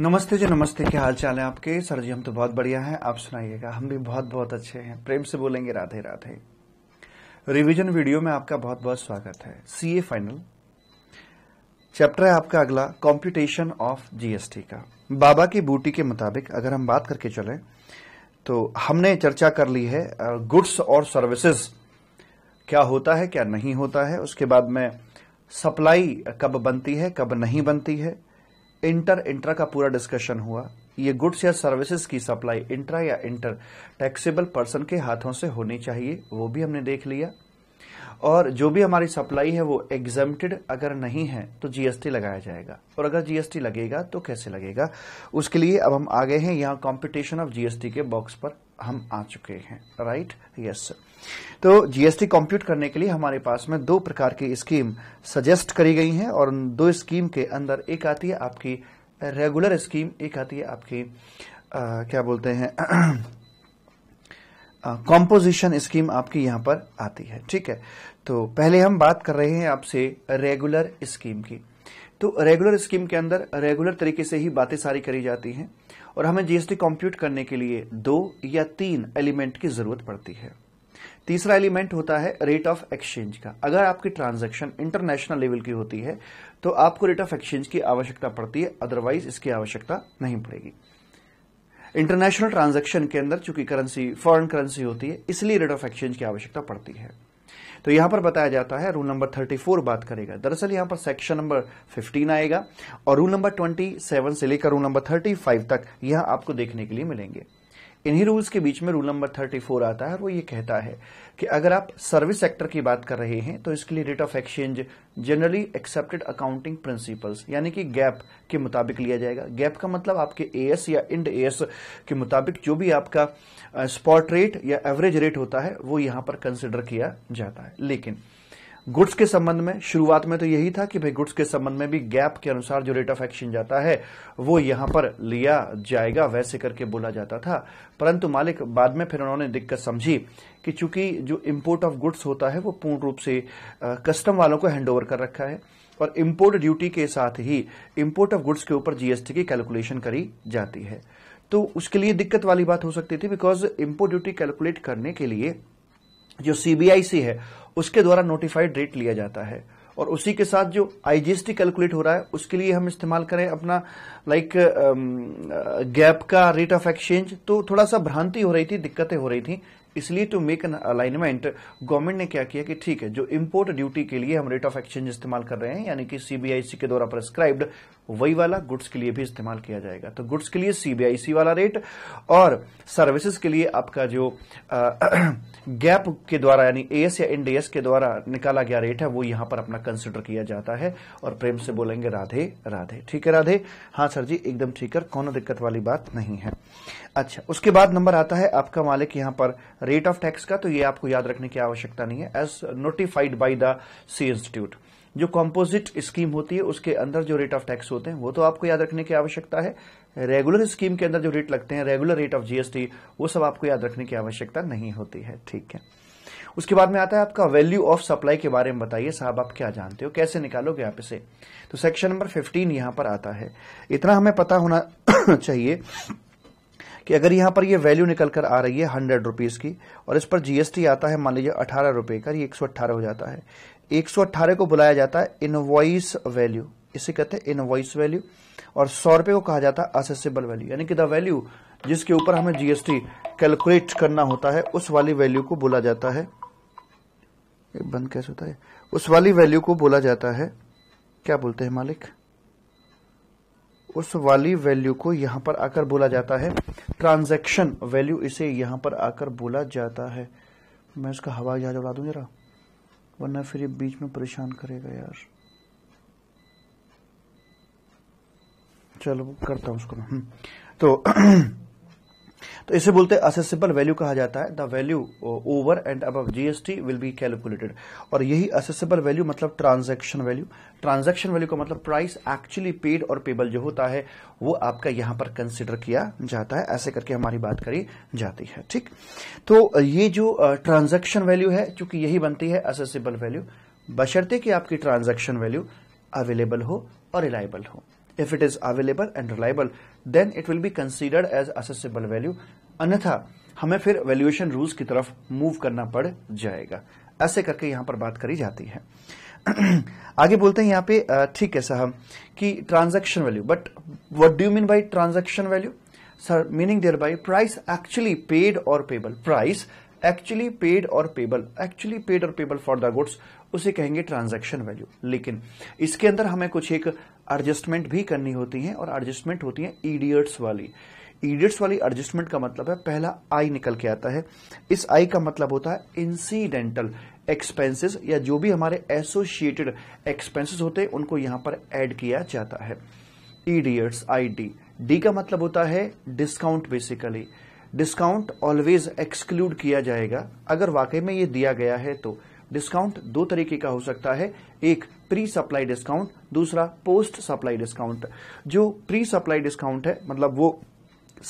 नमस्ते जी नमस्ते क्या हाल चाल है आपके सर जी हम तो बहुत बढ़िया हैं आप सुनाइएगा हम भी बहुत बहुत अच्छे हैं प्रेम से बोलेंगे राधे राधे रिवीजन वीडियो में आपका बहुत बहुत स्वागत है सीए फाइनल चैप्टर है आपका अगला कॉम्पिटिशन ऑफ जीएसटी का बाबा की बूटी के मुताबिक अगर हम बात करके चले तो हमने चर्चा कर ली है गुड्स और सर्विसेज क्या होता है क्या नहीं होता है उसके बाद में सप्लाई कब बनती है कब नहीं बनती है इंटर इंट्रा का पूरा डिस्कशन हुआ ये गुड्स या सर्विसेज की सप्लाई इंट्रा या इंटर टैक्सेबल पर्सन के हाथों से होनी चाहिए वो भी हमने देख लिया और जो भी हमारी सप्लाई है वो एग्जम्प्टेड अगर नहीं है तो जीएसटी लगाया जाएगा और अगर जीएसटी लगेगा तो कैसे लगेगा उसके लिए अब हम आ गए हैं यहां कॉम्पिटिशन ऑफ जीएसटी के बॉक्स पर हम आ चुके हैं राइट यस सर तो जीएसटी कंप्यूट करने के लिए हमारे पास में दो प्रकार की स्कीम सजेस्ट करी गई हैं और दो स्कीम के अंदर एक आती है आपकी रेगुलर स्कीम एक आती है आपकी आ, क्या बोलते हैं कॉम्पोजिशन स्कीम आपकी यहां पर आती है ठीक है तो पहले हम बात कर रहे हैं आपसे रेगुलर स्कीम की तो रेगुलर स्कीम के अंदर रेगुलर तरीके से ही बातें सारी करी जाती हैं और हमें जीएसटी कंप्यूट करने के लिए दो या तीन एलिमेंट की जरूरत पड़ती है तीसरा एलिमेंट होता है रेट ऑफ एक्सचेंज का अगर आपकी ट्रांजैक्शन इंटरनेशनल लेवल की होती है तो आपको रेट ऑफ एक्सचेंज की आवश्यकता पड़ती है अदरवाइज इसकी आवश्यकता नहीं पड़ेगी इंटरनेशनल ट्रांजैक्शन के अंदर चूंकि करेंसी फॉरेन करेंसी होती है इसलिए रेट ऑफ एक्सचेंज की आवश्यकता पड़ती है तो यहां पर बताया जाता है रूल नंबर 34 बात करेगा दरअसल यहां पर सेक्शन नंबर 15 आएगा और रूल नंबर 27 से लेकर रूल नंबर 35 तक यह आपको देखने के लिए मिलेंगे इन्हीं रूल्स के बीच में रूल नंबर थर्टी फोर आता है और वो ये कहता है कि अगर आप सर्विस सेक्टर की बात कर रहे हैं तो इसके लिए rate of exchange generally accepted accounting principles यानी कि गैप के मुताबिक लिया जाएगा गैप का मतलब आपके एएस या इंड एएस के मुताबिक जो भी आपका स्पॉट uh, रेट या एवरेज रेट होता है वो यहां पर कंसिडर किया जाता है लेकिन गुड्स के संबंध में शुरुआत में तो यही था कि भाई गुड्स के संबंध में भी गैप के अनुसार जो रेट ऑफ एक्सचेंज जाता है वो यहां पर लिया जाएगा वैसे करके बोला जाता था परंतु मालिक बाद में फिर उन्होंने दिक्कत समझी कि चूंकि जो इम्पोर्ट ऑफ गुड्स होता है वो पूर्ण रूप से कस्टम वालों को हैंड कर रखा है और इम्पोर्ट ड्यूटी के साथ ही इम्पोर्ट ऑफ गुड्स के ऊपर जीएसटी की कैलकुलेशन करी जाती है तो उसके लिए दिक्कत वाली बात हो सकती थी बिकॉज इम्पोर्ट ड्यूटी कैलकुलेट करने के लिए जो सीबीआईसी है उसके द्वारा नोटिफाइड रेट लिया जाता है और उसी के साथ जो आईजीएसटी कैलकुलेट हो रहा है उसके लिए हम इस्तेमाल करें अपना लाइक गैप का रेट ऑफ एक्सचेंज तो थोड़ा सा भ्रांति हो रही थी दिक्कतें हो रही थी इसलिए to make an alignment government ने क्या किया कि ठीक है जो इम्पोर्ट ड्यूटी के लिए हम रेट ऑफ एक्सचेंज इस्तेमाल कर रहे हैं यानी कि सीबीआईसी के द्वारा प्रेस्क्राइब्ड वही वाला गुड्स के लिए भी इस्तेमाल किया जाएगा तो गुड्स के लिए सीबीआईसी वाला रेट और सर्विसेज के लिए आपका जो गैप के द्वारा यानी एएस या एनडीएस के द्वारा निकाला गया रेट है वो यहां पर अपना कंसिडर किया जाता है और प्रेम से बोलेंगे राधे राधे ठीक है राधे हाँ सर जी एकदम ठीक है कौन दिक्कत वाली बात नहीं है अच्छा उसके बाद नंबर आता है आपका मालिक यहां पर रेट ऑफ टैक्स का तो ये आपको याद रखने की आवश्यकता नहीं है as notified by the C institute जो कॉम्पोजिट स्कीम होती है उसके अंदर जो रेट ऑफ टैक्स होते हैं वो तो आपको याद रखने की आवश्यकता है रेगुलर स्कीम के अंदर जो रेट लगते हैं रेगुलर रेट ऑफ जीएसटी वो सब आपको याद रखने की आवश्यकता नहीं होती है ठीक है उसके बाद में आता है आपका वैल्यू ऑफ सप्लाई के बारे में बताइए साहब आप क्या जानते हो कैसे निकालोगे आप इसे तो सेक्शन नंबर 15 यहां पर आता है इतना हमें पता होना चाहिए कि अगर यहां पर ये वैल्यू निकल कर आ रही है हंड्रेड रुपीज़ की और इस पर जीएसटी आता है मान लीजिए अठारह रुपए का ये एक सौ अट्ठारह हो जाता है एक सौ अट्ठारह को बुलाया जाता है इनवॉइस वैल्यू इसे कहते हैं इनवॉइस वैल्यू और सौ रुपये को कहा जाता है असेसिबल वैल्यू यानी कि द वैल्यू जिसके ऊपर हमें जीएसटी कैलकुलेट करना होता है उस वाली वैल्यू को बोला जाता है बंद कैसे होता है उस वाली वैल्यू को बोला जाता है क्या बोलते हैं मालिक उस वाली वैल्यू को यहां पर आकर बोला जाता है ट्रांजैक्शन वैल्यू इसे यहां पर आकर बोला जाता है मैं इसका हवा जहाज उड़ा दू जरा वरना फिर ये बीच में परेशान करेगा यार चलो करता हूं उसको मैं हम्म, तो तो इसे बोलते हैं असेसिबल वैल्यू कहा जाता है द वैल्यू ओवर एंड अब जीएसटी विल बी कैलकुलेटेड और यही असेसिबल वैल्यू मतलब ट्रांजैक्शन वैल्यू ट्रांजैक्शन वैल्यू का मतलब प्राइस एक्चुअली पेड और पेबल जो होता है वो आपका यहां पर कंसिडर किया जाता है ऐसे करके हमारी बात करी जाती है ठीक तो ये जो ट्रांजेक्शन वैल्यू है चूंकि यही बनती है असेसिबल वैल्यू बशर्ते कि आपकी ट्रांजेक्शन वैल्यू अवेलेबल हो और रिलायबल हो if it is available and reliable then it will be considered as assessable value अन्यथा हमें फिर वैल्यूएशन रूल्स की तरफ मूव करना पड़ जाएगा ऐसे करके यहां पर बात करी जाती है आगे बोलते हैं यहाँ पे ठीक है साहब कि transaction value but what do mean by transaction value sir meaning there by price actually paid और पेबल प्राइस एक्चुअली पेड और पेबल एक्चुअली पेड और पेबल फॉर द गुड्स उसे कहेंगे ट्रांजैक्शन वैल्यू लेकिन इसके अंदर हमें कुछ एक एडजस्टमेंट भी करनी होती है और एडजस्टमेंट होती है ईडियट्स वाली ईडियट्स वाली एडजस्टमेंट का मतलब है पहला आई निकल के आता है इस आई का मतलब होता है इंसिडेंटल एक्सपेंसेस या जो भी हमारे एसोसिएटेड एक्सपेंसेस होते हैं उनको यहां पर एड किया जाता है ईडीएट्स डी डी का मतलब होता है discount basically discount always exclude किया जाएगा अगर वाकई में ये दिया गया है तो डिस्काउंट दो तरीके का हो सकता है एक प्री सप्लाई डिस्काउंट दूसरा पोस्ट सप्लाई डिस्काउंट जो प्री सप्लाई डिस्काउंट है मतलब वो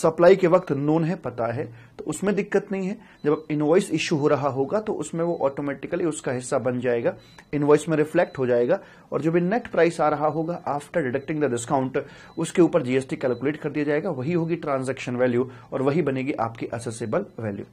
सप्लाई के वक्त नोन है पता है तो उसमें दिक्कत नहीं है जब इनवॉइस इश्यू हो रहा होगा तो उसमें वो ऑटोमेटिकली उसका हिस्सा बन जाएगा इनवॉइस में रिफ्लेक्ट हो जाएगा और जो भी नेट प्राइस आ रहा होगा आफ्टर डिडक्टिंग द डिस्काउंट उसके ऊपर जीएसटी कैलकुलेट कर दिया जाएगा वही होगी ट्रांजेक्शन वैल्यू और वही बनेगी आपकी असेसेबल वैल्यू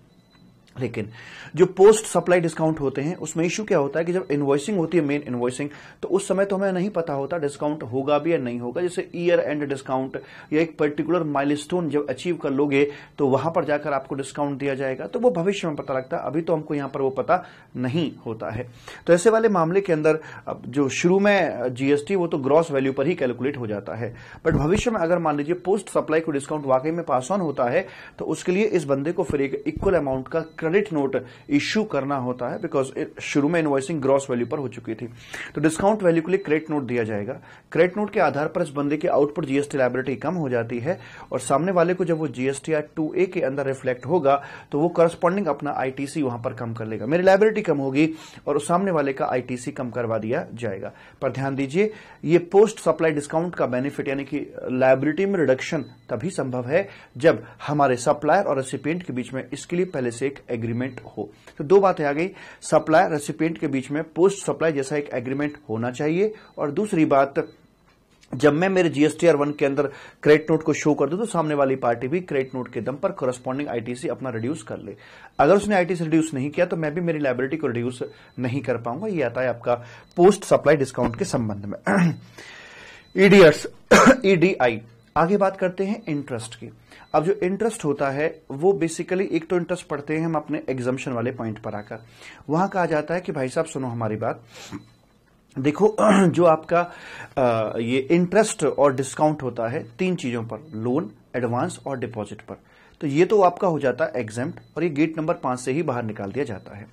लेकिन जो पोस्ट सप्लाई डिस्काउंट होते हैं उसमें इश्यू क्या होता है कि जब इन्वॉइसिंग होती है मेन इन्वॉइसिंग तो उस समय तो हमें नहीं पता होता डिस्काउंट होगा भी या नहीं होगा जैसे ईयर एंड डिस्काउंट या एक पर्टिकुलर माइलस्टोन जब अचीव कर लोगे तो वहां पर जाकर आपको डिस्काउंट दिया जाएगा तो वो भविष्य में पता लगता है अभी तो हमको यहां पर वो पता नहीं होता है तो ऐसे वाले मामले के अंदर जो शुरू में जीएसटी वो तो ग्रॉस वैल्यू पर ही कैलकुलेट हो जाता है बट भविष्य में अगर मान लीजिए पोस्ट सप्लाई को डिस्काउंट वाकई में पास ऑन होता है तो उसके लिए इस बंदे को फिर एक इक्वल अमाउंट का क्रेडिट नोट इश्यू करना होता है बिकॉज शुरू में इन्वॉइसिंग ग्रॉस वैल्यू पर हो चुकी थी तो डिस्काउंट वैल्यू के लिए क्रेडिट नोट दिया जाएगा क्रेडिट नोट के आधार पर इस बंदे की आउटपुट जीएसटी लाइबिलिटी कम हो जाती है और सामने वाले को जब वो जीएसटी आर टू ए के अंदर रिफ्लेक्ट होगा तो वो करस्पॉन्डिंग अपना आईटीसी वहां पर कम कर लेगा मेरी लाइबिलिटी कम होगी और सामने वाले का आईटीसी कम करवा दिया जाएगा पर ध्यान दीजिए ये पोस्ट सप्लाई डिस्काउंट का बेनिफिट यानी कि लाइबिलिटी में रिडक्शन तभी संभव है जब हमारे सप्लायर और रेसिपियंट के बीच में इसके लिए पहले से एक एग्रीमेंट हो तो दो बातें आ गई सप्लाई रेसिपियंट के बीच में पोस्ट सप्लाई जैसा एक एग्रीमेंट होना चाहिए और दूसरी बात जब मैं मेरे जीएसटीआर वन के अंदर क्रेडिट नोट को शो कर दूं तो सामने वाली पार्टी भी क्रेडिट नोट के दम पर कोरस्पॉन्डिंग आईटीसी अपना रिड्यूस कर ले अगर उसने आईटीसी रिड्यूस नहीं किया तो मैं भी मेरी लाइबिलिटी को रिड्यूस नहीं कर पाऊंगा ये आता है आपका पोस्ट सप्लाई डिस्काउंट के संबंध में ईडीएस ईडीआई आगे बात करते हैं इंटरेस्ट की अब जो इंटरेस्ट होता है वो बेसिकली एक तो इंटरेस्ट पढ़ते हैं हम अपने एग्जामेशन वाले पॉइंट पर आकर वहां कहा जाता है कि भाई साहब सुनो हमारी बात देखो जो आपका ये इंटरेस्ट और डिस्काउंट होता है तीन चीजों पर लोन एडवांस और डिपॉजिट पर तो ये तो आपका हो जाता है एग्जाम और ये गेट नंबर पांच से ही बाहर निकाल दिया जाता है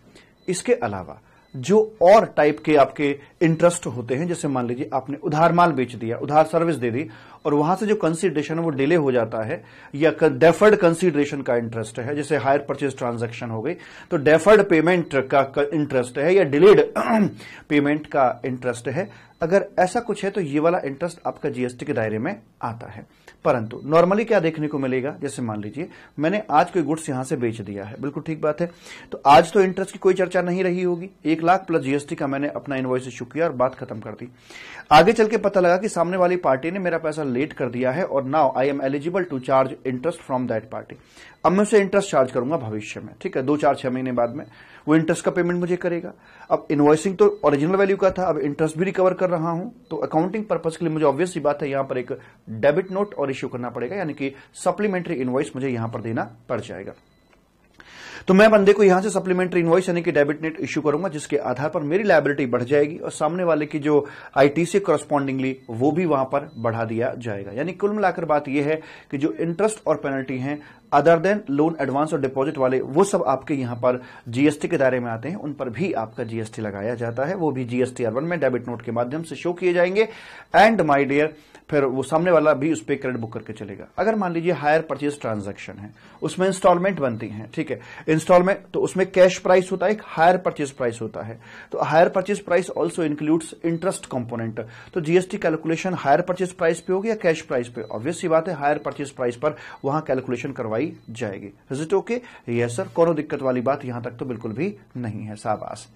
इसके अलावा जो और टाइप के आपके इंटरेस्ट होते हैं जैसे मान लीजिए आपने उधार माल बेच दिया उधार सर्विस दे दी और वहां से जो कंसीडरेशन वो डिले हो जाता है या डेफर्ड कंसीडरेशन का इंटरेस्ट है जैसे हायर परचेज ट्रांजैक्शन हो गई तो डेफर्ड पेमेंट का इंटरेस्ट है या डिलेड पेमेंट का इंटरेस्ट है अगर ऐसा कुछ है तो ये वाला इंटरेस्ट आपका जीएसटी के दायरे में आता है परंतु नॉर्मली क्या देखने को मिलेगा जैसे मान लीजिए मैंने आज कोई गुड्स यहां से बेच दिया है बिल्कुल ठीक बात है तो आज तो इंटरेस्ट की कोई चर्चा नहीं रही होगी एक लाख प्लस जीएसटी का मैंने अपना इन्वॉइस इश्यू किया और बात खत्म कर दी आगे चल के पता लगा कि सामने वाली पार्टी ने मेरा पैसा लेट कर दिया है और now I am eligible to charge interest from that party अब मैं उसे इंटरेस्ट चार्ज करूंगा भविष्य में ठीक है दो चार छह महीने बाद में वो इंटरेस्ट का पेमेंट मुझे करेगा अब इन्वॉइसिंग तो ओरिजिनल वैल्यू का था अब इंटरेस्ट भी रिकवर कर रहा हूं तो अकाउंटिंग पर्पज के लिए मुझे ऑब्वियस बात है यहां पर एक डेबिट नोट और इश्यू करना पड़ेगा यानी कि सप्लीमेंट्री इन्वॉइस मुझे यहां पर देना पड़ जाएगा तो मैं बंदे को यहां से सप्लीमेंट्री इन्वॉइस यानी कि डेबिट नेट इश्यू करूंगा जिसके आधार पर मेरी लाइबिलिटी बढ़ जाएगी और सामने वाले की जो आईटी से करस्पॉन्डिंगली वो भी वहां पर बढ़ा दिया जाएगा यानी कुल मिलाकर बात यह है कि जो इंटरेस्ट और पेनल्टी है अदर देन लोन एडवांस और डिपॉजिट वाले वो सब आपके यहां पर जीएसटी के दायरे में आते हैं उन पर भी आपका जीएसटी लगाया जाता है वो भी जीएसटी आर में डेबिट नोट के माध्यम से शो किए जाएंगे एंड माई डियर फिर वो सामने वाला भी उस पर क्रेडिट बुक करके चलेगा अगर मान लीजिए हायर परचेज ट्रांजेक्शन है उसमें इंस्टॉलमेंट बनती है ठीक है इंस्टॉलमेंट तो उसमें कैश प्राइस होता है एक हायर परचेज प्राइस होता है तो hire purchase price also includes interest component तो GST calculation hire purchase price पे होगी या कैश प्राइस पे ऑब्वियस बात है हायर परचेज प्राइस पर वहां कैलकुलेशन करवाई जाएगी is it okay yes sir कोनो दिक्कत वाली बात यहां तक तो बिल्कुल भी नहीं है साबास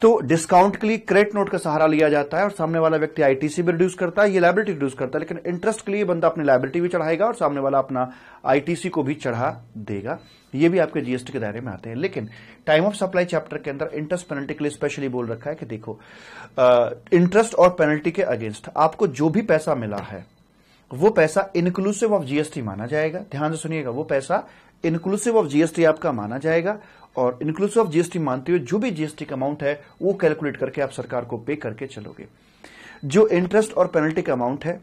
तो डिस्काउंट के लिए क्रेडिट नोट का सहारा लिया जाता है और सामने वाला व्यक्ति आईटीसी भी रिड्यूस करता है ये लाइबिलिटी रिड्यूस करता है लेकिन इंटरेस्ट के लिए बंदा अपनी लाइबिलिटी भी चढ़ाएगा और सामने वाला अपना आईटीसी को भी चढ़ा देगा ये भी आपके जीएसटी के दायरे में आते हैं लेकिन टाइम ऑफ सप्लाई चैप्टर के अंदर इंटरेस्ट पेनल्टी के लिए स्पेशली बोल रखा है कि देखो इंटरेस्ट और पेनल्टी के अगेंस्ट आपको जो भी पैसा मिला है वो पैसा इंक्लूसिव ऑफ जीएसटी माना जाएगा ध्यान से सुनिएगा वो पैसा इंक्लूसिव ऑफ जीएसटी आपका माना जाएगा और इंक्लूसिव ऑफ जीएसटी मानते हुए जो भी जीएसटी का अमाउंट है वो कैलकुलेट करके आप सरकार को पे करके चलोगे जो इंटरेस्ट और पेनल्टी का अमाउंट है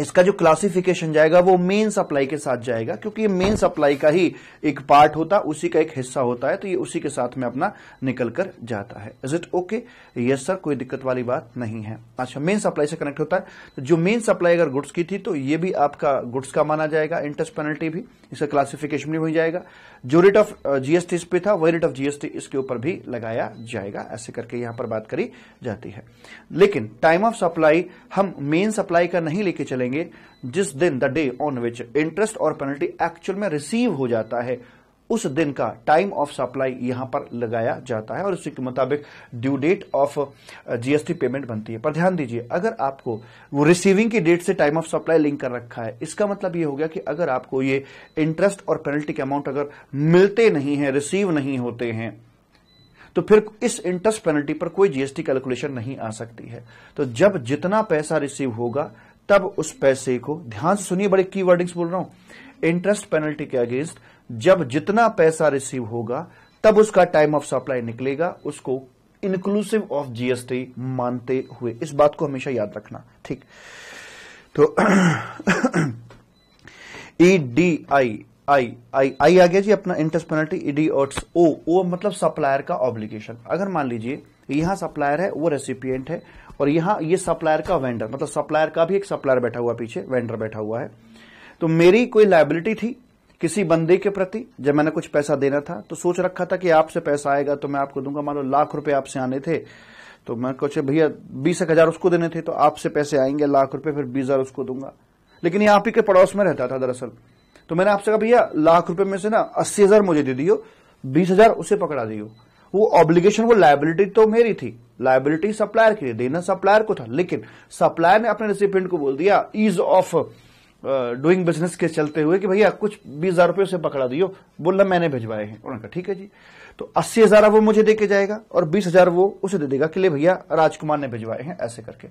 इसका जो क्लासिफिकेशन जाएगा वो मेन सप्लाई के साथ जाएगा क्योंकि ये मेन सप्लाई का ही एक पार्ट होता है उसी का एक हिस्सा होता है तो ये उसी के साथ में अपना निकल कर जाता है is it okay yes sir कोई दिक्कत वाली बात नहीं है अच्छा मेन सप्लाई से कनेक्ट होता है तो जो मेन सप्लाई अगर गुड्स की थी तो ये भी आपका गुड्स का माना जाएगा इंटरेस्ट पेनल्टी भी इसका क्लासिफिकेशन भी हो जाएगा जो रेट ऑफ जीएसटी इस पे था वही रेट ऑफ जीएसटी इसके ऊपर भी लगाया जाएगा ऐसे करके यहां पर बात करी जाती है लेकिन टाइम ऑफ सप्लाई हम मेन सप्लाई का नहीं लेके चले करेंगे जिस दिन the day on which interest और पेनल्टी एक्चुअल में रिसीव हो जाता है उस दिन का टाइम ऑफ सप्लाई यहां पर लगाया जाता है और उसी के मुताबिक due date of GST payment बनती है पर ध्यान दीजिए अगर आपको वो रिसीविंग की डेट से टाइम ऑफ सप्लाई लिंक कर रखा है इसका मतलब ये हो गया कि अगर आपको ये इंटरेस्ट और पेनल्टी के अमाउंट अगर मिलते नहीं है रिसीव नहीं होते हैं तो फिर इस इंटरेस्ट पेनल्टी पर कोई जीएसटी कैलकुलेशन नहीं आ सकती है तो जब जितना पैसा रिसीव होगा तब उस पैसे को ध्यान से सुनिए बड़े की वर्डिंग्स बोल रहा हूं इंटरेस्ट पेनल्टी के अगेंस्ट जब जितना पैसा रिसीव होगा तब उसका टाइम ऑफ सप्लाई निकलेगा उसको इंक्लूसिव ऑफ जीएसटी मानते हुए इस बात को हमेशा याद रखना ठीक तो ईडीआई डी आई आई आई आई आ गया जी अपना इंटरेस्ट पेनल्टी ईडी और ओ ओ मतलब सप्लायर का ऑब्लिगेशन अगर मान लीजिए यहां सप्लायर है वो रेसिपिएंट है और यहां ये सप्लायर का वेंडर मतलब सप्लायर का भी एक सप्लायर बैठा हुआ पीछे वेंडर बैठा हुआ है तो मेरी कोई लाइबिलिटी थी किसी बंदे के प्रति जब मैंने कुछ पैसा देना था तो सोच रखा था कि आपसे पैसा आएगा तो मैं आपको दूंगा मान लो लाख रुपए आपसे आने थे तो मैं कुछ भैया बीस एक हजार उसको देने थे तो आपसे पैसे आएंगे लाख रुपए फिर बीस हजार उसको दूंगा लेकिन ये आप ही के पड़ोस में रहता था दरअसल तो मैंने आपसे कहा भैया लाख रुपए में से ना अस्सी हजार मुझे दे दियो बीस हजार उसे पकड़ा दियो वो ऑब्लिगेशन वो लाइबिलिटी तो मेरी थी लाइबिलिटी सप्लायर की देना सप्लायर को था लेकिन सप्लायर ने अपने रिसिपियंट को बोल दिया ईज ऑफ डूइंग बिजनेस के चलते हुए कि भैया कुछ बीस हजार रुपये पकड़ा दियो बोलना मैंने भिजवाए हैं उन्होंने कहा ठीक है जी तो अस्सी हजार वो मुझे देके जाएगा और बीस हजार वो उसे दे देगा कि ले भैया राजकुमार ने भिजवाए हैं ऐसे करके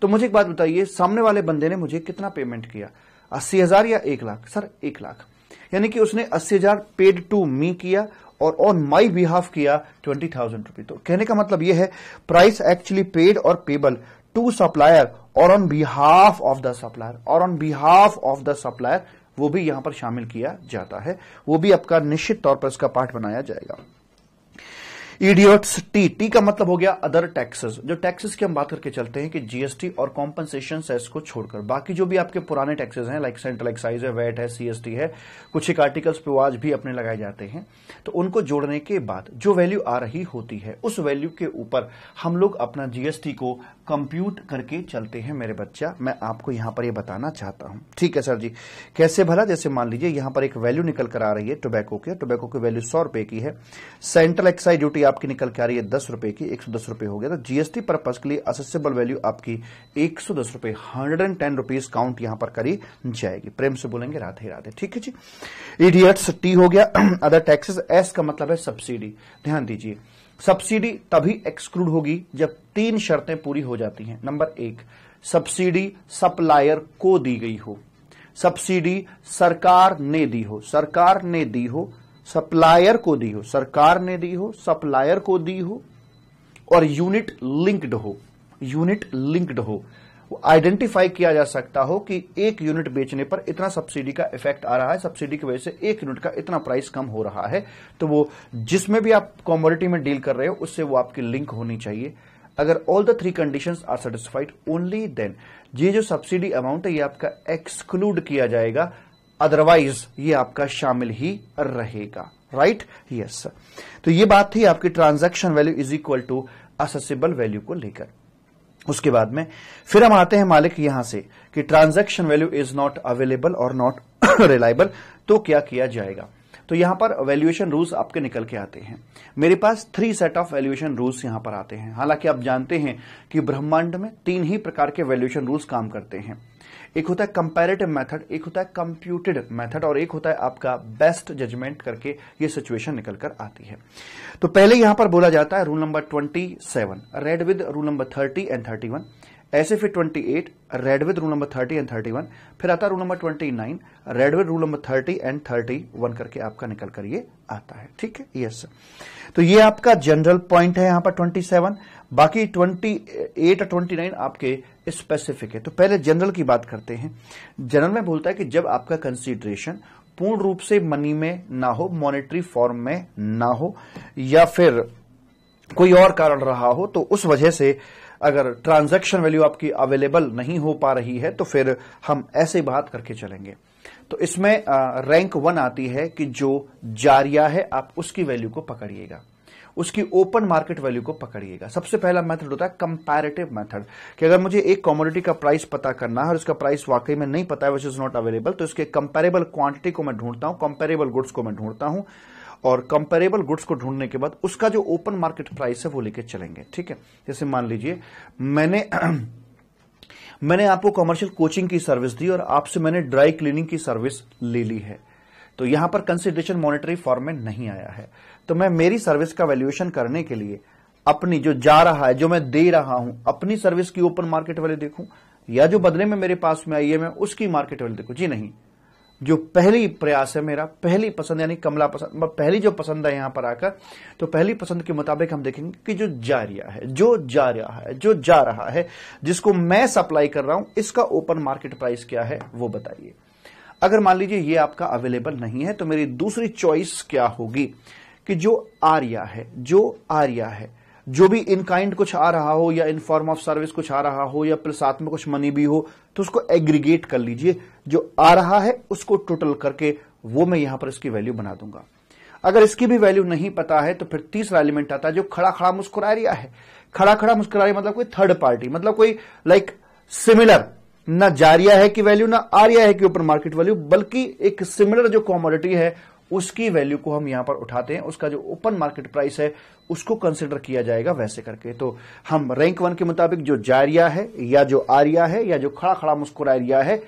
तो मुझे एक बात बताइए सामने वाले बंदे ने मुझे कितना पेमेंट किया अस्सी हजार या एक लाख सर एक लाख यानी कि उसने अस्सी हजार पेड टू मी किया और ऑन माई बिहाफ किया ट्वेंटी थाउजेंड रुपीज तो कहने का मतलब यह है प्राइस एक्चुअली पेड और पेबल टू सप्लायर और on behalf of the supplier और on behalf of the supplier वो भी यहां पर शामिल किया जाता है वो भी आपका निश्चित तौर पर इसका पार्ट बनाया जाएगा इडियट्स टी टी का मतलब हो गया अदर टैक्सेस जो टैक्सेस की हम बात करके चलते हैं कि जीएसटी और कॉम्पनसेशन सेस को छोड़कर बाकी जो भी आपके पुराने टैक्सेस हैं लाइक सेंट्रल एक्साइज है वेट है सीएसटी है कुछ एक आर्टिकल्स पे आज भी अपने लगाए जाते हैं तो उनको जोड़ने के बाद जो वैल्यू आ रही होती है उस वैल्यू के ऊपर हम लोग अपना जीएसटी को कंप्यूट करके चलते हैं मेरे बच्चा मैं आपको यहां पर ये बताना चाहता हूं ठीक है सर जी कैसे भला जैसे मान लीजिए यहां पर एक वैल्यू निकल कर आ रही है टोबैको की टोबैको की वैल्यू सौ रुपए की है सेंट्रल एक्साइज ड्यूटी आपकी निकल के आ रही है दस रुपए की एक सौ दस रुपए हो गया तो जीएसटी पर्पज के लिए असेसेबल वैल्यू आपकी एक सौ दस रुपए hundred and ten rupees count यहां पर करी जाएगी प्रेम से बोलेंगे राधे राधे ठीक है जी इडियट्स टी हो गया अदर टैक्सेस एस का मतलब है सब्सिडी ध्यान दीजिए सब्सिडी तभी एक्सक्लूड होगी जब तीन शर्तें पूरी हो जाती हैं नंबर एक सब्सिडी सप्लायर को दी गई हो सब्सिडी सरकार ने दी हो सरकार ने दी हो सप्लायर को दी हो सरकार ने दी हो सप्लायर को दी हो और यूनिट लिंक्ड हो यूनिट लिंक्ड हो आइडेंटिफाई किया जा सकता हो कि एक यूनिट बेचने पर इतना सब्सिडी का इफेक्ट आ रहा है सब्सिडी की वजह से एक यूनिट का इतना प्राइस कम हो रहा है तो वो जिसमें भी आप कॉमोडिटी में डील कर रहे हो उससे वो आपकी लिंक होनी चाहिए अगर all the three conditions are satisfied only then ये जो सब्सिडी अमाउंट है ये आपका एक्सक्लूड किया जाएगा अदरवाइज ये आपका शामिल ही रहेगा राइट right? Yes yes. तो ये बात थी आपकी transaction value is equal to assessable value को लेकर उसके बाद में फिर हम आते हैं मालिक यहां से कि transaction value is not available और नॉट रिलायबल तो क्या किया जाएगा तो यहां पर वैल्यूएशन रूल्स आपके निकल के आते हैं मेरे पास three set of valuation rules यहां पर आते हैं हालांकि आप जानते हैं कि ब्रह्मांड में तीन ही प्रकार के वैल्यूएशन रूल्स काम करते हैं एक होता है कंपेरेटिव मेथड एक होता है कंप्यूटेड मेथड और एक होता है आपका बेस्ट जजमेंट करके ये सिचुएशन निकल कर आती है तो पहले यहां पर बोला जाता है rule number twenty seven read with rule number thirty and thirty one ऐसे फिर 28 read with rule number 30 and 31 फिर आता rule number 29 read with rule number 30 and 31 करके आपका निकल कर ये आता है ठीक है यस तो ये आपका जनरल पॉइंट है यहां पर 27 बाकी 28 और 29 आपके स्पेसिफिक है तो पहले जनरल की बात करते हैं जनरल में बोलता है कि जब आपका कंसिडरेशन पूर्ण रूप से मनी में ना हो मॉनेटरी फॉर्म में ना हो या फिर कोई और कारण रहा हो तो उस वजह से अगर ट्रांजैक्शन वैल्यू आपकी अवेलेबल नहीं हो पा रही है तो फिर हम ऐसे बात करके चलेंगे तो इसमें रैंक वन आती है कि जो जारिया है आप उसकी वैल्यू को पकड़िएगा उसकी ओपन मार्केट वैल्यू को पकड़िएगा सबसे पहला मेथड होता है कंपैरेटिव मेथड कि अगर मुझे एक कॉमोडिटी का प्राइस पता करना है और उसका प्राइस वाकई में नहीं पता है विच इज नॉट अवेलेबल तो इसके कंपेरेबल क्वांटिटी को मैं ढूंढता हूं कंपेरेबल गुड्स को मैं ढूंढता हूं और कंपेरेबल गुड्स को ढूंढने के बाद उसका जो ओपन मार्केट प्राइस है वो लेके चलेंगे ठीक है जैसे मान लीजिए मैंने मैंने आपको कॉमर्शियल कोचिंग की सर्विस दी और आपसे मैंने ड्राई क्लीनिंग की सर्विस ले ली है तो यहां पर कंसिडरेशन मॉनिटरी फॉर्म में नहीं आया है तो मैं मेरी सर्विस का वैल्यूएशन करने के लिए अपनी जो जा रहा है जो मैं दे रहा हूं अपनी सर्विस की ओपन मार्केट वैल्यू देखूं या जो बदले में मेरे पास में आई है मैं उसकी मार्केट वैल्यू देखूं जी नहीं जो पहली प्रयास है मेरा पहली पसंद यानी कमला पसंद मतलब पहली जो पसंद है यहां पर आकर तो पहली पसंद के मुताबिक हम देखेंगे कि जो जा रहा है जो जा रहा है जो जा रहा है जिसको मैं सप्लाई कर रहा हूं इसका ओपन मार्केट प्राइस क्या है वो बताइए अगर मान लीजिए ये आपका अवेलेबल नहीं है तो मेरी दूसरी चॉइस क्या होगी कि जो आर्या है जो आर्या है जो भी इन काइंड कुछ आ रहा हो या इन फॉर्म ऑफ सर्विस कुछ आ रहा हो या फिर साथ में कुछ मनी भी हो तो उसको एग्रीगेट कर लीजिए जो आ रहा है उसको टोटल करके वो मैं यहां पर इसकी वैल्यू बना दूंगा अगर इसकी भी वैल्यू नहीं पता है तो फिर तीसरा एलिमेंट आता है जो खड़ा खड़ा मुस्कुरा रिया है खड़ा खड़ा मुस्कुरा रही मतलब कोई थर्ड पार्टी मतलब कोई लाइक सिमिलर ना जारिया है कि वैल्यू ना आरिया है कि ऊपर मार्केट वैल्यू बल्कि एक सिमिलर जो कॉमोडिटी है उसकी वैल्यू को हम यहां पर उठाते हैं उसका जो ओपन मार्केट प्राइस है उसको कंसिडर किया जाएगा वैसे करके तो हम रैंक वन के मुताबिक जो जारिया है या जो आर्या है या जो खड़ा खड़ा मुस्कुरा एरिया है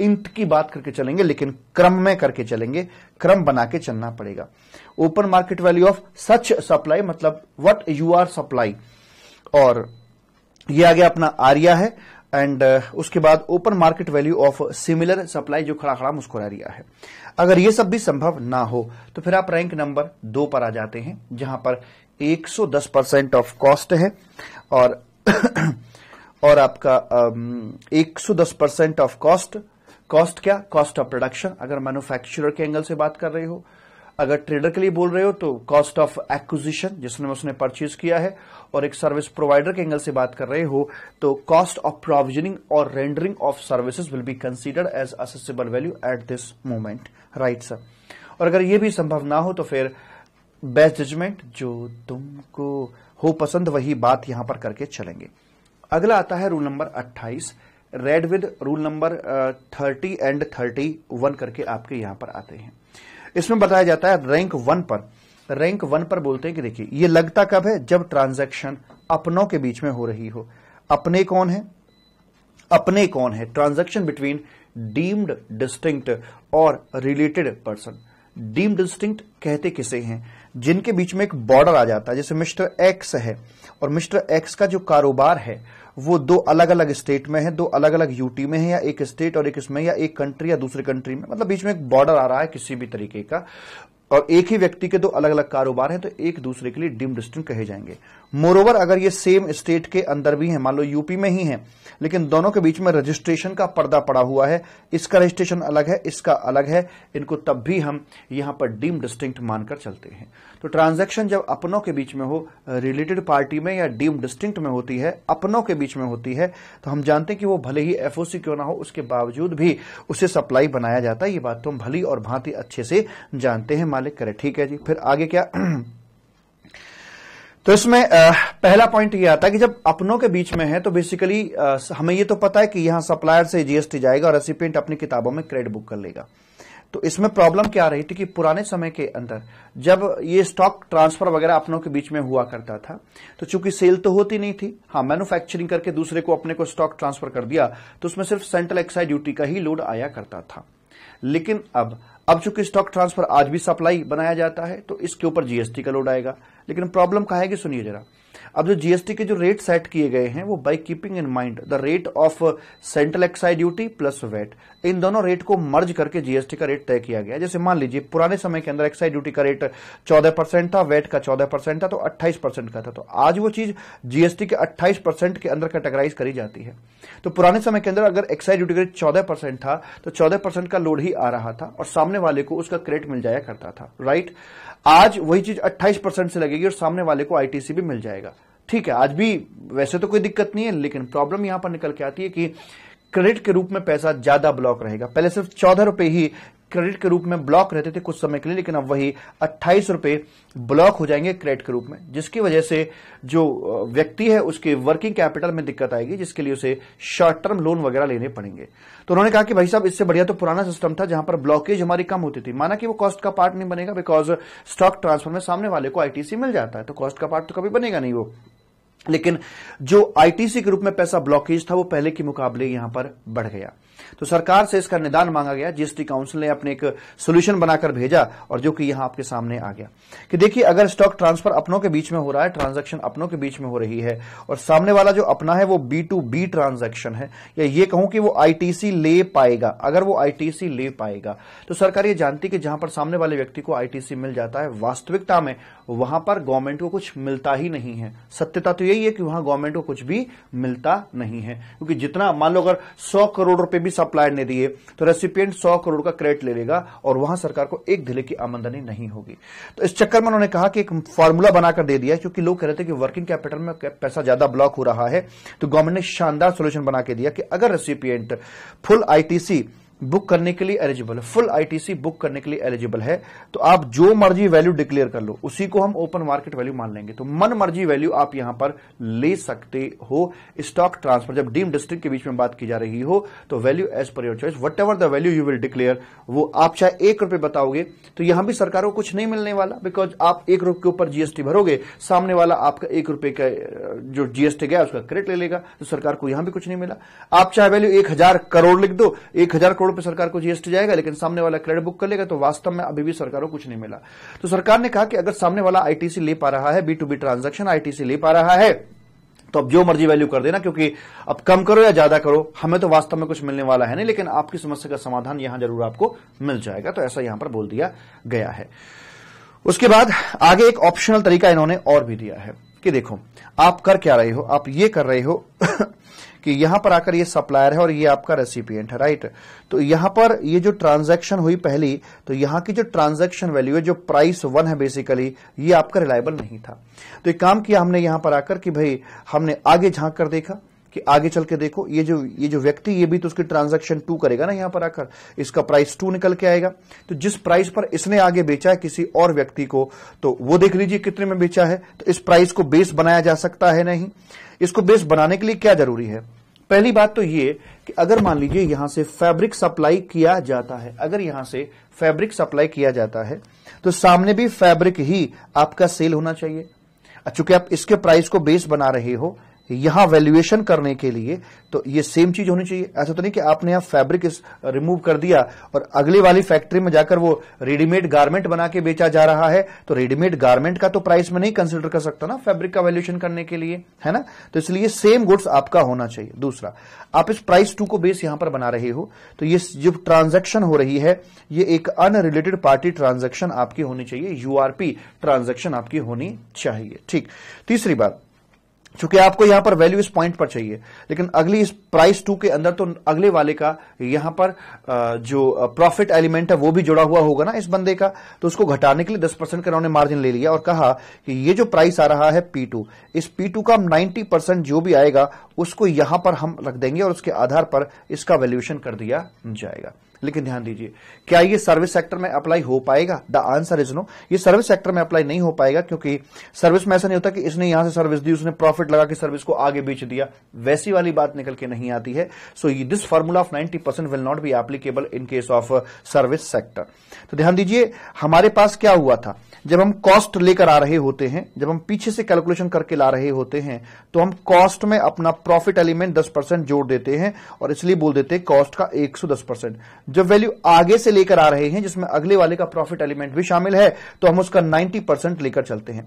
की बात करके चलेंगे लेकिन क्रम में करके चलेंगे क्रम बना के चलना पड़ेगा open market value of such supply मतलब व्हाट यू आर सप्लाई और यह आ गया अपना आर्या है एंड uh, उसके बाद open market value of similar supply जो खड़ा खड़ा मुस्कुरा रहा है अगर ये सब भी संभव ना हो तो फिर आप रैंक नंबर दो पर आ जाते हैं जहां पर 110 परसेंट ऑफ कॉस्ट है और और आपका एक सौ दस परसेंट ऑफ कॉस्ट कॉस्ट क्या कॉस्ट ऑफ प्रोडक्शन अगर मैन्युफैक्चरर के एंगल से बात कर रहे हो अगर ट्रेडर के लिए बोल रहे हो तो कॉस्ट ऑफ एक्विजिशन जिसने उसने परचेज किया है और एक सर्विस प्रोवाइडर के एंगल से बात कर रहे हो तो कॉस्ट ऑफ प्रोविजनिंग और rendering of services will be considered as assessable value at this moment right sir और अगर ये भी संभव ना हो तो फिर बेस्ट जजमेंट जो तुमको हो पसंद वही बात यहां पर करके चलेंगे अगला आता है rule number 28 read with rule number 30 and 31 करके आपके यहां पर आते हैं इसमें बताया जाता है रैंक वन पर रैंक वन पर बोलते हैं कि देखिए ये लगता कब है जब ट्रांजैक्शन अपनों के बीच में हो रही हो अपने कौन है अपने कौन है ट्रांजैक्शन बिटवीन डीम्ड डिस्टिंक्ट और रिलेटेड पर्सन डीम डिस्टिंक्ट कहते किसे हैं जिनके बीच में एक बॉर्डर आ जाता है जैसे मिस्टर एक्स है और मिस्टर एक्स का जो कारोबार है वो दो अलग अलग स्टेट में है दो अलग अलग यूटी में है या एक स्टेट और एक इसमें या एक कंट्री या दूसरे कंट्री में मतलब बीच में एक बॉर्डर आ रहा है किसी भी तरीके का और एक ही व्यक्ति के दो अलग अलग कारोबार हैं तो एक दूसरे के लिए डिम डिस्टिंग कहे जाएंगे मोरोवर अगर ये सेम स्टेट के अंदर भी है मान लो यूपी में ही है लेकिन दोनों के बीच में रजिस्ट्रेशन का पर्दा पड़ा हुआ है इसका रजिस्ट्रेशन अलग है इसका अलग है इनको तब भी हम यहां पर डीम डिस्टिंक्ट मानकर चलते हैं तो ट्रांजैक्शन जब अपनों के बीच में हो रिलेटेड पार्टी में या डीम डिस्टिंक्ट में होती है अपनों के बीच में होती है तो हम जानते हैं कि वो भले ही एफओसी क्यों ना हो उसके बावजूद भी उसे सप्लाई बनाया जाता है ये बात तो हम भली और भांति अच्छे से जानते हैं मालिक करे ठीक है जी फिर आगे क्या तो इसमें पहला पॉइंट ये आता है कि जब अपनों के बीच में है तो बेसिकली हमें ये तो पता है कि यहां सप्लायर से जीएसटी जाएगा और रेसिपेंट अपनी किताबों में क्रेडिट बुक कर लेगा तो इसमें प्रॉब्लम क्या रही थी कि पुराने समय के अंदर जब ये स्टॉक ट्रांसफर वगैरह अपनों के बीच में हुआ करता था तो चूंकि सेल तो होती नहीं थी हाँ मैन्युफैक्चरिंग करके दूसरे को अपने को स्टॉक ट्रांसफर कर दिया तो उसमें सिर्फ सेंट्रल एक्साइज ड्यूटी का ही लोड आया करता था लेकिन अब अब चूंकि स्टॉक ट्रांसफर आज भी सप्लाई बनाया जाता है तो इसके ऊपर जीएसटी का लोड आएगा लेकिन प्रॉब्लम कहा है कि सुनिए जरा अब जो जीएसटी के जो रेट सेट किए गए हैं वो by keeping in mind the rate of central excise duty plus VAT इन दोनों रेट को मर्ज करके जीएसटी का रेट तय किया गया जैसे मान लीजिए पुराने समय के अंदर एक्साइज ड्यूटी का रेट 14 परसेंट था वेट का 14 परसेंट था तो 28 परसेंट का था तो आज वो चीज जीएसटी के 28 परसेंट के अंदर कैटेगराइज करी जाती है तो पुराने समय के अंदर अगर एक्साइज ड्यूटी का रेट चौदह परसेंट था तो चौदह परसेंट का लोड ही आ रहा था और सामने वाले को उसका क्रेडिट मिल जाया करता था राइट आज वही चीज 28 परसेंट से लगेगी और सामने वाले को आईटीसी भी मिल जाएगा ठीक है आज भी वैसे तो कोई दिक्कत नहीं है लेकिन प्रॉब्लम यहां पर निकल के आती है कि क्रेडिट के रूप में पैसा ज्यादा ब्लॉक रहेगा पहले सिर्फ चौदह रुपए ही क्रेडिट के रूप में ब्लॉक रहते थे कुछ समय के लिए लेकिन अब वही अट्ठाईस रुपए ब्लॉक हो जाएंगे क्रेडिट के रूप में जिसकी वजह से जो व्यक्ति है उसके वर्किंग कैपिटल में दिक्कत आएगी जिसके लिए उसे शॉर्ट टर्म लोन वगैरह लेने पड़ेंगे तो उन्होंने कहा कि भाई साहब इससे बढ़िया तो पुराना सिस्टम था जहां पर ब्लॉकेज हमारी कम होती थी माना कि वो कॉस्ट का पार्ट नहीं बनेगा बिकॉज स्टॉक ट्रांसफर में सामने वाले को आईटीसी मिल जाता है तो कॉस्ट का पार्ट तो कभी बनेगा नहीं वो लेकिन जो आईटीसी के रूप में पैसा ब्लॉकेज था वो पहले के मुकाबले यहां पर बढ़ गया तो सरकार से इसका निदान मांगा गया जीएसटी काउंसिल ने अपने एक सोल्यूशन बनाकर भेजा और जो कि यहां आपके सामने आ गया कि देखिए अगर स्टॉक ट्रांसफर अपनों के बीच में हो रहा है ट्रांजेक्शन अपनों के बीच में हो रही है और सामने वाला जो अपना है वो बी टू बी ट्रांजेक्शन है या ये कहूं कि वो आईटीसी ले पाएगा अगर वो आईटीसी ले पाएगा तो सरकार ये जानती कि जहां पर सामने वाले व्यक्ति को आईटीसी मिल जाता है वास्तविकता में वहां पर गवर्नमेंट को कुछ मिलता ही नहीं है सत्यता तो यही है कि वहां गवर्नमेंट को कुछ भी मिलता नहीं है क्योंकि जितना मान लो अगर सौ करोड़ रुपए भी सब सप्लायर ने दिए तो रेसिपियंट सौ करोड़ का क्रेडिट ले लेगा और वहां सरकार को एक धिले की आमदनी नहीं होगी तो इस चक्कर में उन्होंने कहा कि एक फॉर्मूला बनाकर दे दिया क्योंकि लोग कह रहे थे कि वर्किंग कैपिटल में पैसा ज्यादा ब्लॉक हो रहा है तो गवर्नमेंट ने शानदार सोल्यूशन बना के दिया कि अगर रेसिपियंट फुल आईटीसी बुक करने के लिए एलिजिबल है फुल आईटीसी बुक करने के लिए एलिजिबल है तो आप जो मर्जी वैल्यू डिक्लेयर कर लो उसी को हम ओपन मार्केट वैल्यू मान लेंगे तो मन मर्जी वैल्यू आप यहां पर ले सकते हो स्टॉक ट्रांसफर जब डीम डिस्ट्रिक्ट के बीच में बात की जा रही हो तो value as per your choice whatever the value you will declare वो आप चाहे एक रुपए बताओगे तो यहां भी सरकार को कुछ नहीं मिलने वाला बिकॉज आप एक रुपए के ऊपर जीएसटी भरोगे सामने वाला आपका एक रुपए का जो जीएसटी गया उसका क्रेडिट ले लेगा तो सरकार को यहां भी कुछ नहीं मिला आप चाहे वैल्यू एक हजार करोड़ लिख दो एक हजार करोड़ करोड़ पे सरकार को जीएसटी जाएगा लेकिन सामने वाला क्रेडिट बुक कर लेगा तो वास्तव में अभी भी सरकार को कुछ नहीं मिला तो सरकार ने कहा कि अगर सामने वाला आईटीसी ले पा रहा है B to B transaction ITC ले पा रहा है तो अब जो मर्जी वैल्यू कर देना क्योंकि अब कम करो या ज्यादा करो हमें तो वास्तव में कुछ मिलने वाला है नहीं लेकिन आपकी समस्या का समाधान यहां जरूर आपको मिल जाएगा तो ऐसा यहां पर बोल दिया गया है उसके बाद आगे एक ऑप्शनल तरीका इन्होंने और भी दिया है कि देखो आप कर क्या रहे हो आप ये कर रहे हो कि यहां पर आकर ये सप्लायर है और ये आपका रेसिपियंट है राइट तो यहां पर ये जो ट्रांजैक्शन हुई पहली तो यहां की जो ट्रांजैक्शन वैल्यू है जो प्राइस वन है बेसिकली ये आपका रिलायबल नहीं था तो एक काम किया हमने यहां पर आकर कि भाई हमने आगे झांक कर देखा कि आगे चल के देखो ये जो ये जो व्यक्ति ये भी तो उसकी ट्रांजैक्शन टू करेगा ना यहां पर आकर इसका प्राइस टू निकल के आएगा तो जिस प्राइस पर इसने आगे बेचा है किसी और व्यक्ति को तो वो देख लीजिए कितने में बेचा है तो इस प्राइस को बेस बनाया जा सकता है नहीं इसको बेस बनाने के लिए क्या जरूरी है पहली बात तो ये कि अगर मान लीजिए यहां से फैब्रिक सप्लाई किया जाता है अगर यहां से फैब्रिक सप्लाई किया जाता है तो सामने भी फैब्रिक ही आपका सेल होना चाहिए अच्छा, चूंकि आप इसके प्राइस को बेस बना रहे हो यहां वैल्यूएशन करने के लिए तो ये सेम चीज होनी चाहिए ऐसा तो नहीं कि आपने यहां फैब्रिक रिमूव कर दिया और अगले वाली फैक्ट्री में जाकर वो रेडीमेड गारमेंट बना के बेचा जा रहा है तो रेडीमेड गारमेंट का तो प्राइस में नहीं कंसिडर कर सकता ना फैब्रिक का वैल्यूएशन करने के लिए है ना तो इसलिए सेम गुड्स आपका होना चाहिए दूसरा आप इस प्राइस टू को बेस यहां पर बना रहे हो तो ये जो ट्रांजेक्शन हो रही है ये एक अनरिलेटेड पार्टी ट्रांजेक्शन आपकी होनी चाहिए यूआरपी ट्रांजेक्शन आपकी होनी चाहिए ठीक तीसरी बात चूंकि आपको यहां पर वैल्यू इस पॉइंट पर चाहिए लेकिन अगली इस प्राइस टू के अंदर तो अगले वाले का यहां पर जो प्रॉफिट एलिमेंट है वो भी जुड़ा हुआ होगा ना इस बंदे का तो उसको घटाने के लिए दस परसेंट का उन्होंने मार्जिन ले लिया और कहा कि ये जो प्राइस आ रहा है पी टू इस पी टू का नाइन्टी परसेंट जो भी आएगा उसको यहां पर हम रख देंगे और उसके आधार पर इसका वैल्यूएशन कर दिया जाएगा लेकिन ध्यान दीजिए क्या ये सर्विस सेक्टर में अप्लाई हो पाएगा द आंसर इज नो ये सर्विस सेक्टर में अप्लाई नहीं हो पाएगा क्योंकि सर्विस में ऐसा नहीं होता कि इसने यहां से सर्विस दी उसने प्रॉफिट लगा के सर्विस को आगे बेच दिया वैसी वाली बात निकल के नहीं आती है so this formula of ninety percent will not be applicable in case of service sector तो ध्यान दीजिए हमारे पास क्या हुआ था जब हम कॉस्ट लेकर आ रहे होते हैं जब हम पीछे से कैलकुलेशन करके ला रहे होते हैं तो हम कॉस्ट में अपना प्रॉफिट एलिमेंट 10 परसेंट जोड़ देते हैं और इसलिए बोल देते हैं कॉस्ट का 110 परसेंट जो वैल्यू आगे से लेकर आ रहे हैं जिसमें अगले वाले का प्रॉफिट एलिमेंट भी शामिल है तो हम उसका 90 परसेंट लेकर चलते हैं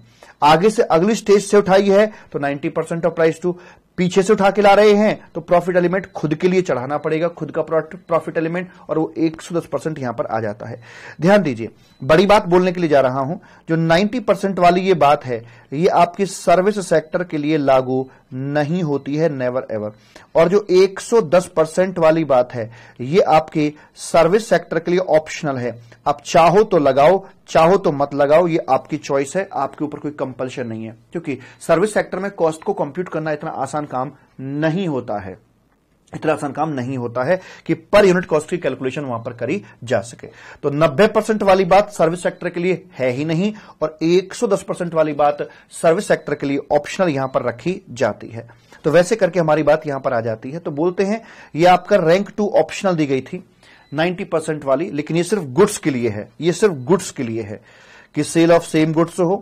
आगे से अगली स्टेज से उठाई है तो 90 परसेंट ऑफ प्राइस टू पीछे से उठा के ला रहे हैं तो प्रॉफिट एलिमेंट खुद के लिए चढ़ाना पड़ेगा खुद का प्रॉफिट एलिमेंट और वो 110 परसेंट यहां पर आ जाता है ध्यान दीजिए बड़ी बात बोलने के लिए जा रहा हूं जो 90 परसेंट वाली ये बात है ये आपकी सर्विस सेक्टर के लिए लागू नहीं होती है नेवर एवर और जो 110 परसेंट वाली बात है ये आपके सर्विस सेक्टर के लिए ऑप्शनल है आप चाहो तो लगाओ चाहो तो मत लगाओ ये आपकी चॉइस है आपके ऊपर कोई कंपल्शन नहीं है क्योंकि सर्विस सेक्टर में कॉस्ट को कंप्यूट करना इतना आसान आसान काम नहीं होता है इतना आसान काम नहीं होता है कि पर यूनिट कॉस्ट की कैलकुलेशन वहां पर करी जा सके तो 90 परसेंट वाली बात सर्विस सेक्टर के लिए है ही नहीं और 110 परसेंट वाली बात सर्विस सेक्टर के लिए ऑप्शनल यहां पर रखी जाती है तो वैसे करके हमारी बात यहां पर आ जाती है तो बोलते हैं ये आपका रैंक टू ऑप्शनल दी गई थी नाइन्टी परसेंट वाली लेकिन ये सिर्फ गुड्स के लिए है ये सिर्फ गुड्स के लिए है कि सेल ऑफ सेम गुड्स हो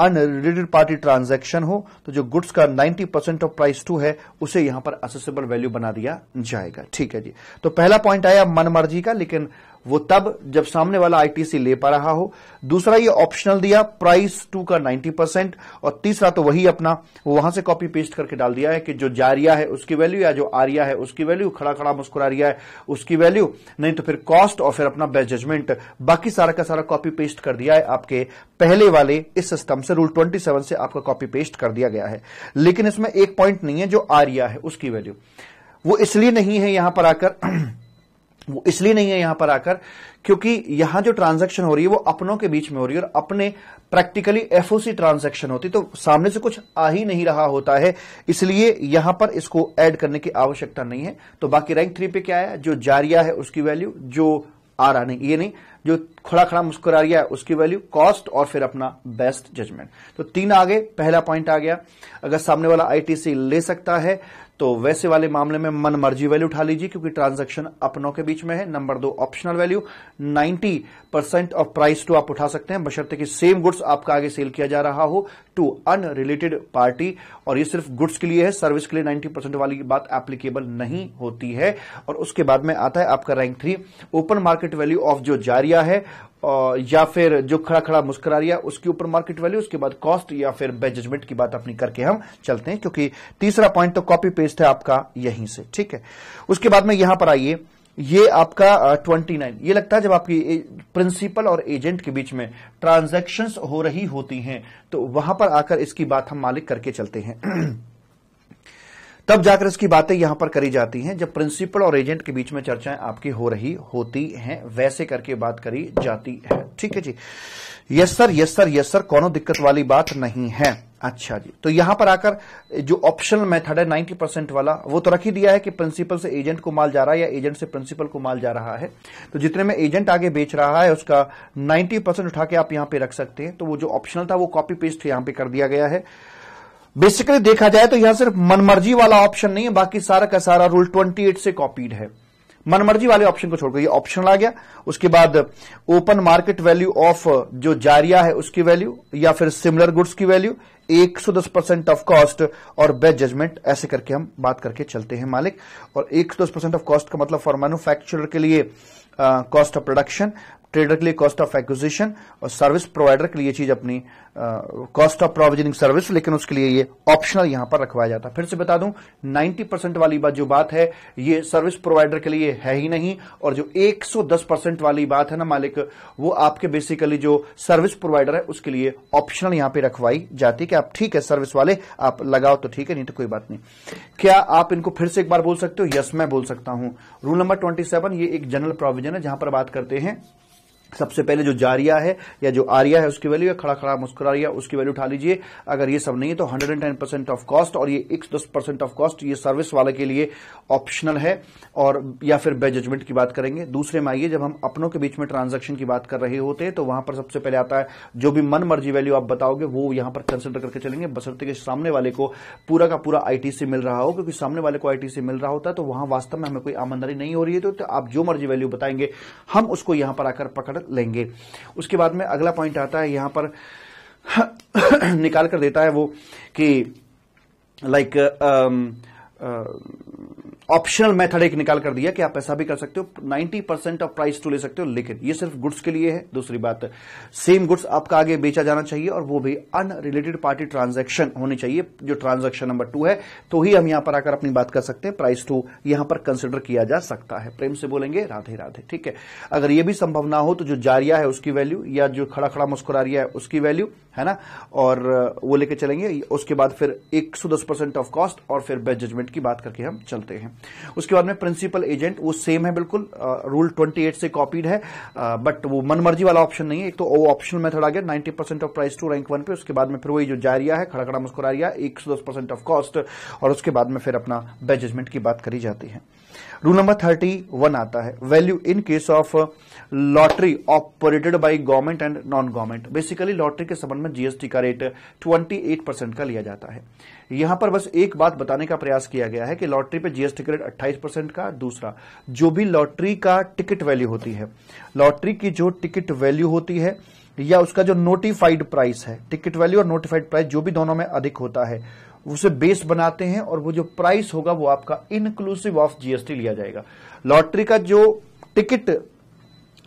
अनरिलेटेड पार्टी ट्रांजैक्शन हो तो जो गुड्स का 90 परसेंट ऑफ प्राइस टू है उसे यहां पर असेसेबल वैल्यू बना दिया जाएगा ठीक है जी तो पहला पॉइंट आया मनमर्जी का लेकिन वो तब जब सामने वाला आईटीसी ले पा रहा हो दूसरा ये ऑप्शनल दिया प्राइस टू का 90 परसेंट और तीसरा तो वही अपना वो वहां से कॉपी पेस्ट करके डाल दिया है कि जो जारिया है उसकी वैल्यू या जो आरिया है उसकी वैल्यू खड़ा खड़ा मुस्कुरा रिया है उसकी वैल्यू नहीं तो फिर कॉस्ट और फिर अपना बेस्ट जजमेंट बाकी सारा का सारा कॉपी पेस्ट कर दिया है आपके पहले वाले इस सिस्टम से रूल ट्वेंटी से आपका कॉपी पेस्ट कर दिया गया है लेकिन इसमें एक पॉइंट नहीं है जो आरिया है उसकी वैल्यू वो इसलिए नहीं है यहां पर आकर वो इसलिए नहीं है यहां पर आकर क्योंकि यहां जो ट्रांजैक्शन हो रही है वो अपनों के बीच में हो रही है और अपने प्रैक्टिकली एफओसी ट्रांजैक्शन होती तो सामने से कुछ आ ही नहीं रहा होता है इसलिए यहां पर इसको ऐड करने की आवश्यकता नहीं है तो बाकी रैंक थ्री पे क्या है जो जारिया है उसकी वैल्यू जो आ रहा नहीं ये नहीं जो खड़ा खड़ा मुस्कुरा रहा है उसकी वैल्यू कॉस्ट और फिर अपना बेस्ट जजमेंट तो तीन आगे पहला पॉइंट आ गया अगर सामने वाला आईटीसी ले सकता है तो वैसे वाले मामले में मन मर्जी वैल्यू उठा लीजिए क्योंकि ट्रांजैक्शन अपनों के बीच में है नंबर दो optional value 90 percent of price to आप उठा सकते हैं बशर्ते कि सेम गुड्स आपका आगे सेल किया जा रहा हो टू अनरिलेटेड पार्टी और ये सिर्फ गुड्स के लिए है सर्विस के लिए 90 परसेंट वाली बात एप्लीकेबल नहीं होती है और उसके बाद में आता है आपका rank three open market value of जो जारिया है या फिर जो खड़ा खड़ा मुस्करा रिया उसके ऊपर मार्केट वैल्यू उसके बाद कॉस्ट या फिर बेजमेंट की बात अपनी करके हम चलते हैं क्योंकि तीसरा पॉइंट तो कॉपी पेस्ट है आपका यहीं से ठीक है उसके बाद में यहां पर आइए ये आपका ट्वेंटी नाइन ये लगता है जब आपकी प्रिंसिपल और एजेंट के बीच में ट्रांजैक्शंस हो रही होती हैं तो वहां पर आकर इसकी बात हम मालिक करके चलते हैं तब जाकर इसकी बातें यहां पर करी जाती हैं जब प्रिंसिपल और एजेंट के बीच में चर्चाएं आपकी हो रही होती हैं वैसे करके बात करी जाती है ठीक है जी yes sir yes sir yes sir कोनो दिक्कत वाली बात नहीं है अच्छा जी तो यहां पर आकर जो ऑप्शनल मेथड है 90 परसेंट वाला वो तो रख ही दिया है कि प्रिंसिपल से एजेंट को माल जा रहा है या एजेंट से प्रिंसिपल को माल जा रहा है तो जितने में एजेंट आगे बेच रहा है उसका 90 परसेंट उठा के आप यहां पे रख सकते हैं तो वो जो ऑप्शनल था वो कॉपी पेस्ट यहां पे कर दिया गया है बेसिकली देखा जाए तो यहां सिर्फ मनमर्जी वाला ऑप्शन नहीं है बाकी सारा का सारा रूल ट्वेंटी से कॉपीड है मनमर्जी वाले ऑप्शन को छोड़कर ये ऑप्शन आ गया उसके बाद ओपन मार्केट वैल्यू ऑफ जो जारिया है उसकी वैल्यू या फिर सिमिलर गुड्स की वैल्यू 110 परसेंट ऑफ कॉस्ट और बेस्ट जजमेंट ऐसे करके हम बात करके चलते हैं मालिक और 110 परसेंट ऑफ कॉस्ट का मतलब फॉर मैन्युफैक्चरर के लिए कॉस्ट ऑफ प्रोडक्शन ट्रेडर के लिए कॉस्ट ऑफ एक्विजिशन और सर्विस प्रोवाइडर के लिए चीज अपनी कॉस्ट ऑफ प्रोविजनिंग सर्विस लेकिन उसके लिए ये ऑप्शनल यहां पर रखवाया जाता है फिर से बता दूं 90 परसेंट वाली बात जो बात है ये सर्विस प्रोवाइडर के लिए है ही नहीं और जो 110 परसेंट वाली बात है ना मालिक वो आपके बेसिकली जो सर्विस प्रोवाइडर है उसके लिए ऑप्शनल यहां पर रखवाई जाती है कि आप ठीक है सर्विस वाले आप लगाओ तो ठीक है नहीं तो कोई बात नहीं क्या आप इनको फिर से एक बार बोल सकते हो यस मैं बोल सकता हूं रूल नंबर ट्वेंटी ये एक जनरल प्रोविजन है जहां पर बात करते हैं सबसे पहले जो जारिया है या जो आरिया है उसकी वैल्यू या खड़ा खड़ा मुस्कुरा रिया है उसकी वैल्यू उठा लीजिए अगर ये सब नहीं है तो 110 परसेंट ऑफ कॉस्ट और ये एक दस परसेंट ऑफ कॉस्ट ये सर्विस वाले के लिए ऑप्शनल है और या फिर बे जजमेंट की बात करेंगे दूसरे में आइए जब हम अपनों के बीच में ट्रांजेक्शन की बात कर रहे होते हैं तो वहां पर सबसे पहले आता है जो भी मन मर्जी वैल्यू आप बताओगे वो यहां पर कंसिडर करके चलेंगे बसरते के सामने वाले को पूरा का पूरा आईटीसी मिल रहा हो क्योंकि सामने वाले को आईटीसी मिल रहा होता है तो वहां वास्तव में हमें कोई आमंदनी नहीं हो रही है तो, तो आप जो मर्जी वैल्यू बताएंगे हम उसको यहां पर आकर पकड़ कर लेंगे उसके बाद में अगला पॉइंट आता है यहां पर निकाल कर देता है वो कि लाइक ऑप्शनल मेथड एक निकाल कर दिया कि आप ऐसा भी कर सकते हो 90 परसेंट ऑफ प्राइस टू ले सकते हो लेकिन ये सिर्फ गुड्स के लिए है दूसरी बात सेम गुड्स आपका आगे बेचा जाना चाहिए और वो भी अनरिलेटेड पार्टी ट्रांजेक्शन होनी चाहिए जो ट्रांजेक्शन नंबर टू है तो ही हम यहां पर आकर अपनी बात कर सकते हैं प्राइस टू यहां पर कंसिडर किया जा सकता है प्रेम से बोलेंगे राधे राधे ठीक है अगर यह भी संभव ना हो तो जो जारिया है उसकी वैल्यू या जो खड़ा खड़ा मुस्कुरा रिया है उसकी वैल्यू है ना और वो लेके चलेंगे उसके बाद फिर 110 परसेंट ऑफ कॉस्ट और फिर बेस्ट जजमेंट की बात करके हम चलते हैं उसके बाद में प्रिंसिपल एजेंट वो सेम है बिल्कुल रूल एट से कॉपीड है बट वो मनमर्जी वाला ऑप्शन नहीं है एक तो वो ऑप्शनल मेथड आ गया ninety percent of price to rank one पे उसके बाद में फिर वही जो जारिया है खड़ा खड़ा मुस्कुरा एक ऑफ कॉस्ट और उसके बाद में फिर अपना बेस्ट जजमेंट की बात करी जाती है रूल नंबर थर्टी वन आता है value in case of lottery operated by government and non government basically lottery के संबंध में जीएसटी का रेट ट्वेंटी एट परसेंट का लिया जाता है यहां पर बस एक बात बताने का प्रयास किया गया है कि लॉटरी पे जीएसटी का रेट अट्ठाईस परसेंट का दूसरा जो भी लॉटरी का टिकट वैल्यू होती है लॉटरी की जो टिकट वैल्यू होती है या उसका जो नोटिफाइड प्राइस है टिकट वैल्यू और नोटिफाइड प्राइस जो भी दोनों में अधिक होता है उसे बेस बनाते हैं और वो जो प्राइस होगा वो आपका इनक्लूसिव ऑफ जीएसटी लिया जाएगा लॉटरी का जो टिकट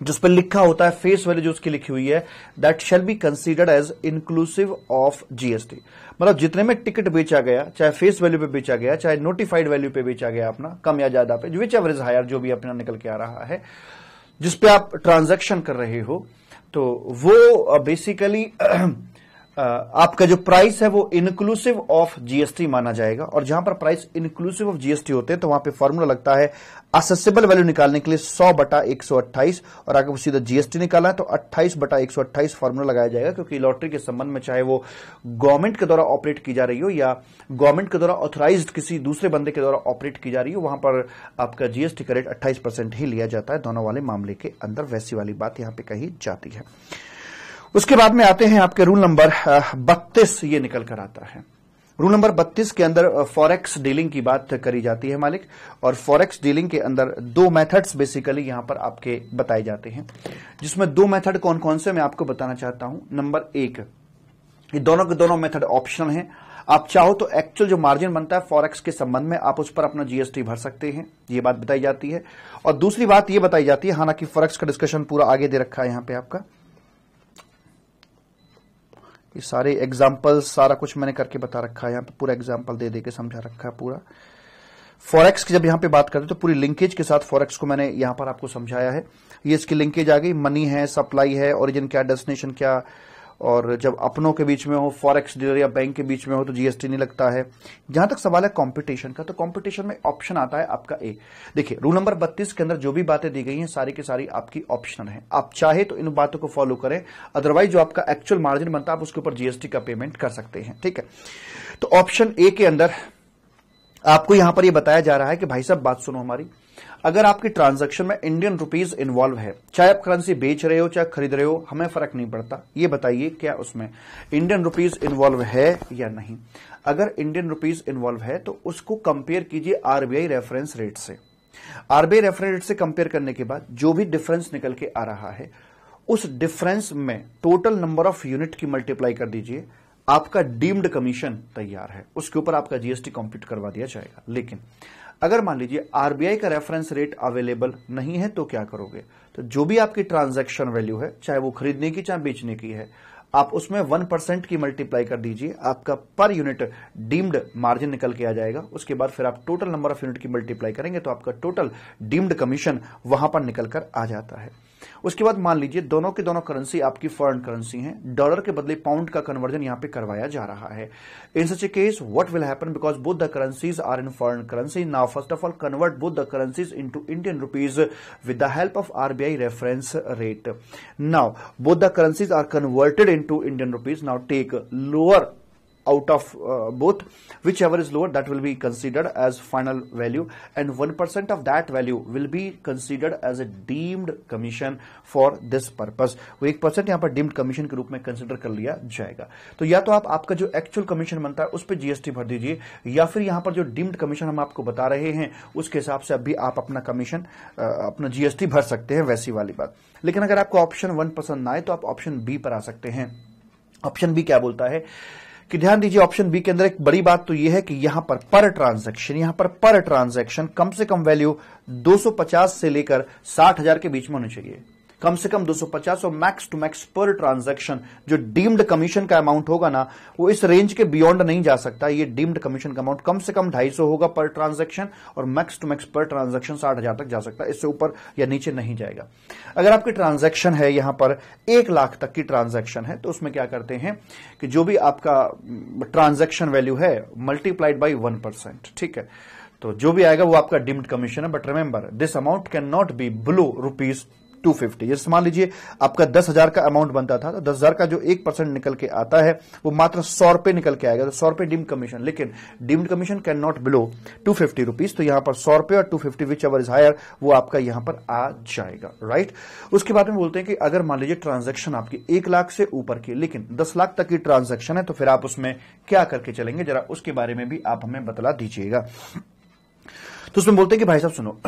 जिस पर लिखा होता है फेस वैल्यू जो उसकी लिखी हुई है that shall be considered as inclusive of GST मतलब जितने में टिकट बेचा गया चाहे फेस वैल्यू पे बेचा गया चाहे नोटिफाइड वैल्यू पे बेचा गया अपना कम या ज्यादा पे विच एवरेज हायर जो भी अपना निकल के आ रहा है जिसपे आप ट्रांजेक्शन कर रहे हो तो वो बेसिकली uh, आपका जो प्राइस है वो इंक्लूसिव ऑफ जीएसटी माना जाएगा और जहां पर प्राइस इंक्लूसिव ऑफ जीएसटी होते हैं तो वहां पे फॉर्मूला लगता है असेसेबल वैल्यू निकालने के लिए 100 बटा 128 और अगर सीधा जीएसटी निकाला है तो 28 बटा 128 फॉर्मूला लगाया जाएगा क्योंकि लॉटरी के संबंध में चाहे वो गवर्नमेंट के द्वारा ऑपरेट की जा रही हो या गवर्नमेंट के द्वारा ऑथोराइज किसी दूसरे बंदे के द्वारा ऑपरेट की जा रही हो वहां पर आपका जीएसटी का रेट अट्ठाईस ही लिया जाता है दोनों वाले मामले के अंदर वैसी वाली बात यहां पर कही जाती है उसके बाद में आते हैं आपके रूल नंबर बत्तीस ये निकल कर आता है रूल नंबर 32 के अंदर फॉरेक्स डीलिंग की बात करी जाती है मालिक और फॉरेक्स डीलिंग के अंदर दो मेथड्स बेसिकली यहां पर आपके बताए जाते हैं जिसमें दो मेथड कौन कौन से मैं आपको बताना चाहता हूं नंबर एक ये दोनों के दोनों मेथड ऑप्शनल हैं आप चाहो तो एक्चुअल जो मार्जिन बनता है फॉरेक्स के संबंध में आप उस पर अपना जीएसटी भर सकते हैं ये बात बताई जाती है और दूसरी बात ये बताई जाती है हालांकि फॉरेक्स का डिस्कशन पूरा आगे दे रखा है यहां पे आपका ये सारे एग्जाम्पल सारा कुछ मैंने करके बता रखा है यहाँ पे पूरा एग्जाम्पल दे दे के समझा रखा है पूरा फॉरेक्स की जब यहाँ पे बात करते तो पूरी लिंकेज के साथ फॉरेक्स को मैंने यहाँ पर आपको समझाया है ये इसकी लिंकेज आ गई मनी है सप्लाई है ओरिजिन क्या डेस्टिनेशन क्या और जब अपनों के बीच में हो फॉरेक्स डीलर या बैंक के बीच में हो तो जीएसटी नहीं लगता है जहां तक सवाल है कंपटीशन का तो कंपटीशन में ऑप्शन आता है आपका ए देखिए रूल नंबर 32 के अंदर जो भी बातें दी गई हैं सारी की सारी आपकी ऑप्शनल है आप चाहे तो इन बातों को फॉलो करें अदरवाइज जो आपका एक्चुअल मार्जिन बनता है आप उसके ऊपर जीएसटी का पेमेंट कर सकते हैं ठीक है तो ऑप्शन ए के अंदर आपको यहां पर यह बताया जा रहा है कि भाई साहब बात सुनो हमारी अगर आपकी ट्रांजैक्शन में इंडियन रुपीज इन्वॉल्व है चाहे आप करेंसी बेच रहे हो चाहे खरीद रहे हो हमें फर्क नहीं पड़ता ये बताइए क्या उसमें इंडियन रुपीज इन्वॉल्व है या नहीं अगर इंडियन रुपीज इन्वॉल्व है तो उसको कंपेयर कीजिए आरबीआई रेफरेंस रेट से आरबीआई रेफरेंस रेट से कंपेयर करने के बाद जो भी डिफरेंस निकल के आ रहा है उस डिफरेंस में टोटल नंबर ऑफ यूनिट की मल्टीप्लाई कर दीजिए आपका डीम्ड कमीशन तैयार है उसके ऊपर आपका जीएसटी कंप्यूट करवा दिया जाएगा लेकिन अगर मान लीजिए आरबीआई का रेफरेंस रेट अवेलेबल नहीं है तो क्या करोगे तो जो भी आपकी ट्रांजैक्शन वैल्यू है चाहे वो खरीदने की चाहे बेचने की है आप उसमें वन परसेंट की मल्टीप्लाई कर दीजिए आपका पर यूनिट डीम्ड मार्जिन निकल के आ जाएगा उसके बाद फिर आप टोटल नंबर ऑफ यूनिट की मल्टीप्लाई करेंगे तो आपका टोटल डीम्ड कमीशन वहां पर निकलकर आ जाता है उसके बाद मान लीजिए दोनों के दोनों करेंसी आपकी फॉरन करेंसी है डॉलर के बदले पाउंड का कन्वर्जन यहां पर करवाया जा रहा है in such a case what will happen because both the currencies are in foreign currency now first of all convert both the currencies into Indian rupees with the help of RBI reference rate now both the currencies are converted into Indian rupees now take lower out of uh, both whichever is lower that will be considered as final value and 1% of that value will be considered as a deemed commission for this purpose वो एक percent यहाँ पर deemed commission के रूप में consider कर लिया जाएगा तो या तो आप आपका जो एक्चुअल कमीशन बनता है उस पर जीएसटी भर दीजिए या फिर यहाँ पर जो डीम्ड कमीशन हम आपको बता रहे हैं उसके हिसाब से अभी आप अपना कमीशन अपना जीएसटी भर सकते हैं वैसी वाली बात लेकिन अगर आपको ऑप्शन वन पसंद ना आए तो आप ऑप्शन बी पर आ सकते हैं ऑप्शन बी क्या बोलता है कि ध्यान दीजिए ऑप्शन बी के अंदर एक बड़ी बात तो यह है कि यहां पर पर ट्रांजैक्शन यहां पर पर ट्रांजैक्शन कम से कम वैल्यू 250 से लेकर 60000 के बीच में होनी चाहिए कम से कम 250 और max to max per transaction जो डीम्ड कमीशन का अमाउंट होगा ना वो इस रेंज के बियॉन्ड नहीं जा सकता ये डीम्ड कमीशन का अमाउंट कम से कम 250 होगा पर ट्रांजैक्शन और max to max per transaction साठ हजार तक जा सकता है इससे ऊपर या नीचे नहीं जाएगा अगर आपकी ट्रांजेक्शन है यहां पर एक लाख तक की ट्रांजेक्शन है तो उसमें क्या करते हैं कि जो भी आपका ट्रांजेक्शन वैल्यू है मल्टीप्लाइड बाई वन परसेंट ठीक है तो जो भी आएगा वो आपका डिम्ड कमीशन है but remember this amount can not be below rupees two fifty जैसे मान लीजिए आपका दस हजार का अमाउंट बनता था तो दस हजार का जो एक परसेंट निकल के आता है वो मात्र सौ रुपए निकल के आएगा तो सौ रुपए डीम्ड कमीशन लेकिन deemed commission can not below two fifty rupees तो यहां पर सौ रुपए और two fifty whichever is higher वो आपका यहां पर आ जाएगा राइट उसके बाद में बोलते हैं कि अगर मान लीजिए ट्रांजेक्शन आपकी एक लाख से ऊपर की लेकिन दस लाख तक की ट्रांजेक्शन है तो फिर आप उसमें क्या करके चलेंगे जरा उसके बारे में भी आप हमें बतला दीजिएगा तो उसमें बोलते हैं कि भाई साहब सुनो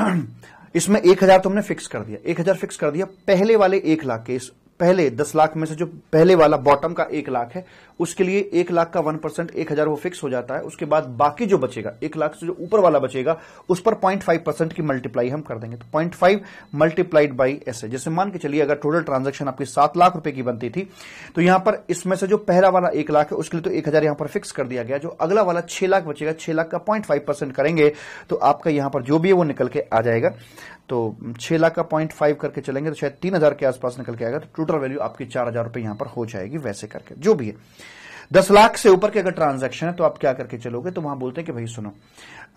इसमें एक हजार तुमने फिक्स कर दिया एक हजार फिक्स कर दिया पहले वाले एक लाख के इस पहले दस लाख में से जो पहले वाला बॉटम का एक लाख है उसके लिए एक लाख का वन परसेंट एक हजार वो फिक्स हो जाता है उसके बाद बाकी जो बचेगा एक लाख से जो ऊपर वाला बचेगा उस पर पॉइंट फाइव परसेंट की मल्टीप्लाई हम कर देंगे तो point five multiplied by S जैसे मान के चलिए अगर टोटल ट्रांजेक्शन आपकी सात लाख रुपए की बनती थी तो यहां पर इसमें से जो पहला वाला एक लाख है उसके लिए तो एक हजार यहां पर फिक्स कर दिया गया जो अगला वाला छह लाख बचेगा छह लाख का पॉइंट फाइव परसेंट करेंगे तो आपका यहां पर जो भी है वो निकल के आ जाएगा तो छह लाख का पॉइंट फाइव करके चलेंगे तो शायद तीन हजार के आसपास निकल के आएगा तो टोटल वैल्यू आपकी चार हजार रुपए यहां पर हो जाएगी वैसे करके जो भी है दस लाख से ऊपर के अगर ट्रांजेक्शन है तो आप क्या करके चलोगे तो वहां बोलते हैं कि भाई सुनो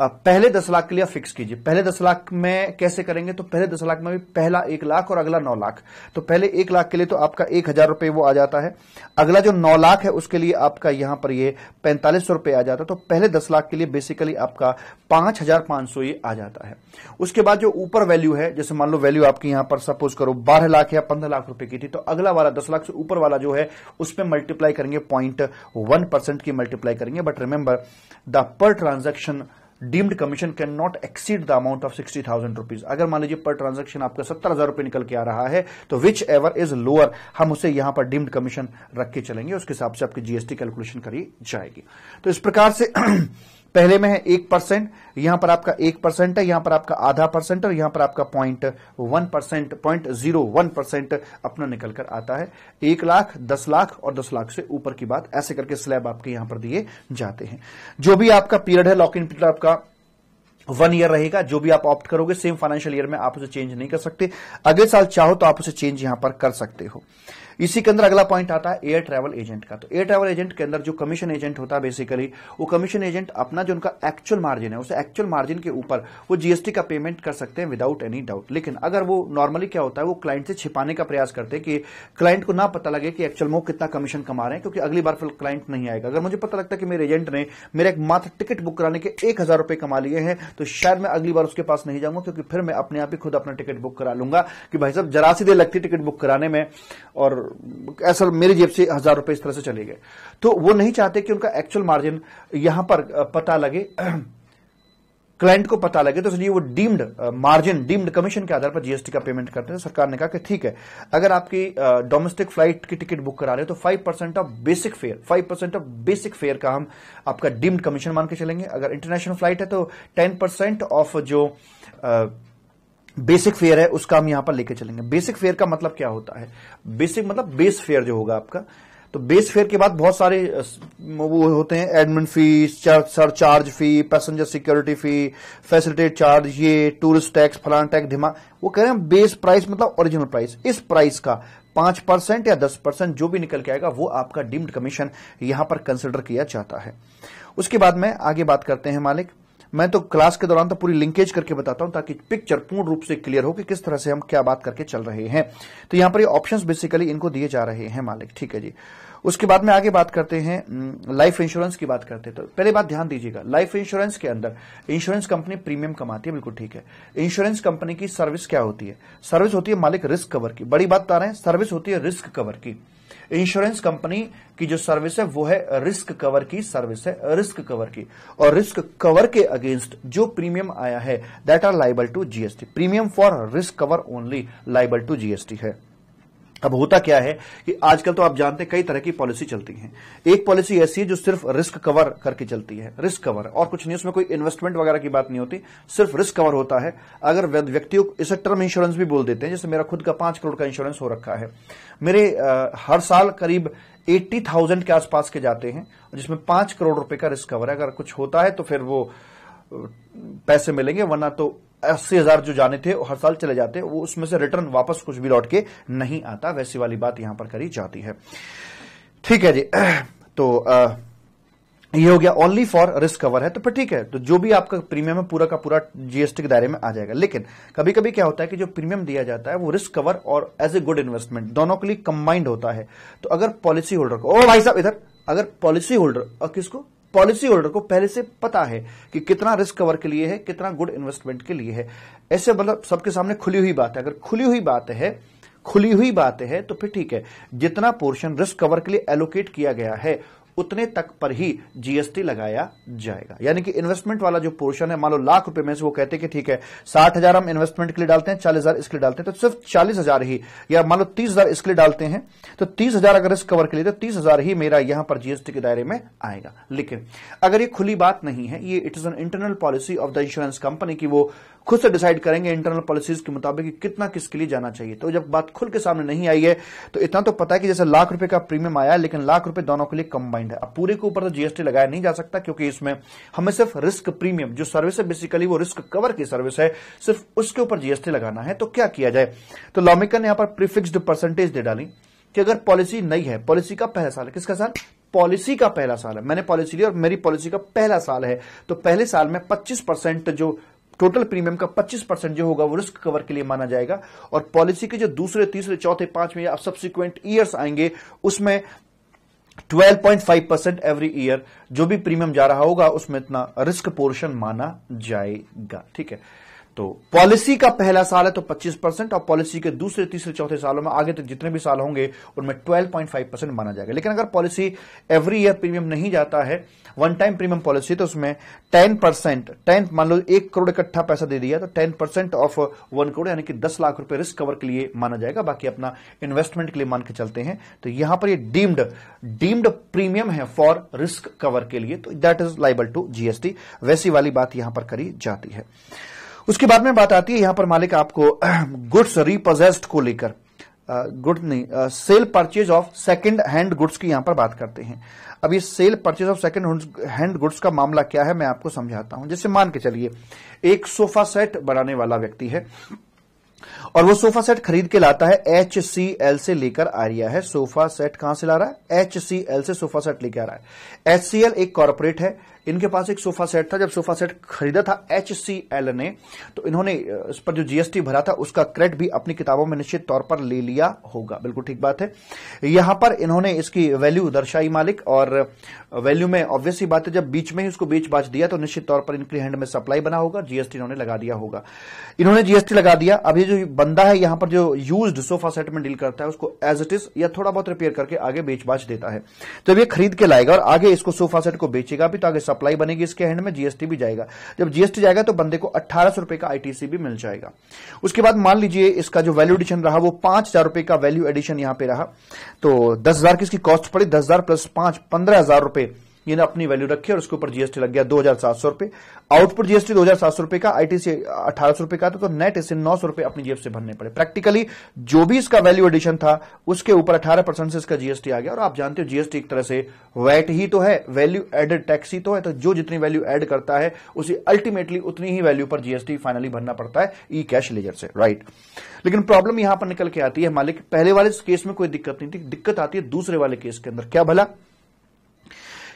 पहले दस लाख के लिए फिक्स कीजिए पहले दस लाख में कैसे करेंगे तो पहले दस लाख में भी पहला एक लाख और अगला नौ लाख तो पहले एक लाख के लिए तो आपका एक हजार रुपये वो आ जाता है अगला जो नौ लाख है उसके लिए आपका यहां पर ये पैंतालीस सौ रुपये आ जाता है तो पहले दस लाख के लिए बेसिकली आपका पांच हजार पांच सौ ये आ जाता है उसके बाद जो ऊपर वैल्यू है जैसे मान लो वैल्यू आपकी यहां पर सपोज करो बारह लाख या पंद्रह लाख रुपए की थी तो अगला वाला दस लाख से ऊपर वाला जो है उसमें मल्टीप्लाई करेंगे पॉइंट वन परसेंट की मल्टीप्लाई करेंगे but remember the per transaction deemed commission can not exceed the amount of sixty thousand rupees अगर मान लीजिए पर ट्रांजेक्शन आपका सत्तर हजार रुपए निकल के आ रहा है तो विच एवर इज लोअर हम उसे यहां पर डीम्ड कमीशन रख के चलेंगे उसके हिसाब से आपकी जीएसटी कैलकुलेशन करी जाएगी तो इस प्रकार से पहले में है एक परसेंट यहां पर आपका एक परसेंट है यहां पर आपका आधा परसेंट और यहां पर आपका point one percent point zero one percent अपना निकल कर आता है एक लाख दस लाख और दस लाख से ऊपर की बात ऐसे करके स्लैब आपके यहां पर दिए जाते हैं जो भी आपका पीरियड है लॉक इन पीरियड आपका वन ईयर रहेगा जो भी आप ऑप्ट करोगे सेम फाइनेंशियल ईयर में आप उसे चेंज नहीं कर सकते अगले साल चाहो तो आप उसे चेंज यहां पर कर सकते हो इसी के अंदर अगला पॉइंट आता है एयर ट्रैवल एजेंट का तो एयर ट्रैवल एजेंट के अंदर जो कमीशन एजेंट होता है बेसिकली वो कमीशन एजेंट अपना जो उनका एक्चुअल मार्जिन है उस एक्चुअल मार्जिन के ऊपर वो जीएसटी का पेमेंट कर सकते हैं विदाउट एनी डाउट लेकिन अगर वो नॉर्मली क्या होता है वो क्लाइंट से छिपाने का प्रयास करते हैं कि क्लाइंट को ना पता लगे कि एक्चुअल मोह वो कितना कमीशन कमा रहे हैं क्योंकि अगली बार फिर क्लाइंट नहीं आएगा अगर मुझे पता लगता है कि मेरे एजेंट ने मेरा एक मात्र टिकट बुक कराने के एक हजार रुपए कमा लिए हैं तो शायद मैं अगली बार उसके पास नहीं जाऊंगा क्योंकि फिर मैं अपने आप ही खुद अपना टिकट बुक करा लूंगा कि भाई साहब जरा सी देर लगती टिकट बुक कराने में और ऐसा मेरी जेब से हजार रुपए इस तरह से चले गए तो वो नहीं चाहते कि उनका एक्चुअल मार्जिन यहां पर पता लगे क्लाइंट को पता लगे तो इसलिए वो डीम्ड मार्जिन डीम्ड कमीशन के आधार पर जीएसटी का पेमेंट करते हैं सरकार ने कहा कि ठीक है अगर आपकी डोमेस्टिक फ्लाइट की टिकट बुक करा रहे हो तो five percent of basic fare five percent of basic fare का हम आपका डीम्ड कमीशन मान के चलेंगे अगर इंटरनेशनल फ्लाइट है तो टेन परसेंट ऑफ जो आ, बेसिक फेयर है उसका हम यहां पर लेके चलेंगे बेसिक फेयर का मतलब क्या होता है बेसिक मतलब बेस फेयर जो होगा आपका तो बेस फेयर के बाद बहुत सारे वो होते हैं admin fee surcharge fee passenger security fee facilitate charge ये टूरिस्ट टैक्स फलान टैक्स धीमा वो कह रहे हैं बेस प्राइस मतलब ओरिजिनल प्राइस इस प्राइस का पांच परसेंट या दस परसेंट जो भी निकल के आएगा वो आपका डीम्ड कमीशन यहां पर कंसिडर किया जाता है उसके बाद में आगे बात करते हैं मालिक मैं तो क्लास के दौरान तो पूरी लिंकेज करके बताता हूं ताकि पिक्चर पूर्ण रूप से क्लियर हो कि किस तरह से हम क्या बात करके चल रहे हैं तो यहां पर ऑप्शन बेसिकली इनको दिए जा रहे हैं मालिक ठीक है जी उसके बाद में आगे बात करते हैं लाइफ इंश्योरेंस की बात करते हैं तो पहले बात ध्यान दीजिएगा लाइफ इंश्योरेंस के अंदर इंश्योरेंस कंपनी प्रीमियम कमाती है बिल्कुल ठीक है इंश्योरेंस कंपनी की सर्विस क्या होती है सर्विस होती है मालिक रिस्क कवर की बड़ी बात बता रहे हैं सर्विस होती है रिस्क कवर की इंश्योरेंस कंपनी की जो सर्विस है वो है रिस्क कवर की सर्विस है रिस्क कवर की और रिस्क कवर के अगेंस्ट जो प्रीमियम आया है that are liable to GST premium for risk cover only liable to GST है अब होता क्या है कि आजकल तो आप जानते हैं कई तरह की पॉलिसी चलती हैं एक पॉलिसी ऐसी है जो सिर्फ रिस्क कवर करके चलती है रिस्क कवर और कुछ नहीं उसमें कोई इन्वेस्टमेंट वगैरह की बात नहीं होती सिर्फ रिस्क कवर होता है अगर व्यक्तियों इसे टर्म इंश्योरेंस भी बोल देते हैं जैसे मेरा खुद का पांच करोड़ का इंश्योरेंस हो रखा है मेरे आ, हर साल करीब एट्टी थाउजेंड के आसपास के जाते हैं जिसमें पांच करोड़ रुपए का रिस्क कवर है अगर कुछ होता है तो फिर वो पैसे मिलेंगे वरना तो अस्सी हजार जो जाने थे हर साल चले जाते वो उसमें से रिटर्न वापस कुछ भी लौट के नहीं आता वैसी वाली बात यहां पर करी जाती है ठीक है जी तो आ, ये हो गया ओनली फॉर रिस्क कवर है तो फिर ठीक है तो जो भी आपका प्रीमियम है पूरा का पूरा जीएसटी के दायरे में आ जाएगा लेकिन कभी कभी क्या होता है कि जो प्रीमियम दिया जाता है वो रिस्क कवर और एज ए गुड इन्वेस्टमेंट दोनों के लिए कंबाइंड होता है तो अगर पॉलिसी होल्डर को ओ भाई साहब इधर अगर पॉलिसी होल्डर किसको पॉलिसी होल्डर को पहले से पता है कि कितना रिस्क कवर के लिए है कितना गुड इन्वेस्टमेंट के लिए है ऐसे मतलब सबके सामने खुली हुई बात है अगर खुली हुई बात है खुली हुई बात है तो फिर ठीक है जितना पोर्शन रिस्क कवर के लिए एलोकेट किया गया है उतने तक पर ही जीएसटी लगाया जाएगा यानी कि इन्वेस्टमेंट वाला जो पोर्शन है मान लो लाख रुपए में से वो कहते हैं कि ठीक है साठ हजार हम इन्वेस्टमेंट के लिए डालते हैं चालीस हजार इसके लिए डालते हैं तो सिर्फ चालीस हजार ही या मान लो तीस हजार इसके लिए डालते हैं तो तीस हजार अगर इस कवर के लिए तो तीस हजार ही मेरा यहां पर जीएसटी के दायरे में आएगा लेकिन अगर ये खुली बात नहीं है ये it is an internal policy of the insurance company की वो खुद से डिसाइड करेंगे इंटरनल पॉलिसीज के मुताबिक कि कितना किसके लिए जाना चाहिए तो जब बात खुल के सामने नहीं आई है तो इतना तो पता है कि जैसे लाख रुपए का प्रीमियम आया लेकिन लाख रुपए दोनों के लिए कंबाइंड डिपेंड है अब पूरे के ऊपर तो जीएसटी लगाया नहीं जा सकता क्योंकि इसमें हमें सिर्फ रिस्क प्रीमियम जो सर्विस है बेसिकली वो रिस्क कवर की सर्विस है सिर्फ उसके ऊपर जीएसटी लगाना है तो क्या किया जाए तो लॉमेकर ने यहां पर प्रीफिक्सड परसेंटेज दे डाली कि अगर पॉलिसी नई है पॉलिसी का पहला साल है किसका साल पॉलिसी का पहला साल है मैंने पॉलिसी ली और मेरी पॉलिसी का पहला साल है तो पहले साल में पच्चीस जो टोटल प्रीमियम का 25 परसेंट जो होगा वो रिस्क कवर के लिए माना जाएगा और पॉलिसी के जो दूसरे तीसरे चौथे पांचवें या सब्सिक्वेंट ईयर्स आएंगे उसमें 12.5 परसेंट एवरी ईयर जो भी प्रीमियम जा रहा होगा उसमें इतना रिस्क पोर्शन माना जाएगा ठीक है तो पॉलिसी का पहला साल है तो 25 परसेंट और पॉलिसी के दूसरे तीसरे चौथे सालों में आगे तक जितने भी साल होंगे उनमें 12.5 परसेंट माना जाएगा लेकिन अगर पॉलिसी एवरी ईयर प्रीमियम नहीं जाता है वन टाइम प्रीमियम पॉलिसी तो उसमें 10 परसेंट टेन मान लो एक करोड़ इकट्ठा पैसा दे दिया तो ten percent of one crore यानी कि दस लाख रुपए रिस्क कवर के लिए माना जाएगा बाकी अपना इन्वेस्टमेंट के लिए मान के चलते हैं तो यहां पर ये डीम्ड डीम्ड प्रीमियम है फॉर रिस्क कवर के लिए तो that is liable to GST वैसी वाली बात यहां पर करी जाती है उसके बाद में बात आती है यहां पर मालिक आपको गुड्स रिपोजेस्ड को लेकर गुड नहीं sale purchase of second hand goods की यहां पर बात करते हैं अब ये sale purchase of second hand goods का मामला क्या है मैं आपको समझाता हूं जैसे मान के चलिए एक सोफा सेट बनाने वाला व्यक्ति है और वो सोफा सेट खरीद के लाता है एच सी एल से लेकर आ रहा है सोफा सेट कहां से ला रहा है एच सी एल से सोफा सेट लेकर आ रहा है एच सी एल एक कॉरपोरेट है इनके पास एक सोफा सेट था जब सोफा सेट खरीदा था एच ने तो इन्होंने इस पर जो जीएसटी भरा था उसका क्रेडिट भी अपनी किताबों में निश्चित तौर पर ले लिया होगा बिल्कुल ठीक बात है यहां पर इन्होंने इसकी वैल्यू दर्शाई मालिक और वैल्यू में ऑब्वियसली बात है जब बीच में ही उसको बेच बाच दिया तो निश्चित तौर पर इनके हैंड में सप्लाई बना होगा जीएसटी इन्होंने लगा दिया होगा इन्होंने जीएसटी लगा दिया अभी जो बंदा है यहां पर जो यूज सोफा सेट में डील करता है उसको एज इट इज या थोड़ा बहुत रिपेयर करके आगे बेच बाच देता है जब ये खरीद के लाएगा और आगे इसको सोफा सेट को बेचेगा भी तो आगे सप्लाई बनेगी इसके हैंड में जीएसटी भी जाएगा जब जीएसटी जाएगा तो बंदे को अट्ठारह सौ रुपए का आईटीसी भी मिल जाएगा उसके बाद मान लीजिए इसका जो वैल्यू एडिशन रहा वो पांच हजार रुपए का वैल्यू एडिशन यहां पे रहा तो दस हजार की इसकी कॉस्ट पड़ी दस हजार प्लस पांच पंद्रह हजार रुपए ना अपनी वैल्यू रखी और उसके ऊपर जीएसटी लग गया दो हजार सात सौ रुपए आउटपुट जीएसटी दो हजार सात सौ रुपए का आईटीसी अठारह सौ रुपए का था तो नेट इसे नौ सौ रुपए अपनी जेब से भरने पड़े प्रैक्टिकली जो भी इसका वैल्यू एडिशन था उसके ऊपर अठारह परसेंट से इसका जीएसटी आ गया और आप जानते हो जीएसटी एक तरह से वैट ही तो है वैल्यू एडेड टैक्स ही तो है तो जो जितनी वैल्यू एड करता है उसे अल्टीमेटली उतनी ही वैल्यू पर जीएसटी फाइनली भरना पड़ता है ई कैश लेजर से राइट लेकिन प्रॉब्लम यहां पर निकल के आती है मालिक पहले वाले केस में कोई दिक्कत नहीं थी दिक्कत आती है दूसरे वाले केस के अंदर क्या भला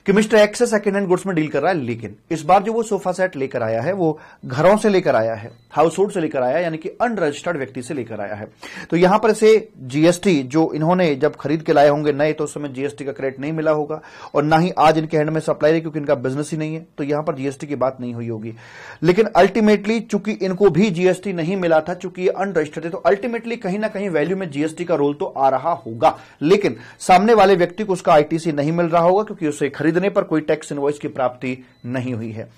कि mister X second hand goods में डील कर रहा है लेकिन इस बार जो वो सोफा सेट लेकर आया है वो घरों से लेकर आया है हाउस होल्ड से लेकर आया है यानी कि अनरजिस्टर्ड व्यक्ति से लेकर आया है तो यहां पर इसे जीएसटी जो इन्होंने जब खरीद के लाए होंगे नए तो उस समय जीएसटी का क्रेडिट नहीं मिला होगा और ना ही आज इनके हैंड में सप्लाई है क्योंकि इनका बिजनेस ही नहीं है तो यहां पर जीएसटी की बात नहीं हुई होगी लेकिन अल्टीमेटली चूंकि इनको भी जीएसटी नहीं मिला था चूंकि ये अनरजिस्टर्ड है तो अल्टीमेटली कहीं ना कहीं वैल्यू में जीएसटी का रोल तो आ रहा होगा लेकिन सामने वाले व्यक्ति को उसका आईटीसी नहीं मिल रहा होगा क्योंकि उसे खरीद खरीदने पर कोई टैक्स इनवॉइस की प्राप्ति नहीं हुई है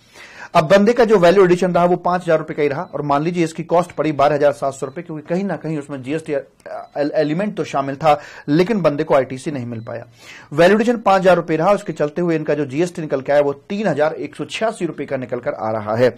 अब बंदे का जो वैल्यू एडिशन रहा वो पांच हजार रुपए का ही रहा और मान लीजिए इसकी कॉस्ट पड़ी बारह हजार सात सौ रुपए क्योंकि कहीं ना कहीं उसमें जीएसटी एलिमेंट तो शामिल था लेकिन बंदे को आईटीसी नहीं मिल पाया वैल्यू एडिशन पांच हजार रुपए रहा उसके चलते हुए इनका जो जीएसटी निकल के आया वो तीन हजार एक सौ छियासी रुपए का निकलकर आ रहा है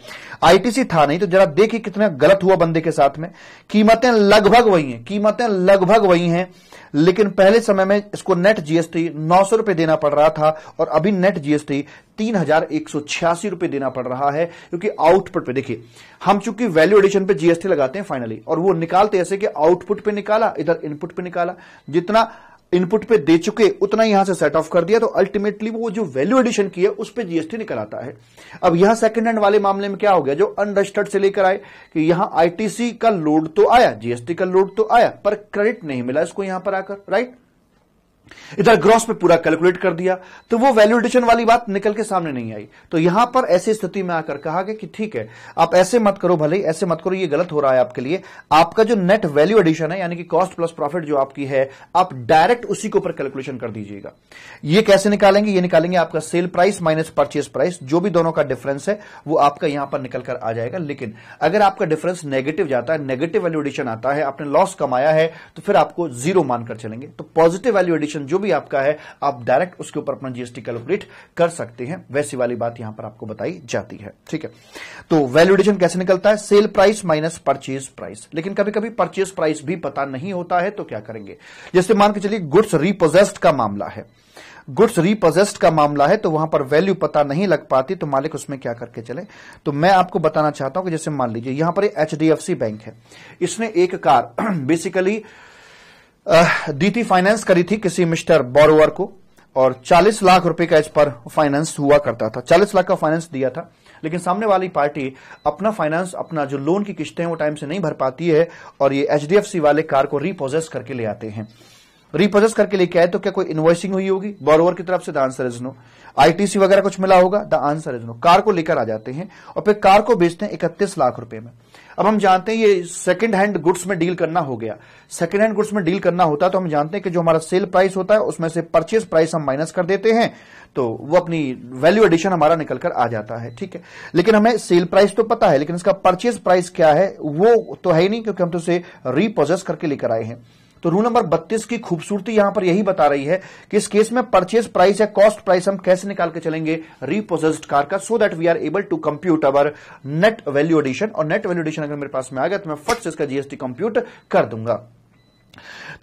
आईटीसी था नहीं तो जरा देखिए कितना गलत हुआ बंदे के साथ में कीमतें लगभग वही है कीमतें लगभग वही हैं लेकिन पहले समय में इसको नेट जीएसटी नौ सौ रुपए देना पड़ रहा था और अभी नेट जीएसटी तीन हजार एक सौ छियासी रुपए देना पड़ रहा है क्योंकि आउटपुट पे देखिए हम चूंकि वैल्यू एडिशन पे जीएसटी लगाते हैं फाइनली और वो निकालते ऐसे कि आउटपुट पे निकाला इधर इनपुट पे निकाला जितना इनपुट पे दे चुके उतना यहां से सेट ऑफ कर दिया तो अल्टीमेटली वो जो वैल्यू एडिशन की है उस पर जीएसटी निकल आता है अब यहां सेकंड हैंड वाले मामले में क्या हो गया जो अनरजिस्टर्ड से लेकर आए कि यहां आईटीसी का लोड तो आया जीएसटी का लोड तो आया पर क्रेडिट नहीं मिला इसको यहां पर आकर राइट इधर ग्रॉस पे पूरा कैलकुलेट कर दिया तो वो वैल्यूडेशन वाली बात निकल के सामने नहीं आई तो यहां पर ऐसी स्थिति में आकर कहा गया कि ठीक है आप ऐसे मत करो भले ऐसे मत करो ये गलत हो रहा है आपके लिए आपका जो नेट वैल्यू एडिशन है यानी कि कॉस्ट प्लस प्रॉफिट जो आपकी है आप डायरेक्ट उसी के ऊपर कैलकुलेशन कर दीजिएगा ये कैसे निकालेंगे ये निकालेंगे आपका sale price minus purchase price जो भी दोनों का डिफरेंस है वो आपका यहां पर निकलकर आ जाएगा लेकिन अगर आपका डिफरेंस नेगेटिव जाता है नेगेटिव वैल्यू एडिशन आता है आपने लॉस कमाया है तो फिर आपको जीरो मानकर चलेंगे तो पॉजिटिव वैल्यू एडिशन कलेक्शन जो भी आपका है आप डायरेक्ट उसके ऊपर अपना जीएसटी कैलकुलेट कर सकते हैं वैसी वाली बात यहां पर आपको बताई जाती है ठीक है तो वैल्यूडेशन कैसे निकलता है sale price minus purchase price लेकिन कभी कभी परचेज प्राइस भी पता नहीं होता है तो क्या करेंगे जैसे मान के चलिए गुड्स रिपोजेस्ट का मामला है गुड्स रिपोजेस्ट का मामला है तो वहां पर वैल्यू पता नहीं लग पाती तो मालिक उसमें क्या करके चले तो मैं आपको बताना चाहता हूं कि जैसे मान लीजिए यहां पर एच बैंक है इसने एक कार बेसिकली दी थी फाइनेंस करी थी किसी मिस्टर बोरोवर को और 40 लाख रुपए का इस पर फाइनेंस हुआ करता था 40 लाख का फाइनेंस दिया था लेकिन सामने वाली पार्टी अपना फाइनेंस अपना जो लोन की किस्तें हैं वो टाइम से नहीं भर पाती है और ये एचडीएफसी वाले कार को रिपोजेस करके ले आते हैं रिपोजेस करके लेके आए तो क्या कोई इन्वॉइसिंग हुई होगी बोरोवर की तरफ से the answer is no ITC वगैरह कुछ मिला होगा the answer is no car को लेकर आ जाते हैं और फिर कार को बेचते हैं इकतीस लाख रुपए में अब हम जानते हैं ये सेकंड हैंड गुड्स में डील करना हो गया सेकंड हैंड गुड्स में डील करना होता है तो हम जानते हैं कि जो हमारा सेल प्राइस होता है उसमें से परचेज प्राइस हम माइनस कर देते हैं तो वो अपनी वैल्यू एडिशन हमारा निकलकर आ जाता है ठीक है लेकिन हमें सेल प्राइस तो पता है लेकिन इसका परचेज प्राइस क्या है वो तो है ही नहीं क्योंकि हम तो उसे रिप्रोसेस करके लेकर आए हैं तो रूल नंबर 32 की खूबसूरती यहां पर यही बता रही है कि इस केस में परचेज प्राइस या कॉस्ट प्राइस हम कैसे निकाल के चलेंगे रिपोजेस्ड कार का so that we are able to compute our net value addition और नेट वैल्यू एडिशन अगर मेरे पास में आ गया तो मैं फट से इसका जीएसटी कंप्यूट कर दूंगा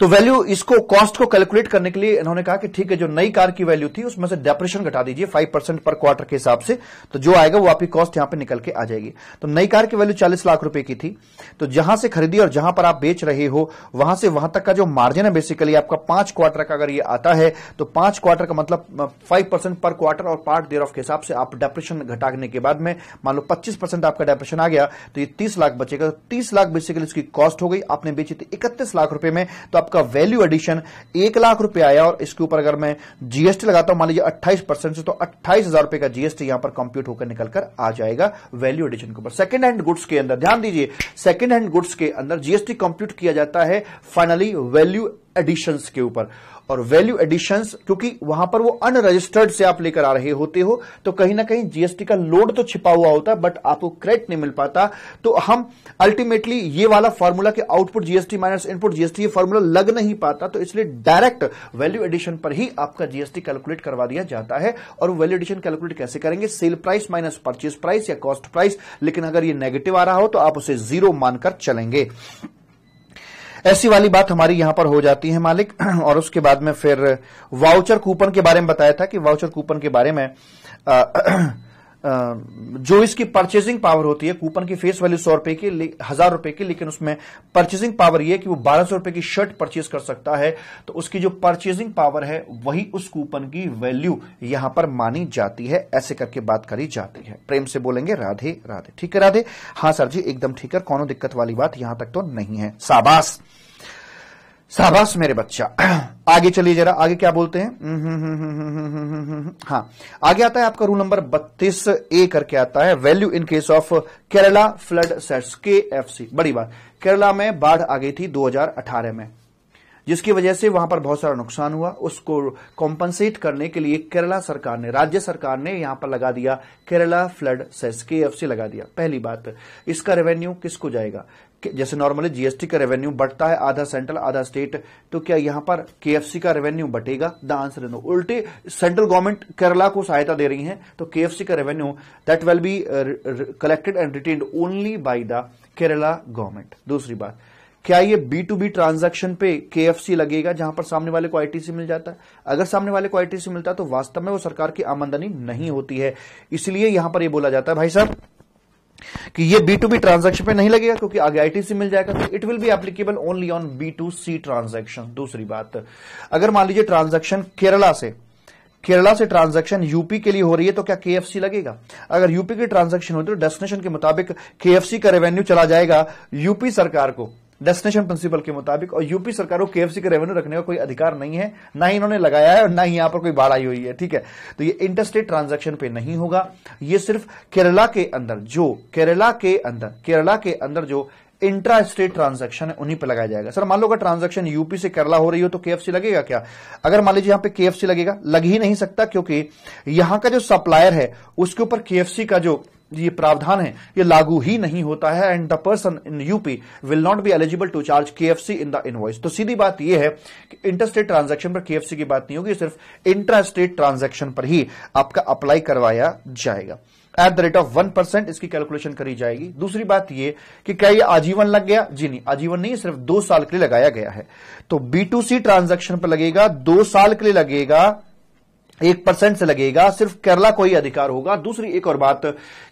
तो वैल्यू इसको कॉस्ट को कैलकुलेट करने के लिए इन्होंने कहा कि ठीक है जो नई कार की वैल्यू थी उसमें से डेप्रेशन घटा दीजिए फाइव परसेंट पर क्वार्टर के हिसाब से तो जो आएगा वो आपकी कॉस्ट यहां पर निकल के आ जाएगी तो नई कार की वैल्यू चालीस लाख रुपए की थी तो जहां से खरीदी और जहां पर आप बेच रहे हो वहां से वहां तक का जो मार्जिन है बेसिकली आपका पांच क्वार्टर का अगर ये आता है तो पांच क्वार्टर का मतलब फाइव परसेंट पर क्वार्टर और पार्ट देर ऑफ के हिसाब से आप डेप्रेशन घटाने के बाद में मान लो पच्चीस परसेंट आपका डेप्रेशन आ गया तो ये तीस लाख बचेगा तो तीस लाख बेसिकली उसकी कॉस्ट हो गई आपने बेची थी इकतीस लाख रुपए में तो आप आपका वैल्यू एडिशन एक लाख रुपए आया और इसके ऊपर अगर मैं जीएसटी लगाता हूं मान लीजिए अट्ठाईस परसेंट से तो अट्ठाईस हजार रुपए का जीएसटी यहां पर कंप्यूट होकर निकलकर आ जाएगा वैल्यू एडिशन के ऊपर सेकंड हैंड गुड्स के अंदर ध्यान दीजिए सेकंड हैंड गुड्स के अंदर जीएसटी कंप्यूट किया जाता है फाइनली वैल्यू एडिशन के ऊपर और वैल्यू एडिशंस क्योंकि वहां पर वो अनरजिस्टर्ड से आप लेकर आ रहे होते हो तो कहीं ना कहीं जीएसटी का लोड तो छिपा हुआ होता है बट आपको क्रेडिट नहीं मिल पाता तो हम अल्टीमेटली ये वाला फॉर्मूला के output GST minus input GST ये फॉर्मूला लग नहीं पाता तो इसलिए डायरेक्ट वैल्यू एडिशन पर ही आपका जीएसटी कैलकुलेट करवा दिया जाता है और वैल्यू एडिशन कैलकुलेट कैसे करेंगे sale price minus purchase price या कॉस्ट प्राइस लेकिन अगर ये नेगेटिव आ रहा हो तो आप उसे जीरो मानकर चलेंगे ऐसी वाली बात हमारी यहां पर हो जाती है मालिक और उसके बाद में फिर वाउचर कूपन के बारे में बताया था कि वाउचर कूपन के बारे में जो इसकी परचेजिंग पावर होती है कूपन की फेस वैल्यू सौ रुपए की हजार रुपए की लेकिन उसमें परचेजिंग पावर यह कि वो बारह सौ रुपए की शर्ट परचेज कर सकता है तो उसकी जो परचेजिंग पावर है वही उस कूपन की वैल्यू यहां पर मानी जाती है ऐसे करके बात करी जाती है प्रेम से बोलेंगे राधे राधे ठीक है राधे हाँ सर जी एकदम ठीक है कोनो दिक्कत वाली बात यहां तक तो नहीं है साबास शाबाश मेरे बच्चा आगे चलिए जरा आगे क्या बोलते हैं हम्म, हम्म, हम्म, हाँ आगे आता है आपका रूल नंबर 32 ए करके आता है value in case of Kerala flood सेट्स के एफ सी बड़ी बात केरला में बाढ़ आ गई थी 2018 में जिसकी वजह से वहां पर बहुत सारा नुकसान हुआ उसको कॉम्पनसेट करने के लिए केरला सरकार ने राज्य सरकार ने यहां पर लगा दिया Kerala flood cess K F लगा दिया पहली बात इसका रेवेन्यू किसको जाएगा जैसे नॉर्मली जीएसटी का रेवेन्यू बढ़ता है आधा सेंट्रल आधा स्टेट तो क्या यहां पर केएफसी का रेवेन्यू बटेगा द आंसर नो उल्टे सेंट्रल गवर्नमेंट केरला को सहायता दे रही है तो केएफसी का revenue that will be collected and retained only by the Kerala government दूसरी बात क्या ये बी टू बी ट्रांजेक्शन पे के लगेगा जहां पर सामने वाले को आईटीसी मिल जाता है अगर सामने वाले को आईटीसी मिलता है तो वास्तव में वो सरकार की आमदनी नहीं होती है इसलिए यहां पर ये बोला जाता है भाई साहब कि ये बी टू बी ट्रांजेक्शन पे नहीं लगेगा क्योंकि आगे आईटीसी मिल जाएगा तो it will be applicable only on B to C transaction दूसरी बात अगर मान लीजिए ट्रांजेक्शन केरला से केरला से ट्रांजेक्शन यूपी के लिए हो रही है तो क्या केएफसी लगेगा अगर यूपी की ट्रांजेक्शन होती है तो डेस्टिनेशन के मुताबिक केएफसी का रेवेन्यू चला जाएगा यूपी सरकार को डेस्टिनेशन प्रिंसिपल के मुताबिक और यूपी सरकार को केएफसी का रेवेन्यू रखने का कोई अधिकार नहीं है ना ही इन्होंने लगाया है और ना ही यहां पर कोई बाढ़ आई हुई है ठीक है तो ये इंटरस्टेट ट्रांजैक्शन पे नहीं होगा ये सिर्फ केरला के अंदर जो केरला के अंदर केरला के अंदर जो इंट्रा स्टेट ट्रांजेक्शन है उन्हीं पर लगाया जाएगा सर मान लो अगर ट्रांजेक्शन यूपी से केरला हो रही हो तो केएफसी लगेगा क्या अगर मान लीजिए यहां पे केएफसी लगेगा लग ही नहीं सकता क्योंकि यहां का जो सप्लायर है उसके ऊपर केएफसी का जो ये प्रावधान है ये लागू ही नहीं होता है and the person in UP will not be eligible to charge C in the invoice तो सीधी बात यह है कि इंटरस्टेट ट्रांजेक्शन पर सी की बात नहीं होगी सिर्फ इंटरस्टेट ट्रांजेक्शन पर ही आपका अप्लाई करवाया जाएगा at the rate of one percent इसकी कैलकुलेशन करी जाएगी दूसरी बात यह कि क्या ये आजीवन लग गया जी नहीं आजीवन नहीं सिर्फ दो साल के लिए लगाया गया है तो बी टू सी ट्रांजेक्शन पर लगेगा दो साल के लिए लगेगा एक परसेंट से लगेगा सिर्फ केरला को ही अधिकार होगा दूसरी एक और बात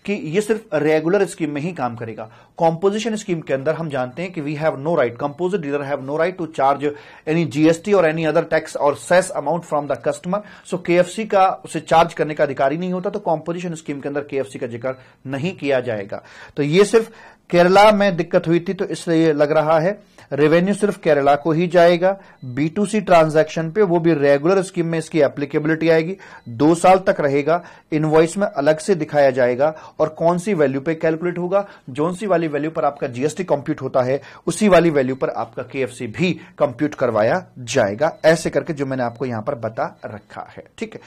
कि ये सिर्फ रेगुलर स्कीम में ही काम करेगा कॉम्पोजिशन स्कीम के अंदर हम जानते हैं कि we have no right composite dealer have no right to charge any GST और एनी अदर टैक्स और cess amount from the customer so KFC का उसे चार्ज करने का अधिकार ही नहीं होता तो कॉम्पोजिशन स्कीम के अंदर केएफसी का जिक्र नहीं किया जाएगा तो ये सिर्फ केरला में दिक्कत हुई थी तो इसलिए लग रहा है रेवेन्यू सिर्फ केरला को ही जाएगा बी टू सी ट्रांजेक्शन पे वो भी रेगुलर स्कीम में इसकी एप्लीकेबिलिटी आएगी दो साल तक रहेगा इनवॉइस में अलग से दिखाया जाएगा और कौन सी वैल्यू पे कैलकुलेट होगा जोन सी वाली वैल्यू पर आपका जीएसटी कंप्यूट होता है उसी वाली वैल्यू पर आपका के भी कंप्यूट करवाया जाएगा ऐसे करके जो मैंने आपको यहां पर बता रखा है ठीक है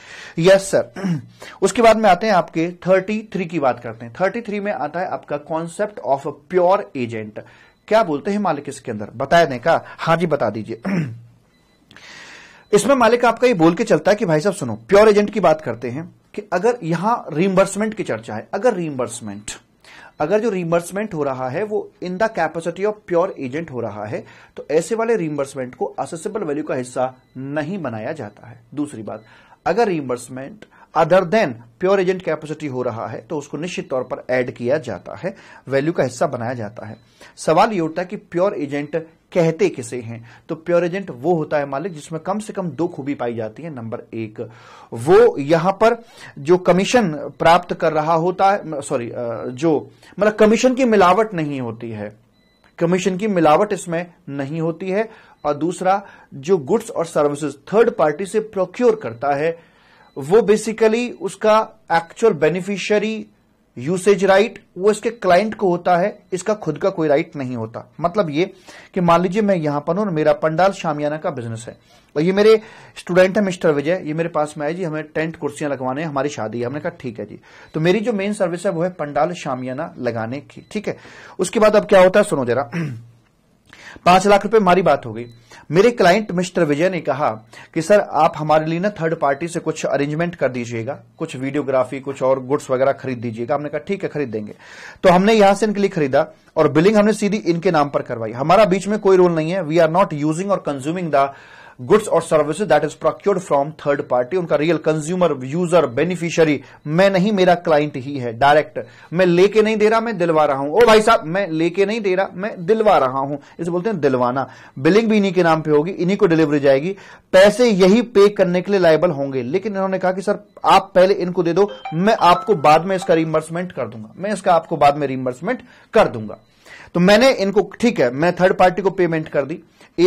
यस सर उसके बाद में आते हैं आपके थर्टी थ्री की बात करते हैं थर्टी थ्री में आता है आपका कॉन्सेप्ट ऑफ प्योर एजेंट क्या बोलते हैं मालिक इसके अंदर बताया नहीं कहा हाँ जी बता दीजिए इसमें मालिक आपका ये बोल के चलता है कि भाई साहब सुनो प्योर एजेंट की बात करते हैं कि अगर यहां रिमबर्समेंट की चर्चा है अगर रिमबर्समेंट अगर जो रिमबर्समेंट हो रहा है वो in the capacity of pure agent हो रहा है तो ऐसे वाले रिमबर्समेंट को असेसिबल वैल्यू का हिस्सा नहीं बनाया जाता है दूसरी बात अगर reimbursement other than pure agent capacity हो रहा है तो उसको निश्चित तौर पर ऐड किया जाता है वैल्यू का हिस्सा बनाया जाता है सवाल ये उठता है कि प्योर एजेंट कहते किसे हैं तो प्योर एजेंट वो होता है मालिक जिसमें कम से कम दो खूबी पाई जाती है नंबर एक वो यहां पर जो कमीशन प्राप्त कर रहा होता है सॉरी जो मतलब कमीशन की मिलावट नहीं होती है कमीशन की मिलावट इसमें नहीं होती है और दूसरा जो गुड्स और सर्विसेज थर्ड पार्टी से प्रोक्योर करता है वो बेसिकली उसका एक्चुअल बेनिफिशियरी यूसेज राइट वो इसके क्लाइंट को होता है इसका खुद का कोई राइट नहीं होता मतलब ये कि मान लीजिए मैं यहां पर हूं मेरा पंडाल शामियाना का बिजनेस है और ये मेरे स्टूडेंट है मिस्टर विजय ये मेरे पास में आए जी हमें टेंट कुर्सियां लगवाने हैं हमारी शादी है हमने कहा ठीक है जी तो मेरी जो मेन सर्विस है वो है पंडाल शामियाना लगाने की ठीक है उसके बाद अब क्या होता है सुनो जरा पांच लाख रुपए हमारी बात हो गई मेरे क्लाइंट मिस्टर विजय ने कहा कि सर आप हमारे लिए ना थर्ड पार्टी से कुछ अरेंजमेंट कर दीजिएगा कुछ वीडियोग्राफी कुछ और गुड्स वगैरह खरीद दीजिएगा हमने कहा ठीक है खरीद देंगे तो हमने यहां से इनके लिए खरीदा और बिलिंग हमने सीधी इनके नाम पर करवाई हमारा बीच में कोई रोल नहीं है वी आर नॉट यूजिंग और कंज्यूमिंग द गुड्स और services that is procured from third party उनका रियल कंज्यूमर यूजर बेनिफिशियरी मैं नहीं मेरा क्लाइंट ही है डायरेक्ट मैं लेके नहीं दे रहा मैं दिलवा रहा हूं ओ भाई साहब मैं लेके नहीं दे रहा मैं दिलवा रहा हूं इसे बोलते हैं दिलवाना बिलिंग भी इन्हीं के नाम पे होगी इन्हीं को डिलीवरी जाएगी पैसे यही पे करने के लिए लाइबल होंगे लेकिन इन्होंने कहा कि सर आप पहले इनको दे दो मैं आपको बाद में इसका रिमबर्समेंट कर दूंगा मैं इसका आपको बाद में रिमबर्समेंट कर दूंगा तो मैंने इनको ठीक है मैं थर्ड पार्टी को पेमेंट कर दी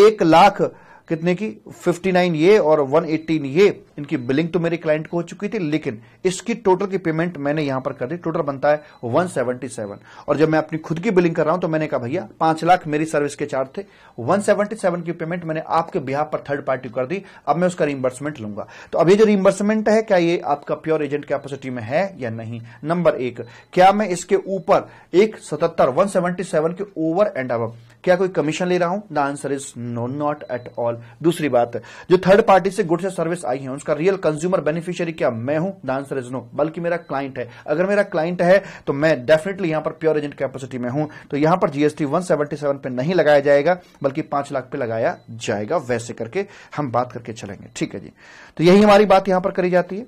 एक लाख कितने की 59 ये और 118 ये इनकी बिलिंग तो मेरे क्लाइंट को हो चुकी थी लेकिन इसकी टोटल की पेमेंट मैंने यहां पर कर दी टोटल बनता है 177 और जब मैं अपनी खुद की बिलिंग कर रहा हूं तो मैंने कहा भैया पांच लाख मेरी सर्विस के चार्ज थे 177 की पेमेंट मैंने आपके बिहार पर थर्ड पार्टी कर दी अब मैं उसका रिम्बर्समेंट लूंगा तो अभी जो रिम्बर्समेंट है क्या ये आपका प्योर एजेंट कैपेसिटी में है या नहीं नंबर एक क्या मैं इसके ऊपर एक सतहत्तर वन के ओवर एंड अब क्या कोई कमीशन ले रहा हूं the answer is no not at all दूसरी बात जो थर्ड पार्टी से गुड्स या सर्विस आई है उसका इसका रियल कंज्यूमर बेनिफिशियरी क्या मैं हूं द आंसर इज नो बल्कि मेरा क्लाइंट है अगर मेरा क्लाइंट है तो मैं डेफिनेटली यहां पर प्योर एजेंट कैपेसिटी में हूं तो यहां पर जीएसटी 177 पे नहीं लगाया जाएगा बल्कि पांच लाख पे लगाया जाएगा वैसे करके हम बात करके चलेंगे ठीक है जी तो यही हमारी बात यहां पर करी जाती है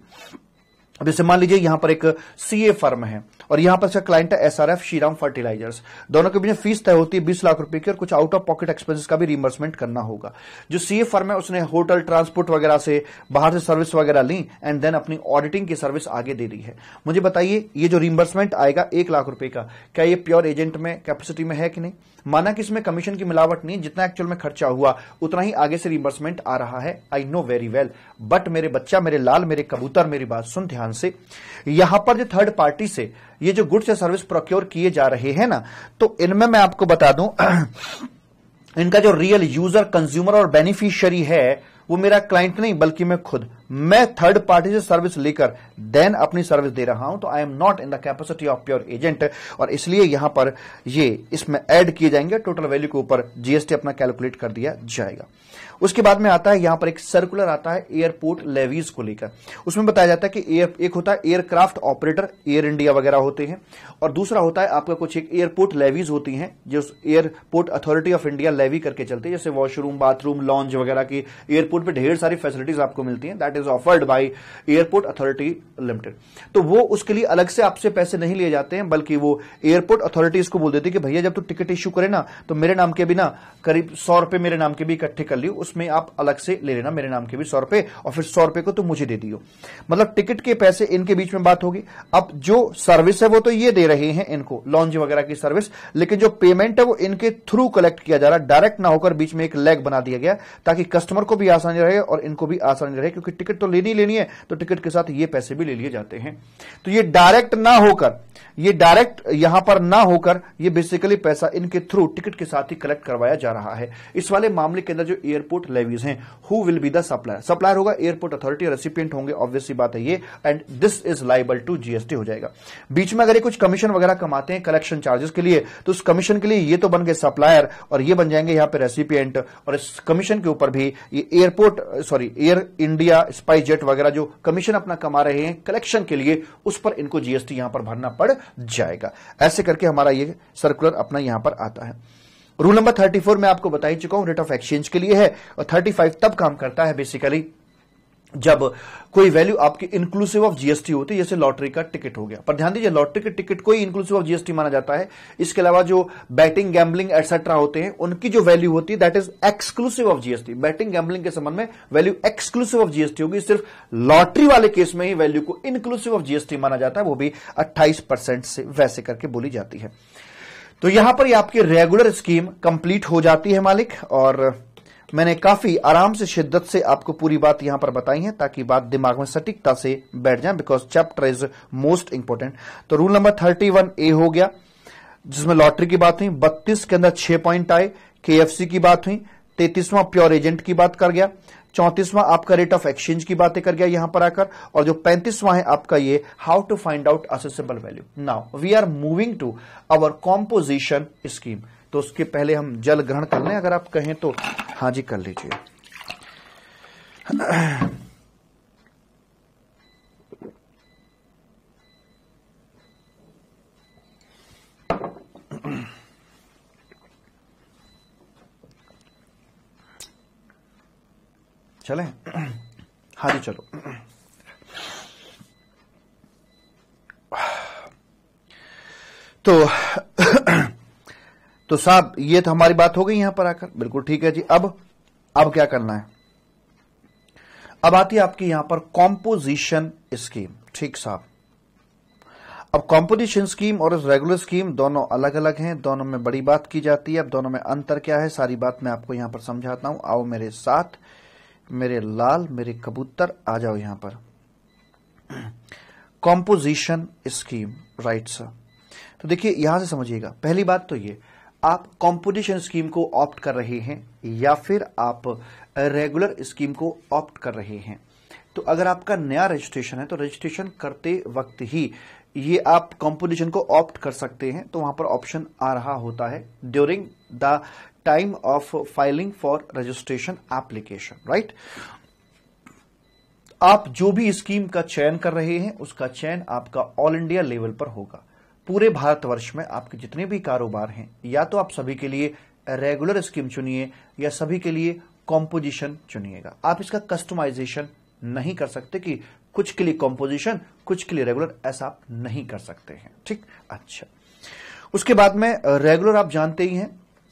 अब जैसे मान लीजिए यहां पर एक सीए फर्म है और यहां पर इसका क्लाइंट है एसआरएफ श्रीराम फर्टिलाइजर्स दोनों के बीच फीस तय होती है बीस लाख रुपए की और कुछ आउट ऑफ पॉकेट एक्सपेंसेस का भी रिमबर्समेंट करना होगा जो सीए फर्म है उसने होटल ट्रांसपोर्ट वगैरह से बाहर से सर्विस वगैरह ली एंड देन अपनी ऑडिटिंग की सर्विस आगे दे रही है मुझे बताइए ये जो रिमबर्समेंट आएगा एक लाख रुपए का क्या ये प्योर एजेंट में कैपेसिटी में है कि नहीं माना कि इसमें कमीशन की मिलावट नहीं जितना एक्चुअल में खर्चा हुआ उतना ही आगे से रिमबर्समेंट आ रहा है I know very well but मेरे बच्चा मेरे लाल मेरे कबूतर मेरी बात सुन ध्यान ध्यान से यहां पर जो थर्ड पार्टी से ये जो गुड्स या सर्विस प्रोक्योर किए जा रहे हैं ना तो इनमें मैं आपको बता दूं इनका जो रियल यूजर कंज्यूमर और बेनिफिशियरी है वो मेरा क्लाइंट नहीं बल्कि मैं खुद मैं थर्ड पार्टी से सर्विस लेकर देन अपनी सर्विस दे रहा हूं तो I am not in the capacity of pure agent और इसलिए यहां पर ये इसमें ऐड किए जाएंगे टोटल वैल्यू के ऊपर जीएसटी अपना कैलकुलेट कर दिया जाएगा उसके बाद में आता है यहां पर एक सर्कुलर आता है एयरपोर्ट लेवीज को लेकर उसमें बताया जाता है कि एयर एक होता है एयरक्राफ्ट ऑपरेटर एयर इंडिया वगैरह होते हैं और दूसरा होता है आपका कुछ एक एयरपोर्ट लेवीज होती हैं जो Airport Authority of India levy करके चलते हैं जैसे वॉशरूम बाथरूम लॉन्च वगैरह की एयरपोर्ट पर ढेर सारी फैसिलिटीज आपको मिलती है that is is offered by Airport Authority Limited तो वो उसके लिए अलग से आपसे पैसे नहीं लिए जाते हैं बल्कि वो एयरपोर्ट अथॉरिटीज को बोल देते कि भैया जब तू टिकट इश्यू करे ना तो मेरे नाम के भी ना करीब सौ रुपए मेरे नाम के भी इकट्ठे कर लियो उसमें आप अलग से ले लेना मेरे नाम के भी सौ रुपए और फिर सौ रुपए को तुम मुझे दे दियो मतलब टिकट के पैसे इनके बीच में बात होगी अब जो सर्विस है वो तो ये दे रहे हैं इनको लॉन्च वगैरह की सर्विस लेकिन जो पेमेंट है वो इनके थ्रू कलेक्ट किया जा रहा है डायरेक्ट ना होकर बीच में एक लेग बना दिया गया ताकि कस्टमर को भी आसानी रहे और इनको भी आसानी रहे क्योंकि टिकट तो लेनी लेनी है तो टिकट के साथ ये पैसे भी ले लिए जाते हैं तो ये डायरेक्ट ना होकर ये डायरेक्ट यहां पर ना होकर ये बेसिकली पैसा इनके थ्रू टिकट के साथ ही कलेक्ट करवाया जा रहा है इस वाले मामले के अंदर जो एयरपोर्ट लेवीज हैं who will be the supplier supplier होगा एयरपोर्ट अथॉरिटी रेसिपियंट होंगे ऑब्वियसली बात है ये and this is liable to GST हो जाएगा बीच में अगर ये कुछ कमीशन वगैरह कमाते हैं कलेक्शन चार्जेस के लिए तो उस कमीशन के लिए ये तो बन गए सप्लायर और ये बन जाएंगे यहां पर रेसिपियंट और इस कमीशन के ऊपर भी ये airport sorry Air India SpiceJet वगैरह जो कमीशन अपना कमा रहे हैं कलेक्शन के लिए उस पर इनको जीएसटी यहां पर भरना पड़ जाएगा ऐसे करके हमारा ये सर्कुलर अपना यहां पर आता है रूल नंबर थर्टी फोर मैं आपको बताई चुका हूं रेट ऑफ एक्सचेंज के लिए है और थर्टी फाइव तब काम करता है बेसिकली जब कोई वैल्यू आपकी इंक्लूसिव ऑफ जीएसटी होती है जैसे लॉटरी का टिकट हो गया पर ध्यान दीजिए लॉटरी के टिकट को ही इंक्लूसिव ऑफ जीएसटी माना जाता है इसके अलावा जो बैटिंग गैम्बलिंग एटसेट्रा होते हैं उनकी जो वैल्यू होती है that is exclusive of GST betting gambling के संबंध में वैल्यू एक्सक्लूसिव ऑफ जीएसटी होगी सिर्फ लॉटरी वाले केस में ही वैल्यू को इंक्लूसिव ऑफ जीएसटी माना जाता है वो भी अट्ठाईस से वैसे करके बोली जाती है तो यहां पर आपकी रेगुलर स्कीम कंप्लीट हो जाती है मालिक और मैंने काफी आराम से शिद्दत से आपको पूरी बात यहां पर बताई है ताकि बात दिमाग में सटीकता से बैठ जाए because chapter is most important तो rule number thirty one A हो गया जिसमें लॉटरी की बात हुई बत्तीस के अंदर छह पॉइंट आए के की बात हुई तैतीसवां प्योर एजेंट की बात कर गया चौंतीसवां आपका रेट ऑफ एक्सचेंज की बातें कर गया यहां पर आकर और जो पैंतीसवां है आपका ये how to find out assessable value now we are moving to our composition scheme तो उसके पहले हम जल ग्रहण कर लें अगर आप कहें तो हाँ जी कर लीजिए चले हाँ जी चलो तो तो साहब ये तो हमारी बात हो गई यहां पर आकर बिल्कुल ठीक है जी अब अब क्या करना है अब आती है आपकी यहां पर कॉम्पोजिशन स्कीम ठीक साहब अब कॉम्पोजिशन स्कीम और रेगुलर स्कीम दोनों अलग अलग हैं दोनों में बड़ी बात की जाती है अब दोनों में अंतर क्या है सारी बात मैं आपको यहां पर समझाता हूं आओ मेरे साथ मेरे लाल मेरे कबूतर आ जाओ यहां पर कॉम्पोजिशन स्कीम राइट सर तो देखिए यहां से समझिएगा पहली बात तो ये आप कंपटीशन स्कीम को ऑप्ट कर रहे हैं या फिर आप रेगुलर स्कीम को ऑप्ट कर रहे हैं तो अगर आपका नया रजिस्ट्रेशन है तो रजिस्ट्रेशन करते वक्त ही ये आप कंपोजिशन को ऑप्ट कर सकते हैं तो वहां पर ऑप्शन आ रहा होता है during the time of filing for registration application right आप जो भी स्कीम का चयन कर रहे हैं उसका चयन आपका ऑल इंडिया लेवल पर होगा पूरे भारतवर्ष में आपके जितने भी कारोबार हैं या तो आप सभी के लिए रेगुलर स्कीम चुनिए या सभी के लिए कॉम्पोजिशन चुनिएगा आप इसका कस्टमाइजेशन नहीं कर सकते कि कुछ के लिए कॉम्पोजिशन कुछ के लिए रेगुलर ऐसा आप नहीं कर सकते हैं ठीक अच्छा उसके बाद में रेगुलर आप जानते ही हैं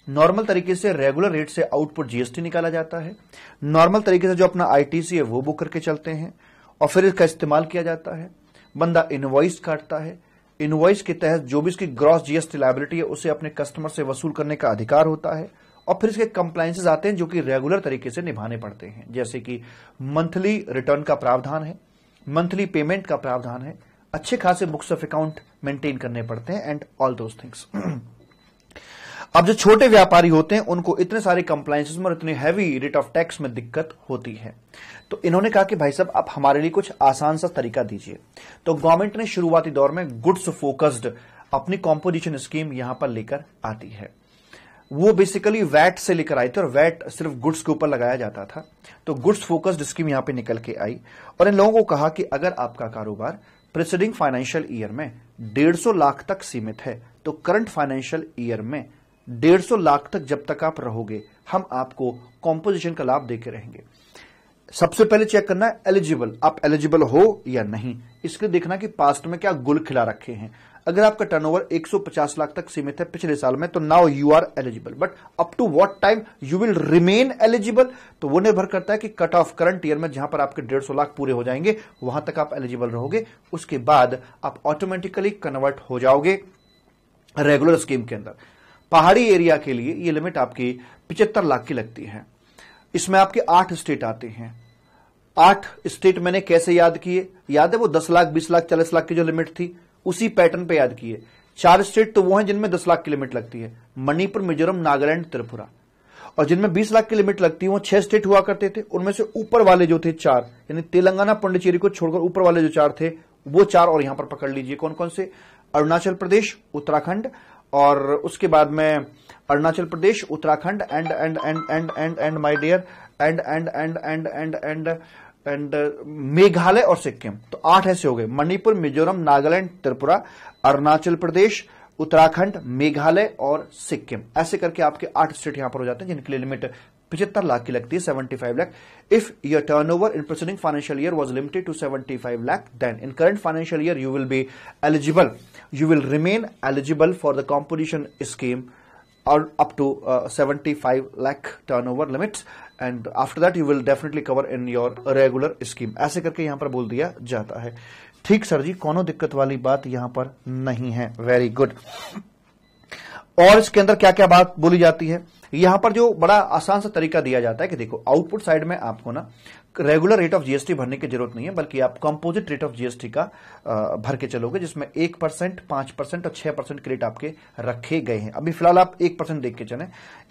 नॉर्मल तरीके से रेगुलर रेट से आउटपुट जीएसटी निकाला जाता है नॉर्मल तरीके से जो अपना आईटीसी है वो बुक करके चलते हैं और फिर इसका इस्तेमाल किया जाता है बंदा इनवॉइस काटता है इनवॉइस के तहत जो भी इसकी ग्रॉस जीएसटी लाइबिलिटी है उसे अपने कस्टमर से वसूल करने का अधिकार होता है और फिर इसके कंप्लाइंसेज आते हैं जो कि रेगुलर तरीके से निभाने पड़ते हैं जैसे कि मंथली रिटर्न का प्रावधान है मंथली पेमेंट का प्रावधान है अच्छे खासे बुक्स ऑफ अकाउंट मेंटेन करने पड़ते हैं एंड ऑल दोज थिंग्स अब जो छोटे व्यापारी होते हैं उनको इतने सारे कंप्लाइंसेस में और इतने हैवी रेट ऑफ टैक्स में दिक्कत होती है तो इन्होंने कहा कि भाई साहब आप हमारे लिए कुछ आसान सा तरीका दीजिए तो गवर्नमेंट ने शुरुआती दौर में गुड्स फोकस्ड अपनी कॉम्पोजिशन स्कीम यहां पर लेकर आती है वो बेसिकली वैट से लेकर आई थी और वैट सिर्फ गुड्स के ऊपर लगाया जाता था तो गुड्स फोकस्ड स्कीम यहां पे निकल के आई और इन लोगों को कहा कि अगर आपका कारोबार प्रेसिडिंग फाइनेंशियल ईयर में 150 लाख तक सीमित है तो करंट फाइनेंशियल ईयर में डेढ़ सौ लाख तक जब तक आप रहोगे हम आपको कॉम्पोजिशन का लाभ देके रहेंगे सबसे पहले चेक करना है एलिजिबल आप एलिजिबल हो या नहीं इसके देखना कि पास्ट में क्या गुल खिला रखे हैं अगर आपका टर्नओवर 150 लाख तक सीमित है पिछले साल में तो now you are eligible but up to what time you will remain eligible तो वो निर्भर करता है कि कट ऑफ करंट ईयर में जहां पर आपके डेढ़ सौ लाख पूरे हो जाएंगे वहां तक आप एलिजिबल रहोगे उसके बाद आप ऑटोमेटिकली कन्वर्ट हो जाओगे रेगुलर स्कीम के अंदर पहाड़ी एरिया के लिए ये लिमिट आपकी पिचहत्तर लाख की लगती है इसमें आपके आठ स्टेट आते हैं आठ स्टेट मैंने कैसे याद किए याद है वो दस लाख बीस लाख चालीस लाख की जो लिमिट थी उसी पैटर्न पे याद किए चार स्टेट तो वो हैं जिनमें दस लाख की लिमिट लगती है मणिपुर मिजोरम नागालैंड त्रिपुरा और जिनमें बीस लाख की लिमिट लगती है वो छह स्टेट हुआ करते थे उनमें से ऊपर वाले जो थे चार यानी तेलंगाना पुण्डुचेरी को छोड़कर ऊपर वाले जो चार थे वो चार और यहां पर पकड़ लीजिए कौन कौन से अरुणाचल प्रदेश उत्तराखंड और उसके बाद में Arunachal Pradesh Uttarakhand and and and and and and my dear and and and and and and and Meghalaya और सिक्किम तो आठ ऐसे हो गए मणिपुर मिजोरम नागालैंड त्रिपुरा अरुणाचल प्रदेश उत्तराखंड मेघालय और सिक्किम ऐसे करके आपके आठ स्टेट यहां पर हो जाते हैं जिनके लिए लिमिट पिछहत्तर लाख की लगती है seventy five lakh if your over in preceding financial year was limited to seventy five lakh then in current financial year you will be eligible you will remain eligible for the composition scheme up to seventy five lakh turn over limit and after that you will definitely cover in your regular scheme ऐसे करके यहां पर बोल दिया जाता है ठीक sir जी कोनो दिक्कत वाली बात यहां पर नहीं है वेरी गुड और इसके अंदर क्या क्या बात बोली जाती है यहां पर जो बड़ा आसान सा तरीका दिया जाता है कि देखो आउटपुट साइड में आपको ना रेगुलर रेट ऑफ जीएसटी भरने की जरूरत नहीं है बल्कि आप कंपोजिट रेट ऑफ जीएसटी का भर के चलोगे जिसमें एक परसेंट पांच परसेंट और छह परसेंट क्रेडिट रेट आपके रखे गए हैं अभी फिलहाल आप एक परसेंट देख के चले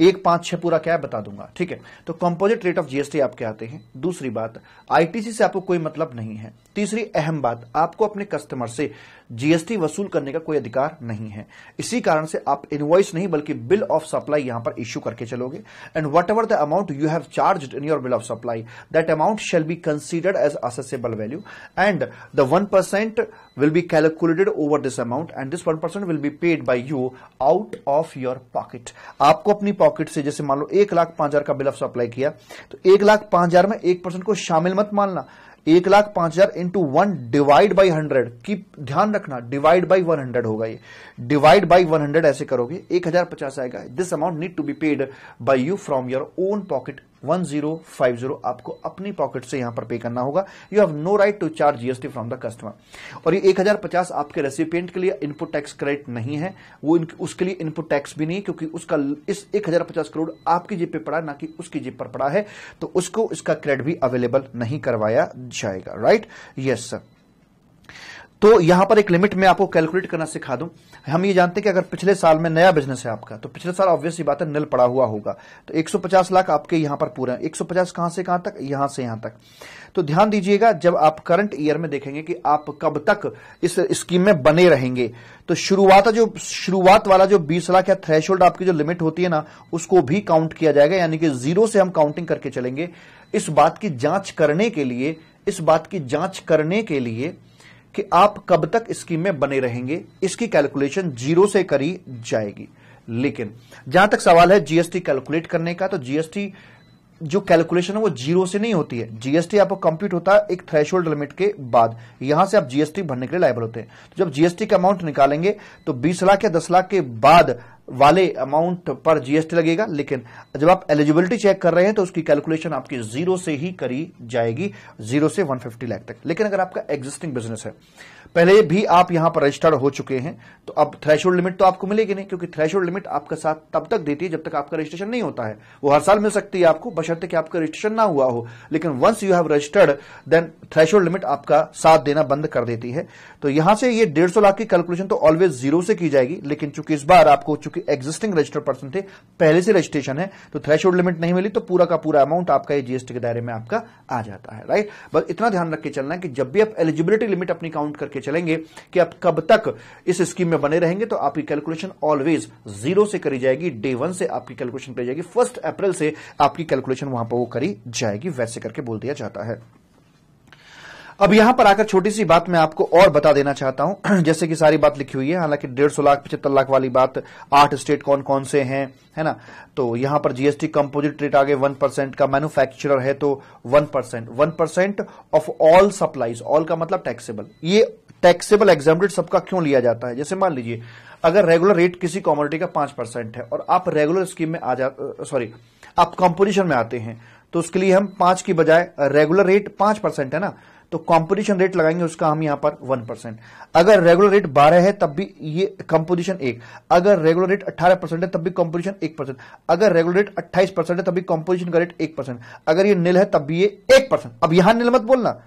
एक पांच छह पूरा क्या है बता दूंगा ठीक है तो कंपोजिट रेट ऑफ जीएसटी आपके आते हैं दूसरी बात आईटीसी से आपको कोई मतलब नहीं है तीसरी अहम बात आपको अपने कस्टमर से जीएसटी वसूल करने का कोई अधिकार नहीं है इसी कारण से आप इनवॉइस नहीं बल्कि बिल ऑफ सप्लाई यहां पर इश्यू करके चलोगे and whatever the amount you have charge in your bill of supply that amount amount shall be considered as assessable value and the 1% will be calculated over this amount and this 1% will be paid by you out of your pocket आपको अपनी pocket से जैसे मान लो एक लाख पांच हजार का bill of supply किया तो एक लाख पांच हजार में एक परसेंट को शामिल मत मानना एक लाख पांच हजार into one divide by hundred की ध्यान रखना डिवाइड बाई वन हंड्रेड होगा ये डिवाइड बाई वन हंड्रेड ऐसे करोगे एक हजार पचास आएगा this amount need to be paid by you from your own pocket 1050 आपको अपनी पॉकेट से यहां पर पे करना होगा you have no right to charge GST from the customer और ये 1050 आपके रेसिपियंट के लिए इनपुट टैक्स क्रेडिट नहीं है वो उसके लिए इनपुट टैक्स भी नहीं क्योंकि उसका इस 1050 करोड़ आपकी जेब पे पड़ा ना कि उसकी जेब पर पड़ा है तो उसको इसका क्रेडिट भी अवेलेबल नहीं करवाया जाएगा राइट यस सर तो यहां पर एक लिमिट मैं आपको कैलकुलेट करना सिखा दूं हम ये जानते हैं कि अगर पिछले साल में नया बिजनेस है आपका तो पिछले साल ये बात है नल पड़ा हुआ होगा तो 150 लाख आपके यहां पर पूरा हैं 150 कहां से कहां तक यहां से यहां तक तो ध्यान दीजिएगा जब आप करंट ईयर में देखेंगे कि आप कब तक इस स्कीम में बने रहेंगे तो शुरुआत जो शुरुआत वाला जो बीस लाख या थ्रेश आपकी जो लिमिट होती है ना उसको भी काउंट किया जाएगा यानी कि जीरो से हम काउंटिंग करके चलेंगे इस बात की जांच करने के लिए इस बात की जांच करने के लिए कि आप कब तक स्कीम में बने रहेंगे इसकी कैलकुलेशन जीरो से करी जाएगी लेकिन जहां तक सवाल है जीएसटी कैलकुलेट करने का तो जीएसटी जो कैलकुलेशन है वो जीरो से नहीं होती है जीएसटी आपको कंप्यूट होता है एक थ्रेश लिमिट के बाद यहां से आप जीएसटी भरने के लिए लाइबल होते हैं तो जब जीएसटी का अमाउंट निकालेंगे तो बीस लाख या दस लाख के बाद वाले अमाउंट पर जीएसटी लगेगा लेकिन जब आप एलिजिबिलिटी चेक कर रहे हैं तो उसकी कैलकुलेशन आपकी जीरो से ही करी जाएगी जीरो से 150 लाख तक लेकिन अगर आपका एग्जिस्टिंग बिजनेस है पहले भी आप यहां पर रजिस्टर्ड हो चुके हैं तो अब थ्रेश लिमिट तो आपको मिलेगी नहीं क्योंकि थ्रेश लिमिट आपके साथ तब तक देती है जब तक आपका रजिस्ट्रेशन नहीं होता है वो हर साल मिल सकती है आपको बशर्ते कि आपका रजिस्ट्रेशन ना हुआ हो लेकिन once you have registered then threshold limit आपका साथ देना बंद कर देती है तो यहां से ये डेढ़ लाख की कैलकुलेशन तो ऑलवेज जीरो से की जाएगी लेकिन चूंकि इस बार आपको चूंकि एग्जिस्टिंग रजिस्टर्ड पर्सन थे पहले से रजिस्ट्रेशन है तो थ्रेश लिमिट नहीं मिली तो पूरा का पूरा अमाउंट आपका ये जीएसटी के दायरे में आपका आ जाता है राइट बस इतना ध्यान रख के चलना है कि जब भी आप एलिजिबिलिटी लिमिट अपनी काउंट करके चलेंगे कि आप कब तक इस स्कीम में बने रहेंगे तो आपकी कैलकुलेशन ऑलवेज जीरो से करी जाएगी डे वन से आपकी कैलकुलेशन करी जाएगी फर्स्ट अप्रैल से आपकी कैलकुलेशन वहां पर वो करी जाएगी वैसे करके बोल दिया जाता है अब यहां पर आकर छोटी सी बात मैं आपको और बता देना चाहता हूं जैसे कि सारी बात लिखी हुई है हालांकि डेढ़ सौ लाख पचहत्तर लाख वाली बात आठ स्टेट कौन कौन से हैं है ना तो यहां पर जीएसटी कंपोजिट रेट आगे वन परसेंट का मैन्युफैक्चरर है तो one percent one percent of all supplies all का मतलब टैक्सेबल ये टैक्सेबल एग्जामेड सबका क्यों लिया जाता है जैसे मान लीजिए अगर रेगुलर रेट किसी कॉमोडिटी का पांच परसेंट है और आप रेगुलर स्कीम में आ जा सॉरी आप कॉम्पोजिशन में आते हैं तो उसके लिए हम पांच की बजाय रेगुलर रेट पांच परसेंट है ना तो कंपोजिशन रेट लगाएंगे उसका हम यहां पर वन परसेंट अगर रेगुलर रेट बारह है तब भी ये कंपोजिशन एक अगर रेगुलर रेट अट्ठारह परसेंट है तब भी कंपोजिशन एक परसेंट अगर रेगुलर रेट अट्ठाईस परसेंट है तब भी कंपोजिशन का रेट एक परसेंट अगर ये नील है तब भी ये एक परसेंट अब यहां नील मत बोलना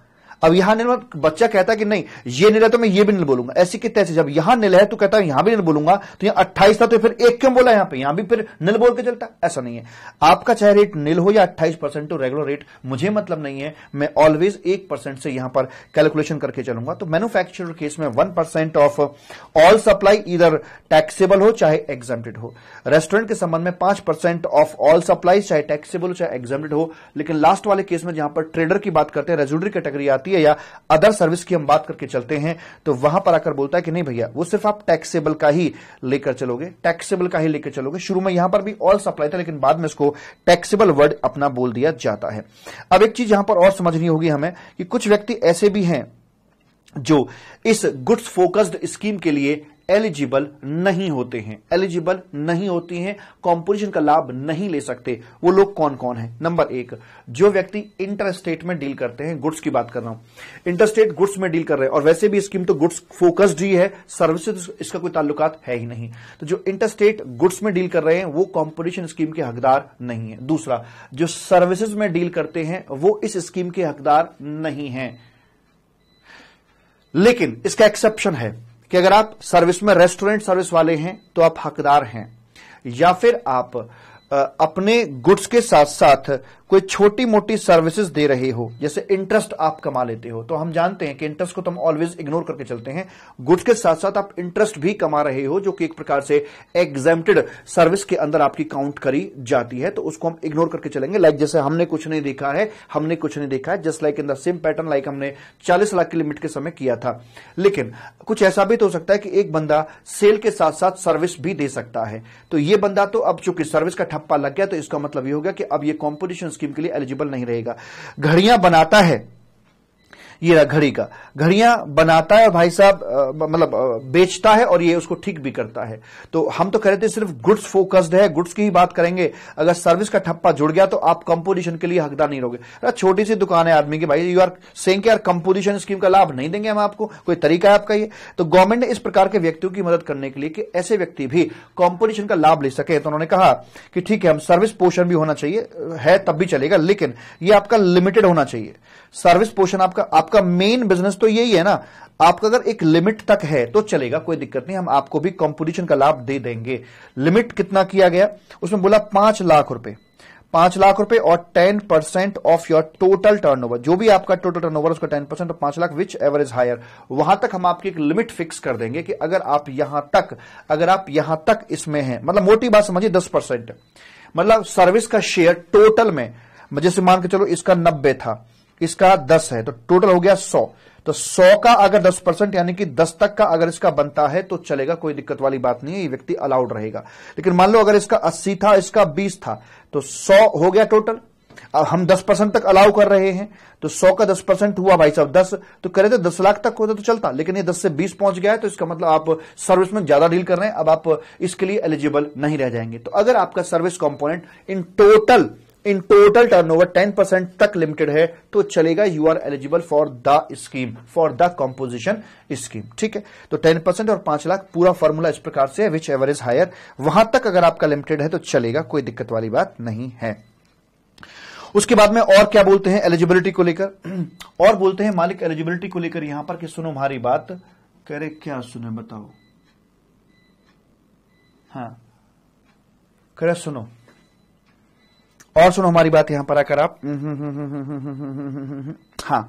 अब यहां निर्मल बच्चा कहता है कि नहीं ये है तो मैं ये भी नहीं बोलूंगा ऐसी कितने ऐसे जब यहां निल है तो कहता है यहां भी नहीं बोलूंगा तो यहां अट्ठाईस था तो फिर एक क्यों बोला यहां पे यहां भी फिर नील बोल के चलता ऐसा नहीं है आपका चाहे रेट निल हो या अट्ठाईस परसेंट टू रेगुलर रेट मुझे मतलब नहीं है मैं ऑलवेज एक परसेंट से यहां पर कैलकुलेशन करके चलूंगा तो मैन्युफैक्चर केस में one percent of all supply इधर टैक्सेबल हो चाहे एग्जामेड हो रेस्टोरेंट के संबंध में पांच परसेंट ऑफ ऑल सप्लाई चाहे टैक्सेबल हो चाहे एग्जामेड हो लेकिन लास्ट वाले केस में जहां पर ट्रेडर की बात करते हैं रेजुलरी कैटेगरी आती है है या अदर सर्विस की हम बात करके चलते हैं तो वहां पर आकर बोलता है कि नहीं भैया वो सिर्फ आप टैक्सेबल का ही लेकर चलोगे टैक्सेबल का ही लेकर चलोगे शुरू में यहां पर भी ऑल सप्लाई था लेकिन बाद में इसको टैक्सेबल वर्ड अपना बोल दिया जाता है अब एक चीज यहां पर और समझनी होगी हमें कि कुछ व्यक्ति ऐसे भी हैं जो इस गुड्स फोकस्ड स्कीम के लिए एलिजिबल नहीं होते हैं एलिजिबल नहीं होती हैं कॉम्पोजिशन का लाभ नहीं ले सकते वो लोग कौन कौन है नंबर एक जो व्यक्ति इंटरस्टेट में डील करते हैं गुड्स की बात कर रहा हूं इंटरस्टेट गुड्स में डील कर रहे हैं और वैसे भी स्कीम तो गुड्स फोकस्ड ही है सर्विस इसका कोई ताल्लुकात है ही नहीं तो जो इंटरस्टेट गुड्स में डील कर रहे हैं वो कॉम्पोजिशन स्कीम के हकदार नहीं है दूसरा जो सर्विसेज में डील करते हैं वो इस स्कीम के हकदार नहीं है लेकिन इसका एक्सेप्शन है कि अगर आप सर्विस में रेस्टोरेंट सर्विस वाले हैं तो आप हकदार हैं या फिर आप अपने गुड्स के साथ साथ कोई छोटी मोटी सर्विसेज दे रहे हो जैसे इंटरेस्ट आप कमा लेते हो तो हम जानते हैं कि इंटरेस्ट को तो हम ऑलवेज इग्नोर करके चलते हैं गुड्स के साथ साथ आप इंटरेस्ट भी कमा रहे हो जो कि एक प्रकार से एग्जेम्प्टेड सर्विस के अंदर आपकी काउंट करी जाती है तो उसको हम इग्नोर करके चलेंगे लाइक जैसे हमने कुछ नहीं देखा है हमने कुछ नहीं देखा है just like in the same pattern like हमने चालीस लाख की लिमिट के समय किया था लेकिन कुछ ऐसा भी तो हो सकता है कि एक बंदा सेल के साथ साथ सर्विस भी दे सकता है तो ये बंदा तो अब चूंकि सर्विस का ठप्पा लग गया तो इसका मतलब ये हो गया कि अब ये कॉम्पोजिशन स्कीम के लिए एलिजिबल नहीं रहेगा घड़ियां बनाता है ये रहा घड़ी का घड़ियां बनाता है भाई साहब मतलब बेचता है और ये उसको ठीक भी करता है तो हम तो कह रहे थे सिर्फ गुड्स फोकस्ड है गुड्स की ही बात करेंगे अगर सर्विस का ठप्पा जुड़ गया तो आप कंपोजिशन के लिए हकदार नहीं रहोगे छोटी सी दुकान है आदमी की भाई यू आर सेंग यार कंपोजिशन स्कीम का लाभ नहीं देंगे हम आपको कोई तरीका है आपका ये तो गवर्नमेंट ने इस प्रकार के व्यक्तियों की मदद करने के लिए कि ऐसे व्यक्ति भी कॉम्पोजिशन का लाभ ले सके तो उन्होंने कहा कि ठीक है हम सर्विस पोर्शन भी होना चाहिए है तब भी चलेगा लेकिन ये आपका लिमिटेड होना चाहिए सर्विस पोर्शन आपका आपका आपका मेन बिजनेस तो यही है ना आपका अगर एक लिमिट तक है तो चलेगा कोई दिक्कत नहीं हम आपको भी कंपोजिशन का लाभ दे देंगे लिमिट कितना किया गया उसमें बोला पांच लाख रुपए पांच लाख रुपए और ten percent of your total turnover जो भी आपका टोटल टर्नओवर उसका टेन परसेंट और पांच लाख विच एवरेज हायर वहां तक हम आपकी एक लिमिट फिक्स कर देंगे कि अगर आप यहां तक अगर आप यहां तक इसमें हैं मतलब मोटी बात समझिए दस परसेंट मतलब सर्विस का शेयर टोटल में जैसे मान के चलो इसका नब्बे था इसका दस है तो टोटल हो गया सौ तो सौ का अगर दस परसेंट यानी कि दस तक का अगर इसका बनता है तो चलेगा कोई दिक्कत वाली बात नहीं है ये व्यक्ति अलाउड रहेगा लेकिन मान लो अगर इसका अस्सी था इसका बीस था तो सौ हो गया टोटल अब हम दस परसेंट तक अलाउ कर रहे हैं तो सौ का दस परसेंट हुआ भाई साहब दस तो करे थे दस लाख तक होता तो चलता लेकिन ये दस से बीस पहुंच गया है तो इसका मतलब आप सर्विस में ज्यादा डील कर रहे हैं अब आप इसके लिए एलिजिबल नहीं रह जाएंगे तो अगर आपका service component in total in total turnover 10 percent तक लिमिटेड है तो चलेगा you are eligible for the scheme for the composition scheme ठीक है तो 10 परसेंट और 5 लाख पूरा फॉर्मूला इस प्रकार से विच एवर इज हायर वहां तक अगर आपका लिमिटेड है तो चलेगा कोई दिक्कत वाली बात नहीं है उसके बाद में और क्या बोलते हैं एलिजिबिलिटी को लेकर और बोलते हैं मालिक एलिजिबिलिटी को लेकर यहां पर कि सुनो हमारी बात करे क्या सुने बताओ हाँ करे सुनो और सुनो हमारी बात यहां पर आकर आप हाँ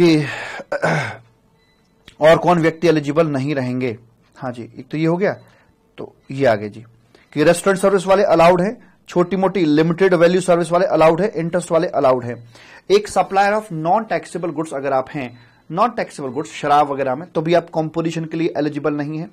कि और कौन व्यक्ति एलिजिबल नहीं रहेंगे हाँ जी एक तो ये हो गया तो ये आगे जी कि रेस्टोरेंट सर्विस वाले अलाउड है छोटी मोटी लिमिटेड वैल्यू सर्विस वाले अलाउड है इंटरेस्ट वाले अलाउड है एक supplier of non taxable goods अगर आप हैं नॉन टैक्सेबल गुड्स शराब वगैरह में तो भी आप कॉम्पोजिशन के लिए एलिजिबल नहीं है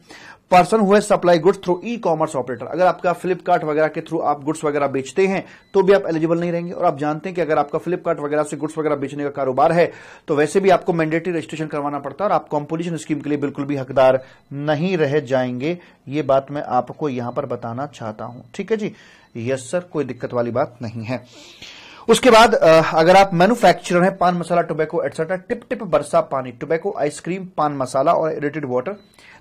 पर्सन हुए supply goods through e commerce operator अगर आपका फ्लिपकार्ट वगैरह के थ्रू आप गुड्स वगैरह बेचते हैं तो भी आप एलिजिबल नहीं रहेंगे और आप जानते हैं कि अगर आपका फ्लिपकार्ट वगैरह से गुड्स वगैरह बेचने का कारोबार है तो वैसे भी आपको मैंडेटरी रजिस्ट्रेशन करवाना पड़ता है और आप कॉम्पोजिशन स्कीम के लिए बिल्कुल भी हकदार नहीं रह जाएंगे ये बात मैं आपको यहां पर बताना चाहता हूं ठीक है जी यस सर कोई दिक्कत वाली बात नहीं है उसके बाद अगर आप मैन्युफैक्चरर हैं pan masala tobacco etcetera Tip Tip Barsa Paani tobacco ice cream पान मसाला और एरेटेड वाटर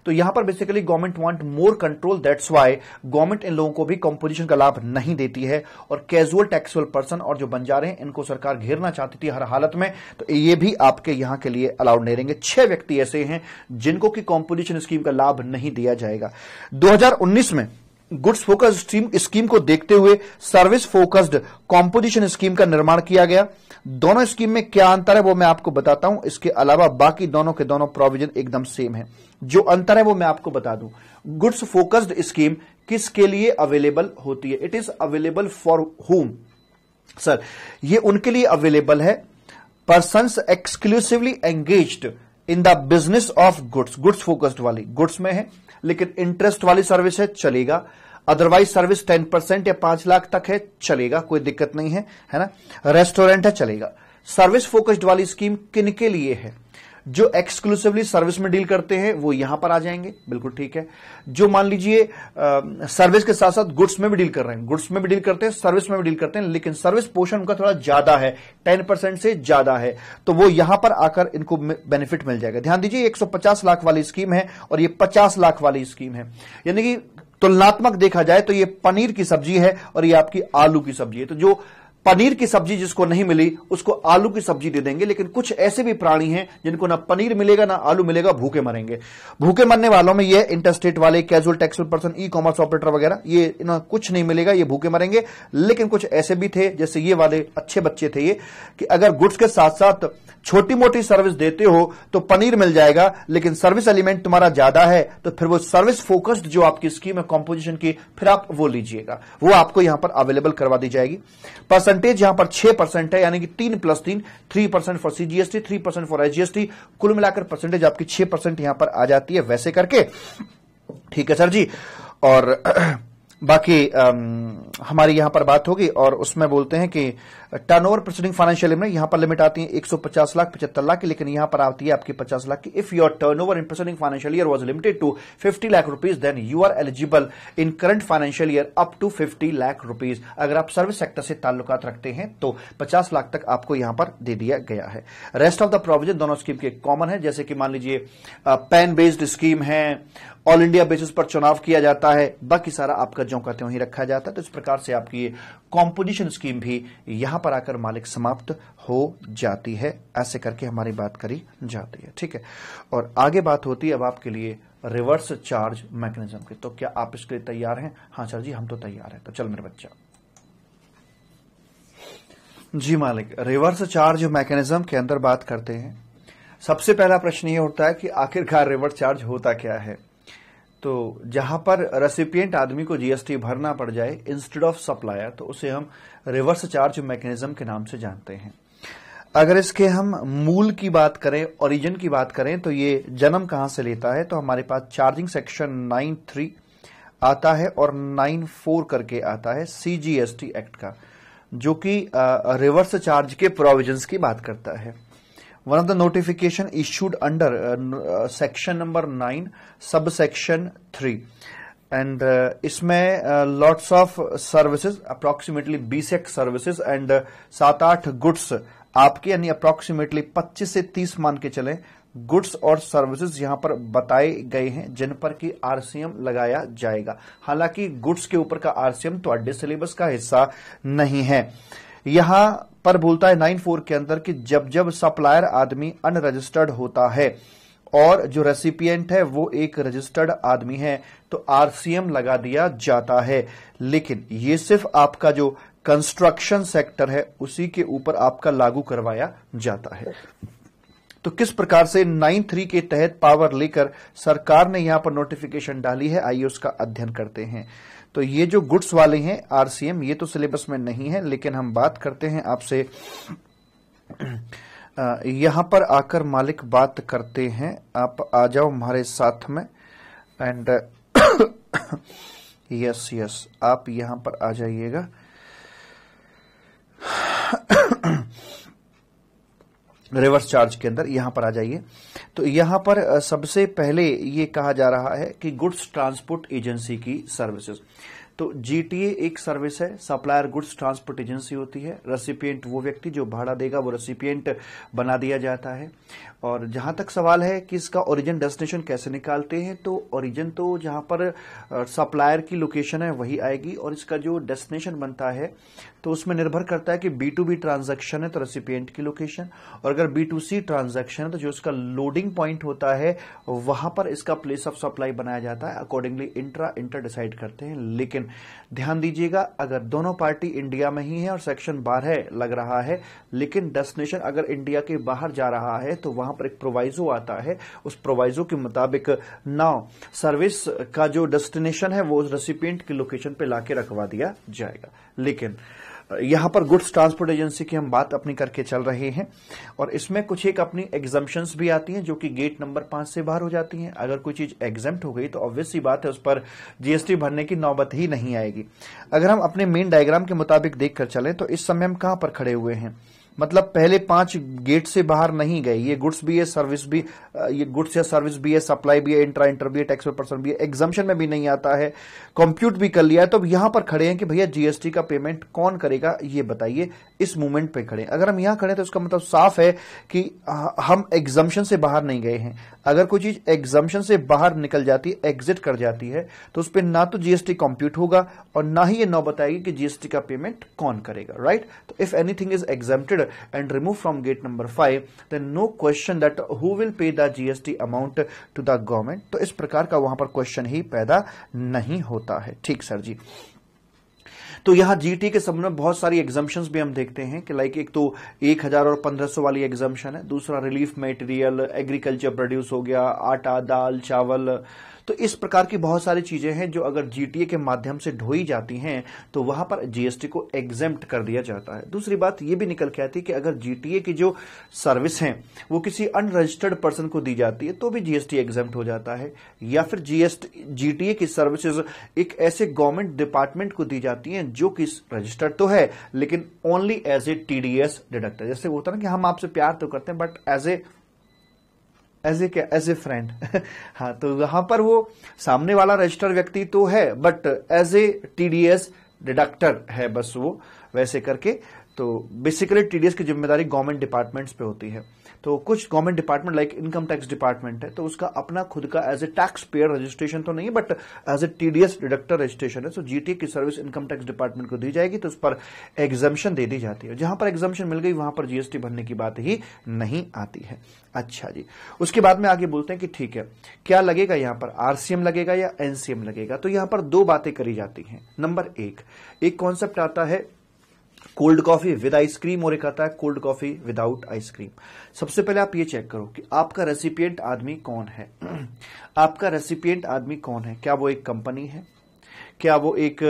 तो यहां पर basically government want more control that's why government इन लोगों को भी कंपोजिशन का लाभ नहीं देती है और कैजुअल टैक्सुअल पर्सन और जो बंजारे हैं इनको सरकार घेरना चाहती थी हर हालत में तो ये भी आपके यहां के लिए अलाउड नहीं रहेंगे छह व्यक्ति ऐसे हैं जिनको की कॉम्पोजिशन स्कीम का लाभ नहीं दिया जाएगा दो में गुड्स फोकस स्ट्रीम स्कीम को देखते हुए सर्विस फोकस्ड कॉम्पोजिशन स्कीम का निर्माण किया गया दोनों स्कीम में क्या अंतर है वो मैं आपको बताता हूं इसके अलावा बाकी दोनों के दोनों प्रोविजन एकदम सेम है जो अंतर है वो मैं आपको बता दूं गुड्स फोकस्ड स्कीम किसके लिए अवेलेबल होती है it is available for home sir ये उनके लिए अवेलेबल है person exclusively engage in the business of goods goods focused वाली गुड्स में है लेकिन इंटरेस्ट वाली सर्विस है चलेगा अदरवाइज सर्विस टेन परसेंट या पांच लाख तक है चलेगा कोई दिक्कत नहीं है है ना रेस्टोरेंट है चलेगा सर्विस फोकस्ड वाली स्कीम किन के लिए है जो एक्सक्लूसिवली सर्विस में डील करते हैं वो यहां पर आ जाएंगे बिल्कुल ठीक है जो मान लीजिए सर्विस के साथ साथ गुड्स में भी डील कर रहे हैं गुड्स में भी डील करते हैं सर्विस में भी डील करते हैं लेकिन सर्विस पोर्शन उनका थोड़ा ज्यादा है टेन परसेंट से ज्यादा है तो वो यहां पर आकर इनको बेनिफिट मिल जाएगा ध्यान दीजिए एक लाख वाली स्कीम है और ये पचास लाख वाली स्कीम है यानी कि तुलनात्मक देखा जाए तो ये पनीर की सब्जी है और ये आपकी आलू की सब्जी है तो जो पनीर की सब्जी जिसको नहीं मिली उसको आलू की सब्जी दे देंगे लेकिन कुछ ऐसे भी प्राणी हैं जिनको ना पनीर मिलेगा ना आलू मिलेगा भूखे मरेंगे भूखे मरने वालों में ये इंटरस्टेट वाले casual taxable person e commerce operator वगैरह ये ना कुछ नहीं मिलेगा ये भूखे मरेंगे लेकिन कुछ ऐसे भी थे जैसे ये वाले अच्छे बच्चे थे ये कि अगर गुड्स के साथ साथ छोटी मोटी सर्विस देते हो तो पनीर मिल जाएगा लेकिन सर्विस एलिमेंट तुम्हारा ज्यादा है तो फिर वो सर्विस फोकस्ड जो आपकी स्कीम है कॉम्पोजिशन की फिर आप वो लीजिएगा वो आपको यहां पर अवेलेबल करवा दी जाएगी पर्सन परसेंटेज यहां पर छह परसेंट है यानी कि तीन प्लस तीन three percent for CGST three percent for SGST कुल मिलाकर परसेंटेज आपकी छह परसेंट यहां पर आ जाती है वैसे करके ठीक है सर जी और बाकी हमारी यहां पर बात होगी और उसमें बोलते हैं कि टर्नओवर प्रोसीडिंग फाइनेंशियल में यहां पर लिमिट आती है 150 लाख पचहत्तर लाख की लेकिन यहां पर आती है आपकी 50 लाख की if your turnover in proceeding financial year was limited to 50 lakh rupees then you are eligible in current financial year up to 50 lakh rupees अगर आप सर्विस सेक्टर से ताल्लुकात रखते हैं तो पचास लाख तक आपको यहां पर दे दिया गया है रेस्ट ऑफ द प्रोविजन दोनों स्कीम के कॉमन है जैसे कि मान लीजिए पैन बेस्ड स्कीम है ऑल इंडिया बेसिस पर चुनाव किया जाता है बाकी सारा आपका जो कहते वहीं रखा जाता है तो इस प्रकार से आपकी ये कॉम्पोजिशन स्कीम भी यहां पर आकर मालिक समाप्त हो जाती है ऐसे करके हमारी बात करी जाती है ठीक है और आगे बात होती है अब आपके लिए रिवर्स चार्ज मैकेनिज्म की तो क्या आप इसके लिए तैयार हैं हाँ सर जी हम तो तैयार हैं तो चल मेरे बच्चा जी मालिक रिवर्स चार्ज मैकेनिज्म के अंदर बात करते हैं सबसे पहला प्रश्न ये होता है कि आखिरकार रिवर्स चार्ज होता क्या है तो जहां पर रेसिपियंट आदमी को जीएसटी भरना पड़ जाए इंस्टेड ऑफ सप्लायर तो उसे हम रिवर्स चार्ज मैकेनिज्म के नाम से जानते हैं अगर इसके हम मूल की बात करें ओरिजिन की बात करें तो ये जन्म कहां से लेता है तो हमारे पास चार्जिंग सेक्शन नाइन थ्री आता है और नाइन फोर करके आता है सीजीएसटी एक्ट का जो कि रिवर्स चार्ज के प्रोविजंस की बात करता है one of the notification issued under section number nine sub section three and इसमें लॉट्स ऑफ सर्विसेज अप्रोक्सीमेटली बीस एक सर्विसेज एंड सात आठ गुड्स आपके यानी अप्रोक्सीमेटली पच्चीस से तीस मान के चले गुड्स और सर्विसेज यहां पर बताए गए हैं जिन पर की आरसीएम लगाया जाएगा हालांकि गुड्स के ऊपर का आरसीएम तो अड्डे सिलेबस का हिस्सा नहीं है यहां पर बोलता है नाइन फोर के अंदर कि जब जब सप्लायर आदमी अनरजिस्टर्ड होता है और जो रेसिपियंट है वो एक रजिस्टर्ड आदमी है तो आरसीएम लगा दिया जाता है लेकिन ये सिर्फ आपका जो कंस्ट्रक्शन सेक्टर है उसी के ऊपर आपका लागू करवाया जाता है तो किस प्रकार से नाइन थ्री के तहत पावर लेकर सरकार ने यहां पर नोटिफिकेशन डाली है आइए उसका अध्ययन करते हैं तो ये जो गुड्स वाले हैं आरसीएम ये तो सिलेबस में नहीं है लेकिन हम बात करते हैं आपसे यहां पर आकर मालिक बात करते हैं आप आ जाओ हमारे साथ में एंड यस यस आप यहां पर आ जाइएगा रिवर्स चार्ज के अंदर यहां पर आ जाइए तो यहां पर सबसे पहले ये कहा जा रहा है कि गुड्स ट्रांसपोर्ट एजेंसी की सर्विसेज तो जीटीए एक सर्विस है सप्लायर गुड्स ट्रांसपोर्ट एजेंसी होती है रेसिपिएंट वो व्यक्ति जो भाड़ा देगा वो रेसिपिएंट बना दिया जाता है और जहां तक सवाल है कि इसका ओरिजिन डेस्टिनेशन कैसे निकालते हैं तो ओरिजिन तो जहां पर सप्लायर की लोकेशन है वही आएगी और इसका जो डेस्टिनेशन बनता है तो उसमें निर्भर करता है कि बी टू बी ट्रांजेक्शन है तो रेसिपियंट की लोकेशन और अगर बी टू सी ट्रांजेक्शन है तो जो इसका लोडिंग पॉइंट होता है वहां पर इसका प्लेस ऑफ सप्लाई बनाया जाता है अकॉर्डिंगली इंट्रा इंटर डिसाइड करते हैं लेकिन ध्यान दीजिएगा अगर दोनों पार्टी इंडिया में ही है और सेक्शन बारह लग रहा है लेकिन डेस्टिनेशन अगर इंडिया के बाहर जा रहा है तो वहां वहां पर एक प्रोवाइजो आता है उस प्रोवाइजो के मुताबिक नाव सर्विस का जो डेस्टिनेशन है वो रेसिपियंट की लोकेशन पे लाके रखवा दिया जाएगा लेकिन यहां पर गुड्स ट्रांसपोर्ट एजेंसी की हम बात अपनी करके चल रहे हैं और इसमें कुछ एक अपनी एग्जम्पन्स भी आती हैं जो कि गेट नंबर पांच से बाहर हो जाती हैं अगर कोई चीज एग्जेम्प्ट हो गई तो ऑब्वियस सी बात है उस पर जीएसटी भरने की नौबत ही नहीं आएगी अगर हम अपने मेन डायग्राम के मुताबिक देखकर चलें तो इस समय हम कहां पर खड़े हुए हैं मतलब पहले पांच गेट से बाहर नहीं गए ये गुड्स भी है सर्विस भी ये गुड्स या सर्विस भी है सप्लाई भी है इंट्रा इंटर भी है टैक्स पर्सन भी है एग्जामेशन में भी नहीं आता है कंप्यूट भी कर लिया है तो यहां पर खड़े हैं कि भैया जीएसटी का पेमेंट कौन करेगा ये बताइए इस मूवमेंट पे खड़े अगर हम यहां खड़े तो इसका मतलब साफ है कि हम एग्जामेशन से बाहर नहीं गए हैं अगर कोई चीज एग्जामेशन से बाहर निकल जाती है एग्जिट कर जाती है तो उस पर ना तो जीएसटी कॉम्प्यूट होगा और ना ही ये नौ बताएगी कि जीएसटी का पेमेंट कौन करेगा राइट तो if anything is exempted and remove from get number five then no question that who will pay the GST amount to the government तो इस प्रकार का वहां पर क्वेश्चन ही पैदा नहीं होता है ठीक सर जी तो यहां जीटी के संबंध में बहुत सारी एग्जाम्शन भी हम देखते हैं कि लाइक एक तो एक हजार और पंद्रह सौ वाली एग्जाम्शन है दूसरा रिलीफ मेटेरियल एग्रीकल्चर प्रोड्यूस हो गया आटा दाल चावल तो इस प्रकार की बहुत सारी चीजें हैं जो अगर जीटीए के माध्यम से ढोई जाती हैं तो वहां पर जीएसटी को एग्जेम्प्ट कर दिया जाता है दूसरी बात यह भी निकल के आती है कि अगर जीटीए की जो सर्विस है वो किसी अनरजिस्टर्ड पर्सन को दी जाती है तो भी जीएसटी एग्जेम्प्ट हो जाता है या फिर जीएसटी जीटीए की सर्विसेज एक ऐसे गवर्नमेंट डिपार्टमेंट को दी जाती है जो कि रजिस्टर्ड तो है लेकिन only as a TDS deductor जैसे होता है ना कि हम आपसे प्यार तो करते हैं but as a as a as a friend हाँ तो वहां पर वो सामने वाला रजिस्टर व्यक्ति तो है but as a TDS deductor है बस वो वैसे करके तो बेसिकली टीडीएस की जिम्मेदारी गवर्नमेंट डिपार्टमेंट्स पे होती है तो कुछ government department like income tax department है तो उसका अपना खुद का as a tax payer registration तो नहीं but as a TDS deductor registration है सो जीटीए की सर्विस इनकम टैक्स डिपार्टमेंट को दी जाएगी तो उस पर एग्जामेशन दे दी जाती है जहां पर एग्जामेशन मिल गई वहां पर जीएसटी भरने की बात ही नहीं आती है अच्छा जी उसके बाद में आगे बोलते हैं कि ठीक है क्या लगेगा यहां पर आरसीएम लगेगा या एनसीएम लगेगा तो यहां पर दो बातें करी जाती हैं नंबर एक एक कॉन्सेप्ट आता है कोल्ड कॉफी विद आइसक्रीम और एक आता है कोल्ड कॉफी विदाउट आइसक्रीम सबसे पहले आप ये चेक करो कि आपका रेसिपिएंट आदमी कौन है आपका रेसिपिएंट आदमी कौन है क्या वो एक कंपनी है क्या वो एक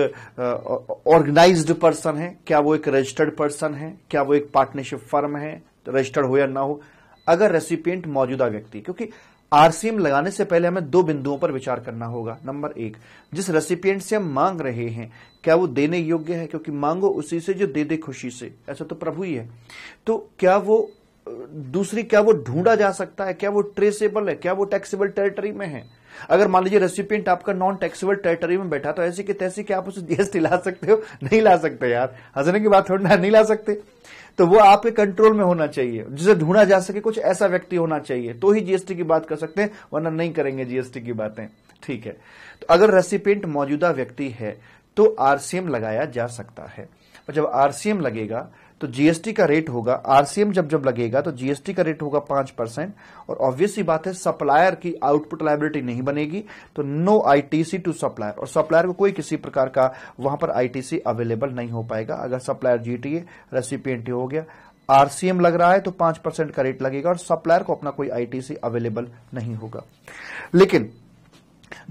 ऑर्गेनाइज्ड पर्सन है क्या वो एक रजिस्टर्ड पर्सन है क्या वो एक पार्टनरशिप फर्म है रजिस्टर्ड तो हो या ना हो अगर रेसिपियंट मौजूदा व्यक्ति क्योंकि आरसीएम लगाने से पहले हमें दो बिंदुओं पर विचार करना होगा नंबर एक जिस रेसिपियंट से हम मांग रहे हैं क्या वो देने योग्य है क्योंकि मांगो उसी से जो दे दे खुशी से ऐसा तो प्रभु ही है तो क्या वो दूसरी क्या वो ढूंढा जा सकता है क्या वो ट्रेसेबल है क्या वो टैक्सेबल टेरिटरी में है अगर मान लीजिए रेसिपियंट आपका नॉन टैक्सेबल टेरिटरी में बैठा तो ऐसे कि तैसे क्या आप उसे जीएसटी ला सकते हो नहीं ला सकते यार हजने की बात थोड़ी ना नहीं ला सकते तो वो आपके कंट्रोल में होना चाहिए जिसे ढूंढा जा सके कुछ ऐसा व्यक्ति होना चाहिए तो ही जीएसटी की बात कर सकते हैं वरना नहीं करेंगे जीएसटी की बातें ठीक है तो अगर रेसिपेंट मौजूदा व्यक्ति है तो आरसीएम लगाया जा सकता है और जब आरसीएम लगेगा तो जीएसटी का रेट होगा आरसीएम जब जब लगेगा तो जीएसटी का रेट होगा पांच परसेंट और ऑब्वियसली बात है सप्लायर की आउटपुट लाइबिलिटी नहीं बनेगी तो नो आईटीसी टू सप्लायर और सप्लायर को कोई किसी प्रकार का वहां पर आईटीसी अवेलेबल नहीं हो पाएगा अगर सप्लायर जीटीए रेसिपियंट हो गया आरसीएम लग रहा है तो पांच परसेंट का रेट लगेगा और सप्लायर को अपना कोई आईटीसी अवेलेबल नहीं होगा लेकिन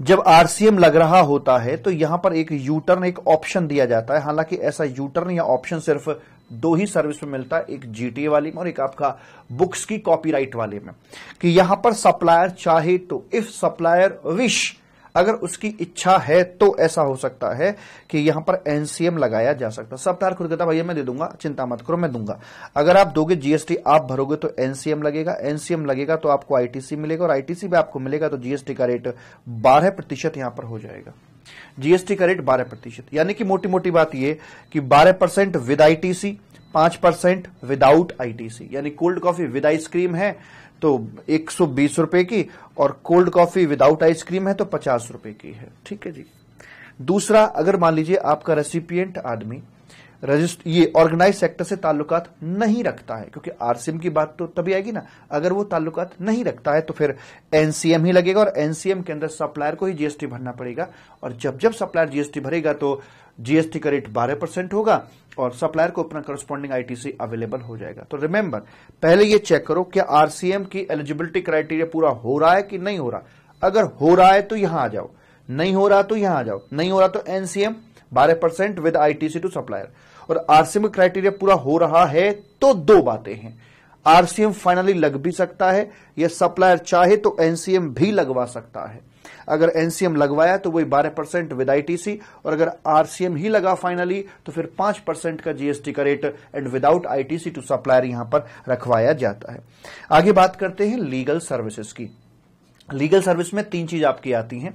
जब आरसीएम लग रहा होता है तो यहां पर एक यूटर्न एक ऑप्शन दिया जाता है हालांकि ऐसा यूटर्न या ऑप्शन सिर्फ दो ही सर्विस में मिलता है एक जीटीए वाली में और एक आपका बुक्स की कॉपीराइट वाले में कि यहां पर सप्लायर चाहे तो इफ सप्लायर विश अगर उसकी इच्छा है तो ऐसा हो सकता है कि यहां पर एनसीएम लगाया जा सकता है सप्ताह खुद कहता भैया मैं दे दूंगा चिंता मत करो मैं दूंगा अगर आप दोगे जीएसटी आप भरोगे तो एनसीएम लगेगा एनसीएम लगेगा तो आपको आईटीसी मिलेगा और आईटीसी भी आपको मिलेगा तो जीएसटी का रेट बारह प्रतिशत यहां पर हो जाएगा जीएसटी का रेट बारह प्रतिशत यानी कि मोटी मोटी बात यह कि बारह परसेंट विद आईटीसी पांच परसेंट विदाउट आईटीसी यानी कोल्ड कॉफी विद आइसक्रीम है तो एक सौ बीस रुपए की और कोल्ड कॉफी विदाउट आइसक्रीम है तो पचास रुपए की है ठीक है जी दूसरा अगर मान लीजिए आपका रेसिपियंट आदमी रजिस्टर ये ऑर्गेनाइज सेक्टर से ताल्लुकात नहीं रखता है क्योंकि आरसीएम की बात तो तभी आएगी ना अगर वो ताल्लुकात नहीं रखता है तो फिर एनसीएम ही लगेगा और एनसीएम के अंदर सप्लायर को ही जीएसटी भरना पड़ेगा और जब जब सप्लायर जीएसटी भरेगा तो जीएसटी का रेट बारह परसेंट होगा और सप्लायर को अपना करस्पॉन्डिंग आईटीसी अवेलेबल हो जाएगा तो रिमेंबर पहले ये चेक करो कि आरसीएम की एलिजिबिलिटी क्राइटेरिया पूरा हो रहा है कि नहीं हो रहा अगर हो रहा है तो यहां आ जाओ नहीं हो रहा तो यहां आ जाओ नहीं हो रहा तो एनसीएम बारह percent with ITC to supplier और आरसीएम क्राइटेरिया पूरा हो रहा है तो दो बातें हैं आरसीएम फाइनली लग भी सकता है या सप्लायर चाहे तो एनसीएम भी लगवा सकता है अगर एनसीएम लगवाया तो वही बारह परसेंट विद आईटीसी और अगर आरसीएम ही लगा फाइनली तो फिर पांच परसेंट का जीएसटी का rate and without ITC to supplier यहां पर रखवाया जाता है आगे बात करते हैं लीगल सर्विसेज की लीगल सर्विस में तीन चीज आपकी आती हैं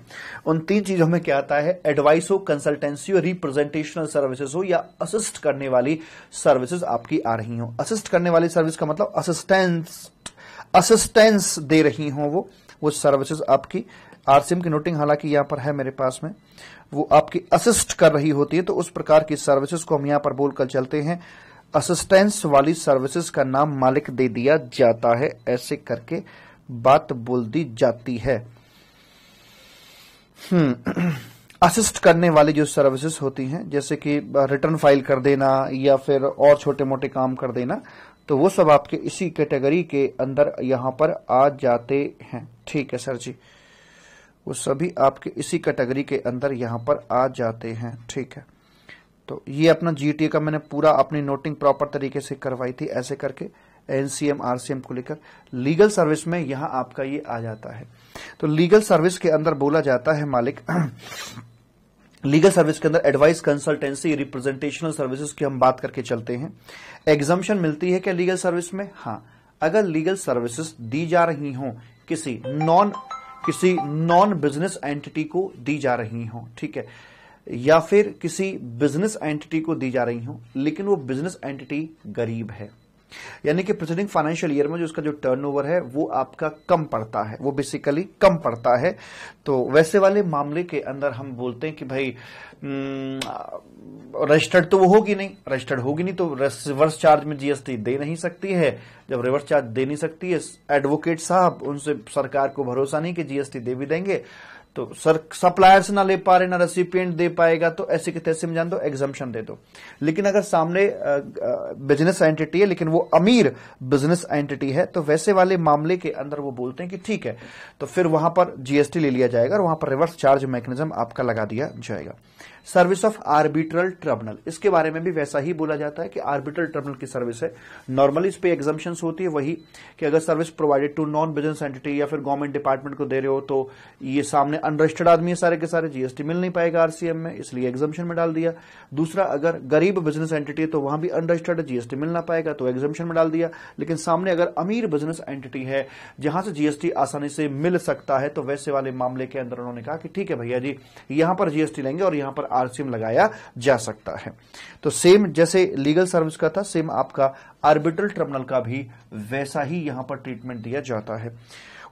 उन तीन चीजों में क्या आता है एडवाइस हो कंसल्टेंसी हो रिप्रेजेंटेशनल सर्विसेज हो या असिस्ट करने वाली सर्विसेज आपकी आ रही हो असिस्ट करने वाली सर्विस का मतलब असिस्टेंस असिस्टेंस दे रही हो वो वो सर्विसेज आपकी आरसीएम की नोटिंग हालांकि यहां पर है मेरे पास में वो आपकी असिस्ट कर रही होती है तो उस प्रकार की सर्विसेज को हम यहां पर बोलकर चलते हैं असिस्टेंस वाली सर्विसेज का नाम मालिक दे दिया जाता है ऐसे करके बात बोल दी जाती है हम्म, असिस्ट करने वाली जो सर्विसेज होती हैं जैसे कि रिटर्न फाइल कर देना या फिर और छोटे मोटे काम कर देना तो वो सब आपके इसी कैटेगरी के, अंदर यहां पर आ जाते हैं ठीक है सर जी वो सभी आपके इसी कैटेगरी के अंदर यहां पर आ जाते हैं ठीक है तो ये अपना जीटीए का मैंने पूरा अपनी नोटिंग प्रॉपर तरीके से करवाई थी ऐसे करके एनसीएम आरसीएम को लेकर लीगल सर्विस में यहां आपका ये आ जाता है तो लीगल सर्विस के अंदर बोला जाता है मालिक लीगल सर्विस के अंदर एडवाइस कंसल्टेंसी रिप्रेजेंटेशनल सर्विसेज की हम बात करके चलते हैं एग्जामेशन मिलती है क्या लीगल सर्विस में हाँ अगर लीगल सर्विसेज दी जा रही हो किसी नॉन किसी नॉन बिजनेस एंटिटी को दी जा रही हो ठीक है या फिर किसी बिजनेस एंटिटी को दी जा रही हो लेकिन वो बिजनेस एंटिटी गरीब है यानी कि प्रेसिडिंग फाइनेंशियल ईयर में जो उसका जो टर्नओवर है वो आपका कम पड़ता है वो बेसिकली कम पड़ता है तो वैसे वाले मामले के अंदर हम बोलते हैं कि भाई रजिस्टर्ड हम्म, तो वो होगी नहीं रजिस्टर्ड होगी नहीं तो रिवर्स चार्ज में जीएसटी दे नहीं सकती है जब रिवर्स चार्ज दे नहीं सकती है एडवोकेट साहब उनसे सरकार को भरोसा नहीं कि जीएसटी दे भी देंगे तो सर सप्लायर्स ना ले पा रहे ना रेसिपियंट दे पाएगा तो ऐसे के तैसे में जान दो एग्जामेशन दे दो लेकिन अगर सामने बिजनेस एंटिटी है लेकिन वो अमीर बिजनेस एंटिटी है तो वैसे वाले मामले के अंदर वो बोलते हैं कि ठीक है तो फिर वहां पर जीएसटी ले लिया जाएगा और वहां पर रिवर्स चार्ज मैकेनिज्म आपका लगा दिया जाएगा सर्विस ऑफ आर्बिट्रल ट्रिब्यूनल इसके बारे में भी वैसा ही बोला जाता है कि आर्बिट्रल ट्रिब्यूनल की सर्विस है नॉर्मली इस पे एग्जामेशन होती है वही कि अगर service provided to non business entity या फिर गवर्नमेंट डिपार्टमेंट को दे रहे हो तो ये सामने अनरजिस्टर्ड आदमी है सारे के सारे जीएसटी मिल नहीं पाएगा आरसीएम में इसलिए एग्जाम्शन में डाल दिया दूसरा अगर गरीब बिजनेस एंटिटी है तो वहां भी अनरजिस्टर्ड जीएसटी मिल ना पाएगा तो एग्जाम्शन में डाल दिया लेकिन सामने अगर अमीर बिजनेस एंटिटी है जहां से जीएसटी आसानी से मिल सकता है तो वैसे वाले मामले के अंदर उन्होंने कहा कि ठीक है भैया जी यहां पर जीएसटी लेंगे और यहां पर आरसीएम लगाया जा सकता है तो सेम जैसे लीगल सर्विस का था सेम आपका आर्बिट्रल ट्रिब्यूनल का भी वैसा ही यहां पर ट्रीटमेंट दिया जाता है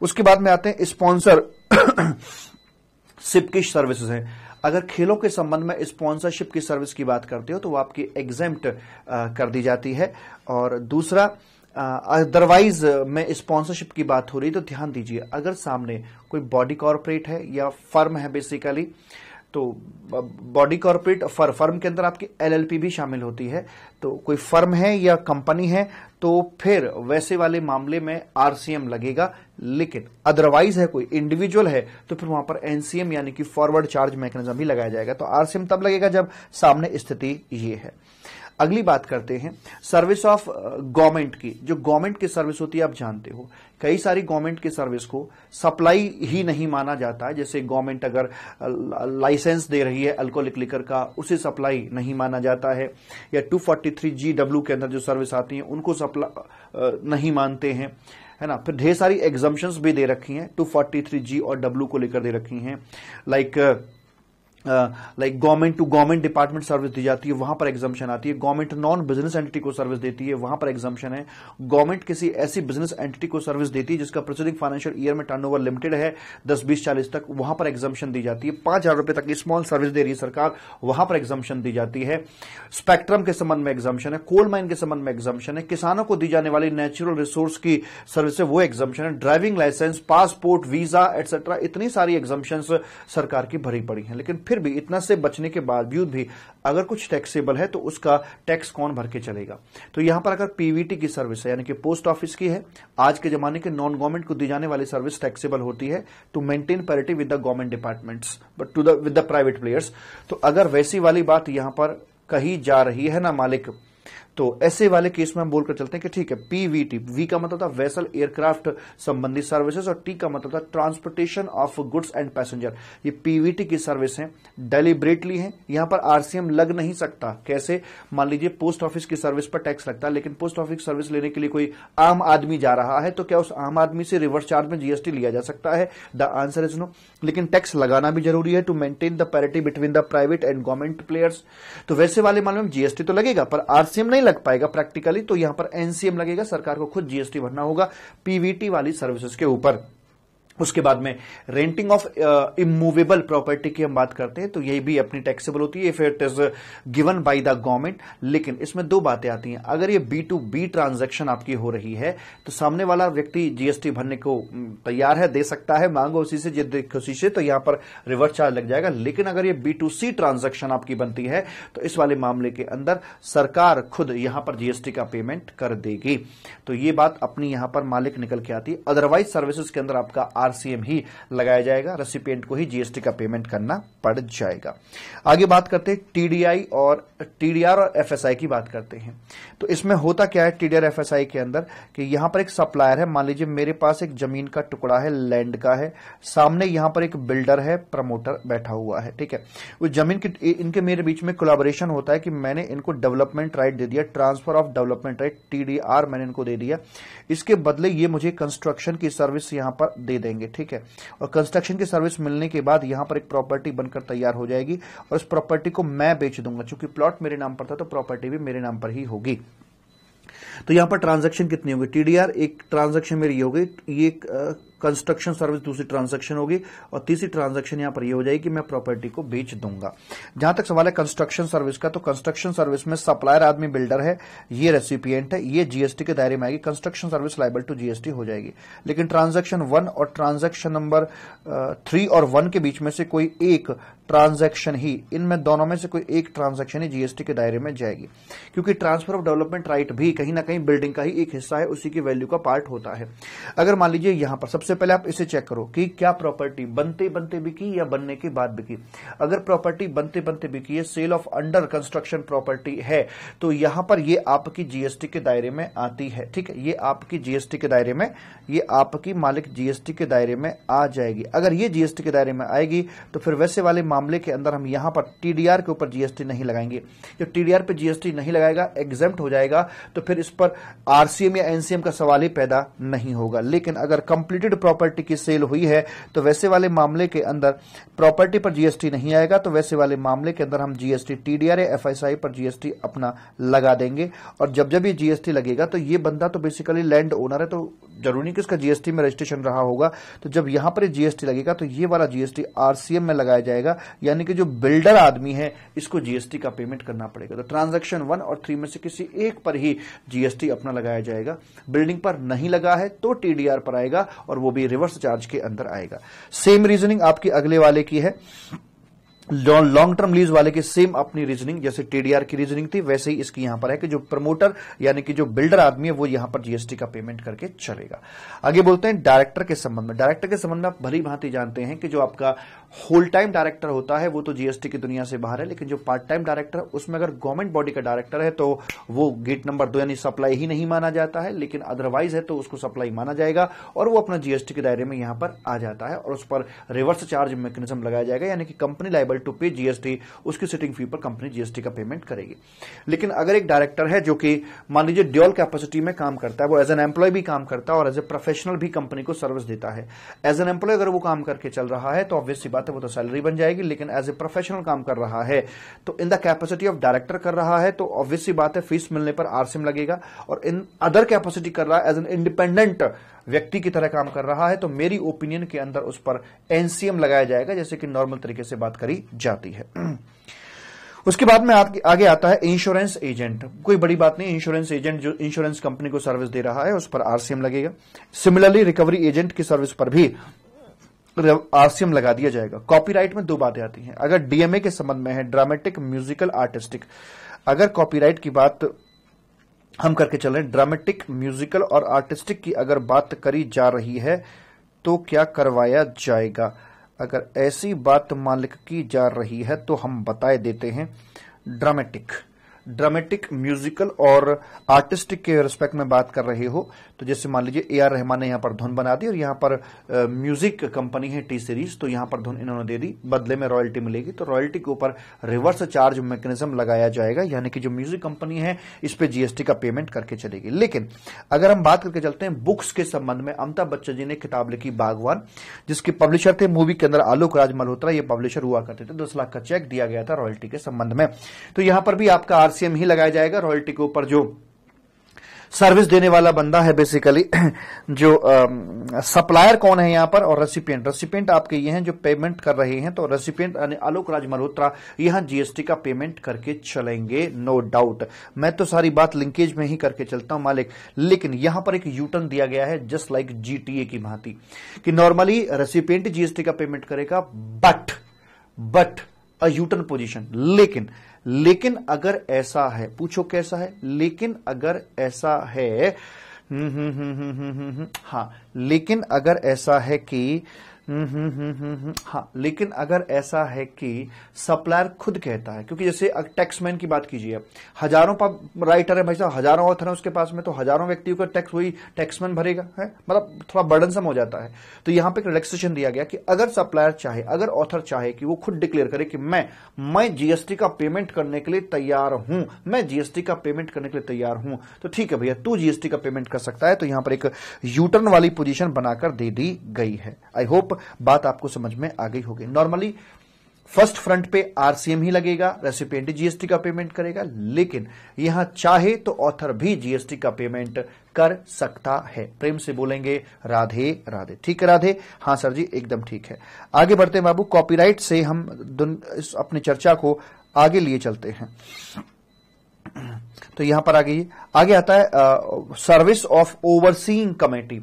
उसके बाद में आते हैं स्पॉन्सर सिप की सर्विसेज है अगर खेलों के संबंध में स्पॉन्सरशिप की सर्विस की बात करते हो तो वो आपकी एग्जेम्प्ट कर दी जाती है और दूसरा अदरवाइज में स्पॉन्सरशिप की बात हो रही तो ध्यान दीजिए अगर सामने कोई बॉडी कॉरपोरेट है या फर्म है बेसिकली तो बॉडी कॉर्पोरेट फर फर्म के अंदर आपकी एलएलपी भी शामिल होती है तो कोई फर्म है या कंपनी है तो फिर वैसे वाले मामले में आरसीएम लगेगा लेकिन अदरवाइज है कोई इंडिविजुअल है तो फिर वहां पर एनसीएम यानी कि फॉरवर्ड चार्ज मैकेनिज्म भी लगाया जाएगा तो आरसीएम तब लगेगा जब सामने स्थिति ये है अगली बात करते हैं सर्विस ऑफ गवर्नमेंट की जो गवर्नमेंट की सर्विस होती है आप जानते हो कई सारी गवर्नमेंट की सर्विस को सप्लाई ही नहीं माना जाता है जैसे गवर्नमेंट अगर लाइसेंस uh, दे रही है अल्कोहलिक लिकर का उसे सप्लाई नहीं माना जाता है या 243 जीडब्ल्यू के अंदर जो सर्विस आती है उनको सप्लाई uh, नहीं मानते हैं है ना फिर ढेर सारी एग्जाम्शंस भी दे रखी हैं 243 जी और डब्ल्यू को लेकर दे रखी हैं like like, uh, like government to government department service दी जाती है वहां पर एग्जामेशन आती है गवर्नमेंट नॉन बिजनेस एंटिटी को सर्विस देती है वहां पर एग्जामेशन है गवर्नमेंट किसी ऐसी बिजनेस एंटिटी को सर्विस देती है जिसका प्रोसीडिंग फाइनेंशियल ईयर में टर्न लिमिटेड है दस बीस चालीस तक वहां पर एग्जामेशन दी जाती है पांच हजार रुपए तक की स्मॉल सर्विस दे रही है सरकार वहां पर एग्जामेशन दी जाती है स्पेक्ट्रम के संबंध में एग्जामेशन है कोल माइन के संबंध में एग्जामेशन है किसानों को दी जाने वाली नेचुरल रिसोर्स की सर्विस है वो एग्जामेशन है driving licence passport visa etcetera इतनी सारी एग्जामेशन सरकार की भरी पड़ी है लेकिन फिर फिर भी इतना से बचने के बावजूद भी अगर कुछ टैक्सेबल है तो उसका टैक्स कौन भर के चलेगा तो यहां पर अगर पीवीटी की सर्विस है यानी कि पोस्ट ऑफिस की है आज के जमाने के नॉन गवर्नमेंट को दी जाने वाली सर्विस टैक्सेबल होती है to maintain parity with the government department but to the with the private players तो अगर वैसी वाली बात यहां पर कही जा रही है ना मालिक तो ऐसे वाले केस में हम बोलकर चलते हैं कि ठीक है पीवीटी वी का मतलब था वेसल एयरक्राफ्ट संबंधी सर्विसेज और टी का मतलब था transportation of goods and passenger ये पीवीटी की सर्विस है डेलीबरेटली है यहां पर आरसीएम लग नहीं सकता कैसे मान लीजिए पोस्ट ऑफिस की सर्विस पर टैक्स लगता है लेकिन पोस्ट ऑफिस सर्विस लेने के लिए कोई आम आदमी जा रहा है तो क्या उस आम आदमी से रिवर्स चार्ज में जीएसटी लिया जा सकता है द आंसर इज नो लेकिन टैक्स लगाना भी जरूरी है to maintain the parity between the private and government players तो वैसे वाले मालूम जीएसटी तो लगेगा पर आरसीएम नहीं नहीं लग पाएगा प्रैक्टिकली तो यहां पर एनसीएम लगेगा सरकार को खुद जीएसटी भरना होगा पीवीटी वाली सर्विसेज के ऊपर उसके बाद में रेंटिंग ऑफ इमूवेबल प्रॉपर्टी की हम बात करते हैं तो यही भी अपनी टैक्सेबल होती है if it is given by the government लेकिन इसमें दो बातें आती हैं अगर ये बी टू बी ट्रांजेक्शन आपकी हो रही है तो सामने वाला व्यक्ति जीएसटी भरने को तैयार है दे सकता है मांगो उसी से जिद खुशी से तो यहां पर रिवर्स चार्ज लग जाएगा लेकिन अगर ये बी टू सी ट्रांजेक्शन आपकी बनती है तो इस वाले मामले के अंदर सरकार खुद यहां पर जीएसटी का पेमेंट कर देगी तो ये बात अपनी यहां पर मालिक निकल के आती है अदरवाइज सर्विसेज के अंदर आपका आर आरसीएम ही लगाया जाएगा रेसिपिएंट को ही जीएसटी का पेमेंट करना पड़ जाएगा आगे बात करते हैं टीडीआई और टीडीआर और एफएसआई की बात करते हैं तो इसमें होता क्या है टीडीआर एफएसआई के अंदर कि यहां पर एक सप्लायर है मान लीजिए मेरे पास एक जमीन का टुकड़ा है लैंड का है सामने यहां पर एक बिल्डर है प्रमोटर बैठा हुआ है ठीक है उस जमीन के इनके मेरे बीच में कोलाबोरेशन होता है कि मैंने इनको डेवलपमेंट राइट दे दिया transfer of development right TDR मैंने इनको दे दिया इसके बदले ये मुझे कंस्ट्रक्शन की सर्विस यहां पर दे देंगे ठीक है और कंस्ट्रक्शन की सर्विस मिलने के बाद यहां पर एक प्रॉपर्टी बनकर तैयार हो जाएगी और उस प्रॉपर्टी को मैं बेच दूंगा चूंकि प्लॉट मेरे नाम पर था तो प्रॉपर्टी भी मेरे नाम पर ही होगी तो यहां पर ट्रांजेक्शन कितनी होगी टीडीआर एक ट्रांजेक्शन मेरी गई ये कंस्ट्रक्शन सर्विस दूसरी ट्रांजेक्शन होगी और तीसरी ट्रांजेक्शन यहां पर यह हो जाएगी कि मैं प्रॉपर्टी को बेच दूंगा जहां तक सवाल है कंस्ट्रक्शन सर्विस का तो कंस्ट्रक्शन सर्विस में सप्लायर आदमी बिल्डर है ये रेसिपियंट है ये जीएसटी के दायरे में आएगी construction service liable to GST हो जाएगी लेकिन ट्रांजेक्शन वन और ट्रांजेक्शन नंबर थ्री और वन के बीच में से कोई एक ट्रांजेक्शन ही इनमें दोनों में से कोई एक ट्रांजेक्शन ही जीएसटी के दायरे में जाएगी क्योंकि ट्रांसफर ऑफ डेवलपमेंट राइट भी कहीं ना कहीं बिल्डिंग का ही एक हिस्सा है उसी की वैल्यू का पार्ट होता है अगर मान लीजिए यहां पर सबसे सबसे पहले आप इसे चेक करो कि क्या प्रॉपर्टी बनते बनते बिकी या बनने के बाद बिकी अगर प्रॉपर्टी बनते बनते बिकी है sale of under construction property है तो यहां पर ये आपकी जीएसटी के दायरे में आती है ठीक है ये आपकी जीएसटी के दायरे में ये आपकी मालिक जीएसटी के दायरे में आ जाएगी अगर ये जीएसटी के दायरे में आएगी तो फिर वैसे वाले मामले के अंदर हम यहां पर टीडीआर के ऊपर जीएसटी नहीं लगाएंगे जब टीडीआर पर जीएसटी नहीं लगाएगा एग्जाम हो जाएगा तो फिर इस पर आरसीएम या एनसीएम का सवाल ही पैदा नहीं होगा लेकिन अगर कंप्लीटेड प्रॉपर्टी की सेल हुई है तो वैसे वाले मामले के अंदर प्रॉपर्टी पर जीएसटी नहीं आएगा तो वैसे वाले मामले के अंदर हम जीएसटी टीडीआर या एफएसआई पर जीएसटी अपना लगा देंगे और जब जब ये जीएसटी लगेगा तो ये बंदा तो बेसिकली लैंड ओनर है तो जरूरी नहीं कि उसका जीएसटी में रजिस्ट्रेशन रहा होगा तो जब यहां पर जीएसटी लगेगा तो ये वाला जीएसटी आरसीएम में लगाया जाएगा यानी कि जो बिल्डर आदमी है इसको जीएसटी का पेमेंट करना पड़ेगा तो ट्रांजेक्शन वन और थ्री में से किसी एक पर ही जीएसटी अपना लगाया जाएगा बिल्डिंग पर नहीं लगा है तो टीडीआर पर आएगा और वो वो भी रिवर्स चार्ज के अंदर आएगा सेम रीजनिंग आपकी अगले वाले की है लॉन्ग टर्म लीज वाले की सेम अपनी रीजनिंग जैसे टीडीआर की रीजनिंग थी वैसे ही इसकी यहां पर है कि जो प्रमोटर यानी कि जो बिल्डर आदमी है वो यहां पर जीएसटी का पेमेंट करके चलेगा आगे बोलते हैं डायरेक्टर के संबंध में डायरेक्टर के संबंध में आप भली भांति जानते हैं कि जो आपका होल टाइम डायरेक्टर होता है वो तो जीएसटी की दुनिया से बाहर है लेकिन जो पार्ट टाइम डायरेक्टर उसमें अगर गवर्नमेंट बॉडी का डायरेक्टर है तो वो गेट नंबर दो यानी सप्लाई ही नहीं माना जाता है लेकिन अदरवाइज है तो उसको सप्लाई माना जाएगा और वो अपना जीएसटी के दायरे में यहां पर आ जाता है और उस पर रिवर्स चार्ज मैकेनिज्म लगाया जाएगा यानी कि company liable required to pay GST उसकी सिटिंग फी पर कंपनी जीएसटी का पेमेंट करेगी लेकिन अगर एक डायरेक्टर है जो कि मान लीजिए ड्यूअल कैपेसिटी में काम करता है वो एज एन एम्प्लॉय भी काम करता है और एज ए प्रोफेशनल भी कंपनी को सर्विस देता है एज एन एम्प्लॉय अगर वो काम करके चल रहा है तो ऑब्वियस बात है वो तो सैलरी बन जाएगी लेकिन एज ए प्रोफेशनल काम कर रहा है तो in the capacity of director कर रहा है तो ऑब्वियस बात है फीस मिलने पर आरसीएम लगेगा और इन अदर कैपेसिटी कर रहा है एज एन इंडिपेंडेंट व्यक्ति की तरह काम कर रहा है तो मेरी ओपिनियन के अंदर उस पर एनसीएम लगाया जाएगा जैसे कि नॉर्मल तरीके से बात करी जाती है उसके बाद में आगे, आगे आता है इंश्योरेंस एजेंट कोई बड़ी बात नहीं इंश्योरेंस एजेंट जो इंश्योरेंस कंपनी को सर्विस दे रहा है उस पर आरसीएम लगेगा सिमिलरली रिकवरी एजेंट की सर्विस पर भी आरसीएम लगा दिया जाएगा कॉपीराइट में दो बातें आती हैं अगर डीएमए के संबंध में है ड्रामेटिक म्यूजिकल आर्टिस्टिक अगर कॉपीराइट की बात हम करके चल रहे ड्रामेटिक म्यूजिकल और आर्टिस्टिक की अगर बात करी जा रही है तो क्या करवाया जाएगा अगर ऐसी बात मालिक की जा रही है तो हम बताए देते हैं ड्रामेटिक ड्रामेटिक म्यूजिकल और आर्टिस्टिक के रिस्पेक्ट में बात कर रहे हो तो जैसे मान लीजिए ए आर रहमान ने यहां पर धुन बना दी और यहां पर म्यूजिक कंपनी है टी सीरीज तो यहां पर धुन इन्होंने दे दी बदले में रॉयल्टी मिलेगी तो रॉयल्टी के ऊपर रिवर्स चार्ज मैकेनिज्म लगाया जाएगा यानी कि जो म्यूजिक कंपनी है इस पर जीएसटी का पेमेंट करके चलेगी लेकिन अगर हम बात करके चलते हैं बुक्स के संबंध में अमिताभ बच्चन जी ने किताब लिखी बागवान जिसके पब्लिशर थे मूवी के अंदर आलोक राज मल्होत्रा ये पब्लिशर हुआ करते थे दस लाख का चेक दिया गया था रॉयल्टी के संबंध में तो यहां पर भी आपका आरसी आरसीएम ही लगाया जाएगा रॉयल्टी के ऊपर जो सर्विस देने वाला बंदा है बेसिकली जो सप्लायर कौन है यहां पर और रेसिपियंट रेसिपियंट आपके ये हैं जो पेमेंट कर रहे हैं तो यानी आलोक राज मल्होत्रा यहां जीएसटी का पेमेंट करके चलेंगे नो डाउट मैं तो सारी बात लिंकेज में ही करके चलता हूं मालिक लेकिन यहां पर एक यूटर्न दिया गया है जस्ट लाइक जीटीए की भांति कि नॉर्मली रेसिपियंट जीएसटी का पेमेंट करेगा but but uh U turn position लेकिन लेकिन अगर ऐसा है पूछो कैसा है लेकिन अगर ऐसा है हम्म हम्म हम्म हम्म हम्म, हम्म, हम्म हाँ लेकिन अगर ऐसा है कि हम्म, हम्म, हम्म, हाँ लेकिन अगर ऐसा है कि सप्लायर खुद कहता है क्योंकि जैसे टैक्समैन की बात कीजिए हजारों राइटर है भाई साहब हजारों ऑथर है उसके पास में तो हजारों व्यक्तियों का टैक्स वही टैक्समैन भरेगा है मतलब थोड़ा बर्डनसम हो जाता है तो यहां पे रिलैक्सेशन दिया गया कि अगर सप्लायर चाहे अगर ऑथर चाहे कि वो खुद डिक्लेयर करे कि मैं मैं जीएसटी का पेमेंट करने के लिए तैयार हूं मैं जीएसटी का पेमेंट करने के लिए तैयार हूं तो ठीक है भैया तू जीएसटी का पेमेंट कर सकता है तो यहां पर एक यूटर्न वाली पोजिशन बनाकर दे दी गई है आई होप बात आपको समझ में आ गई होगी नॉर्मली फर्स्ट फ्रंट पे आरसीएम ही लगेगा रेसिपेंट जीएसटी का पेमेंट करेगा लेकिन यहां चाहे तो ऑथर भी जीएसटी का पेमेंट कर सकता है प्रेम से बोलेंगे राधे राधे ठीक है राधे हां सर जी एकदम ठीक है आगे बढ़ते हैं बाबू कॉपीराइट से हम इस अपनी चर्चा को आगे लिए चलते हैं तो यहां पर आ गई आगे आता है service of overseeing committee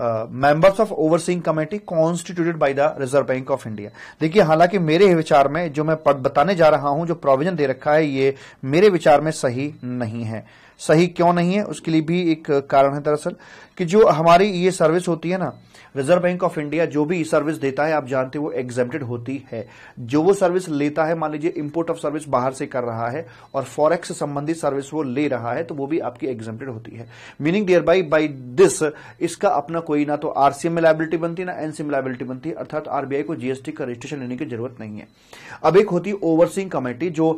members of overseeing committee constituted by the Reserve Bank of India देखिए हालांकि मेरे विचार में जो मैं बताने जा रहा हूं जो प्रोविजन दे रखा है ये मेरे विचार में सही नहीं है सही क्यों नहीं है उसके लिए भी एक कारण है दरअसल कि जो हमारी ये सर्विस होती है ना रिजर्व बैंक ऑफ इंडिया जो भी सर्विस देता है आप जानते हो एग्जेप्टेड होती है जो वो सर्विस लेता है मान लीजिए इंपोर्ट ऑफ सर्विस बाहर से कर रहा है और फॉरेक्स संबंधित सर्विस वो ले रहा है तो वो भी आपकी एग्जेप्टेड होती है meaning dear by by this इसका अपना कोई ना तो आरसीएम में लाइबिलिटी बनती ना एनसीएम लाइबिलिटी बनती है अर्थात आरबीआई को जीएसटी का रजिस्ट्रेशन लेने की जरूरत नहीं है अब एक होती ओवरसिंग कमेटी जो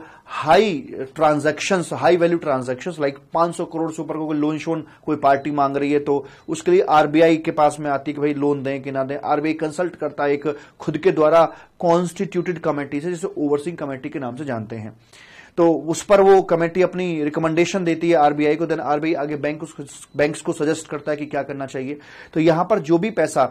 high transaction high value transaction like सौ करोड़ से ऊपर कोई लोन शोन कोई पार्टी मांग रही है तो उसके लिए आरबीआई के पास में आती है कि भाई लोन दें कि ना दें आरबीआई कंसल्ट करता है एक खुद के द्वारा कॉन्स्टिट्यूटेड कमेटी से जिसे ओवरसिंग कमेटी के नाम से जानते हैं तो उस पर वो कमेटी अपनी रिकमेंडेशन देती है आरबीआई को देन आरबीआई आगे बैंक बैंक को सजेस्ट करता है कि क्या करना चाहिए तो यहां पर जो भी पैसा